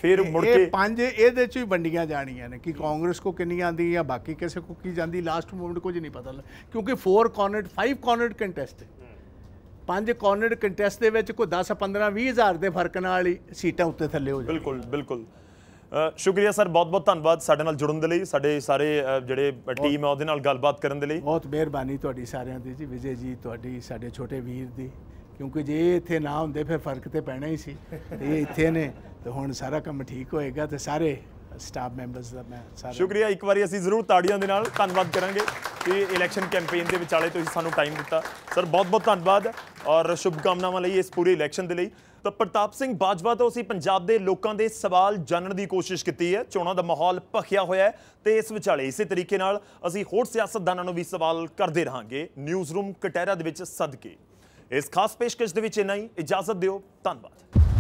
ਫਿਰ ਮੁੜ ਕੇ ਇਹ ਪੰਜ ਇਹਦੇ ਚ ਹੀ ਵੰਡੀਆਂ ਜਾਣੀਆਂ ਨੇ ਕਿ ਕਾਂਗਰਸ ਕੋ ਕਿੰਨੀ ਆਂਦੀ ਜਾਂ ਬਾਕੀ ਕਿਸੇ ਕੋ ਕੀ ਜਾਂਦੀ ਲਾਸਟ ਮੂਮੈਂਟ ਕੁਝ ਨਹੀਂ ਪਤਾ ਕਿਉਂਕਿ 4 ਕਾਰਨਰ 5 ਕਾਰਨਰ ਕੰਟੈਸਟ ਹੈ ਪੰਜ ਕੋਰਨਰ ਕੰਟੈਸਟ ਦੇ ਵਿੱਚ ਕੋਈ 10 15 20 ਹਜ਼ਾਰ ਦੇ ਫਰਕ ਨਾਲ ਹੀ ਸੀਟਾਂ ਉੱਤੇ ਥੱਲੇ ਹੋ ਜਾਂਦੇ ਬਿਲਕੁਲ ਬਿਲਕੁਲ ਸ਼ੁਕਰੀਆ ਸਰ ਬਹੁਤ ਬਹੁਤ ਧੰਨਵਾਦ ਸਾਡੇ ਨਾਲ ਜੁੜਨ ਦੇ ਲਈ ਸਾਡੇ ਸਾਰੇ ਜਿਹੜੇ ਟੀਮ ਹੈ ਉਹਦੇ ਨਾਲ ਗੱਲਬਾਤ ਕਰਨ ਦੇ ਲਈ ਬਹੁਤ ਮਿਹਰਬਾਨੀ ਤੁਹਾਡੀ ਸਾਰਿਆਂ ਦੀ ਜੀ ਵਿਜੇ ਜੀ ਤੁਹਾਡੀ ਸਾਡੇ ਛੋਟੇ ਵੀਰ ਦੀ ਕਿਉਂਕਿ ਜੇ ਇੱਥੇ ਨਾ ਹੁੰਦੇ ਫਿਰ ਫਰਕ ਤੇ ਪੈਣਾ ਹੀ ਸੀ ਤੇ ਇਹ ਇੱਥੇ ਨੇ ਤੇ ਹੁਣ ਸਾਰਾ ਕੰਮ ਠੀਕ ਹੋਏਗਾ ਤੇ ਸਾਰੇ ਸਟਾਫ ਮੈਂਬਰਸ ਦਾ ਮੈਂ ਸਾਰਾ ਸ਼ੁਕਰੀਆ ਇੱਕ ਵਾਰੀ ਅਸੀਂ ਜ਼ਰੂਰ ਤਾੜੀਆਂ ਦੇ ਨਾਲ ਧੰਨਵਾਦ ਕਰਾਂਗੇ ਕਿ ਇਲੈਕਸ਼ਨ ਕੈਂਪੇਨ ਦੇ ਵਿਚਾਲੇ ਤੁਸੀਂ ਸਾਨੂੰ ਟਾਈਮ ਦਿੱਤਾ ਸਰ ਬਹੁਤ ਬਹੁਤ ਧੰਨਵਾਦ ਔਰ ਸ਼ੁਭ ਕਾਮਨਾਵਾਂ ਲਈ ਇਸ ਪੂਰੇ ਇਲੈਕਸ਼ਨ ਦੇ ਲਈ ਤਾਂ ਪ੍ਰਤਾਪ ਸਿੰਘ ਬਾਜਵਾ ਤੋਂ ਅਸੀਂ ਪੰਜਾਬ ਦੇ ਲੋਕਾਂ ਦੇ ਸਵਾਲ ਜਾਣਨ ਦੀ ਕੋਸ਼ਿਸ਼ ਕੀਤੀ ਹੈ ਚੋਣਾਂ ਦਾ ਮਾਹੌਲ ਭਖਿਆ ਹੋਇਆ ਹੈ ਤੇ ਇਸ ਵਿਚਾਲੇ ਇਸੇ ਤਰੀਕੇ ਨਾਲ ਅਸੀਂ ਹੋਰ ਸਿਆਸਤਦਾਨਾਂ ਨੂੰ ਵੀ ਸਵਾਲ ਕਰਦੇ ਰਹਾਂਗੇ ਨਿਊਜ਼ ਰੂਮ ਕਟੈਰਾ ਦੇ ਵਿੱਚ ਸਦਕੇ ਇਸ ਖਾਸ ਪੇਸ਼ਕਸ਼ ਦੇ ਵਿੱਚ ਇਨਾ ਹੀ ਇਜਾਜ਼ਤ ਦਿਓ ਧੰਨਵਾਦ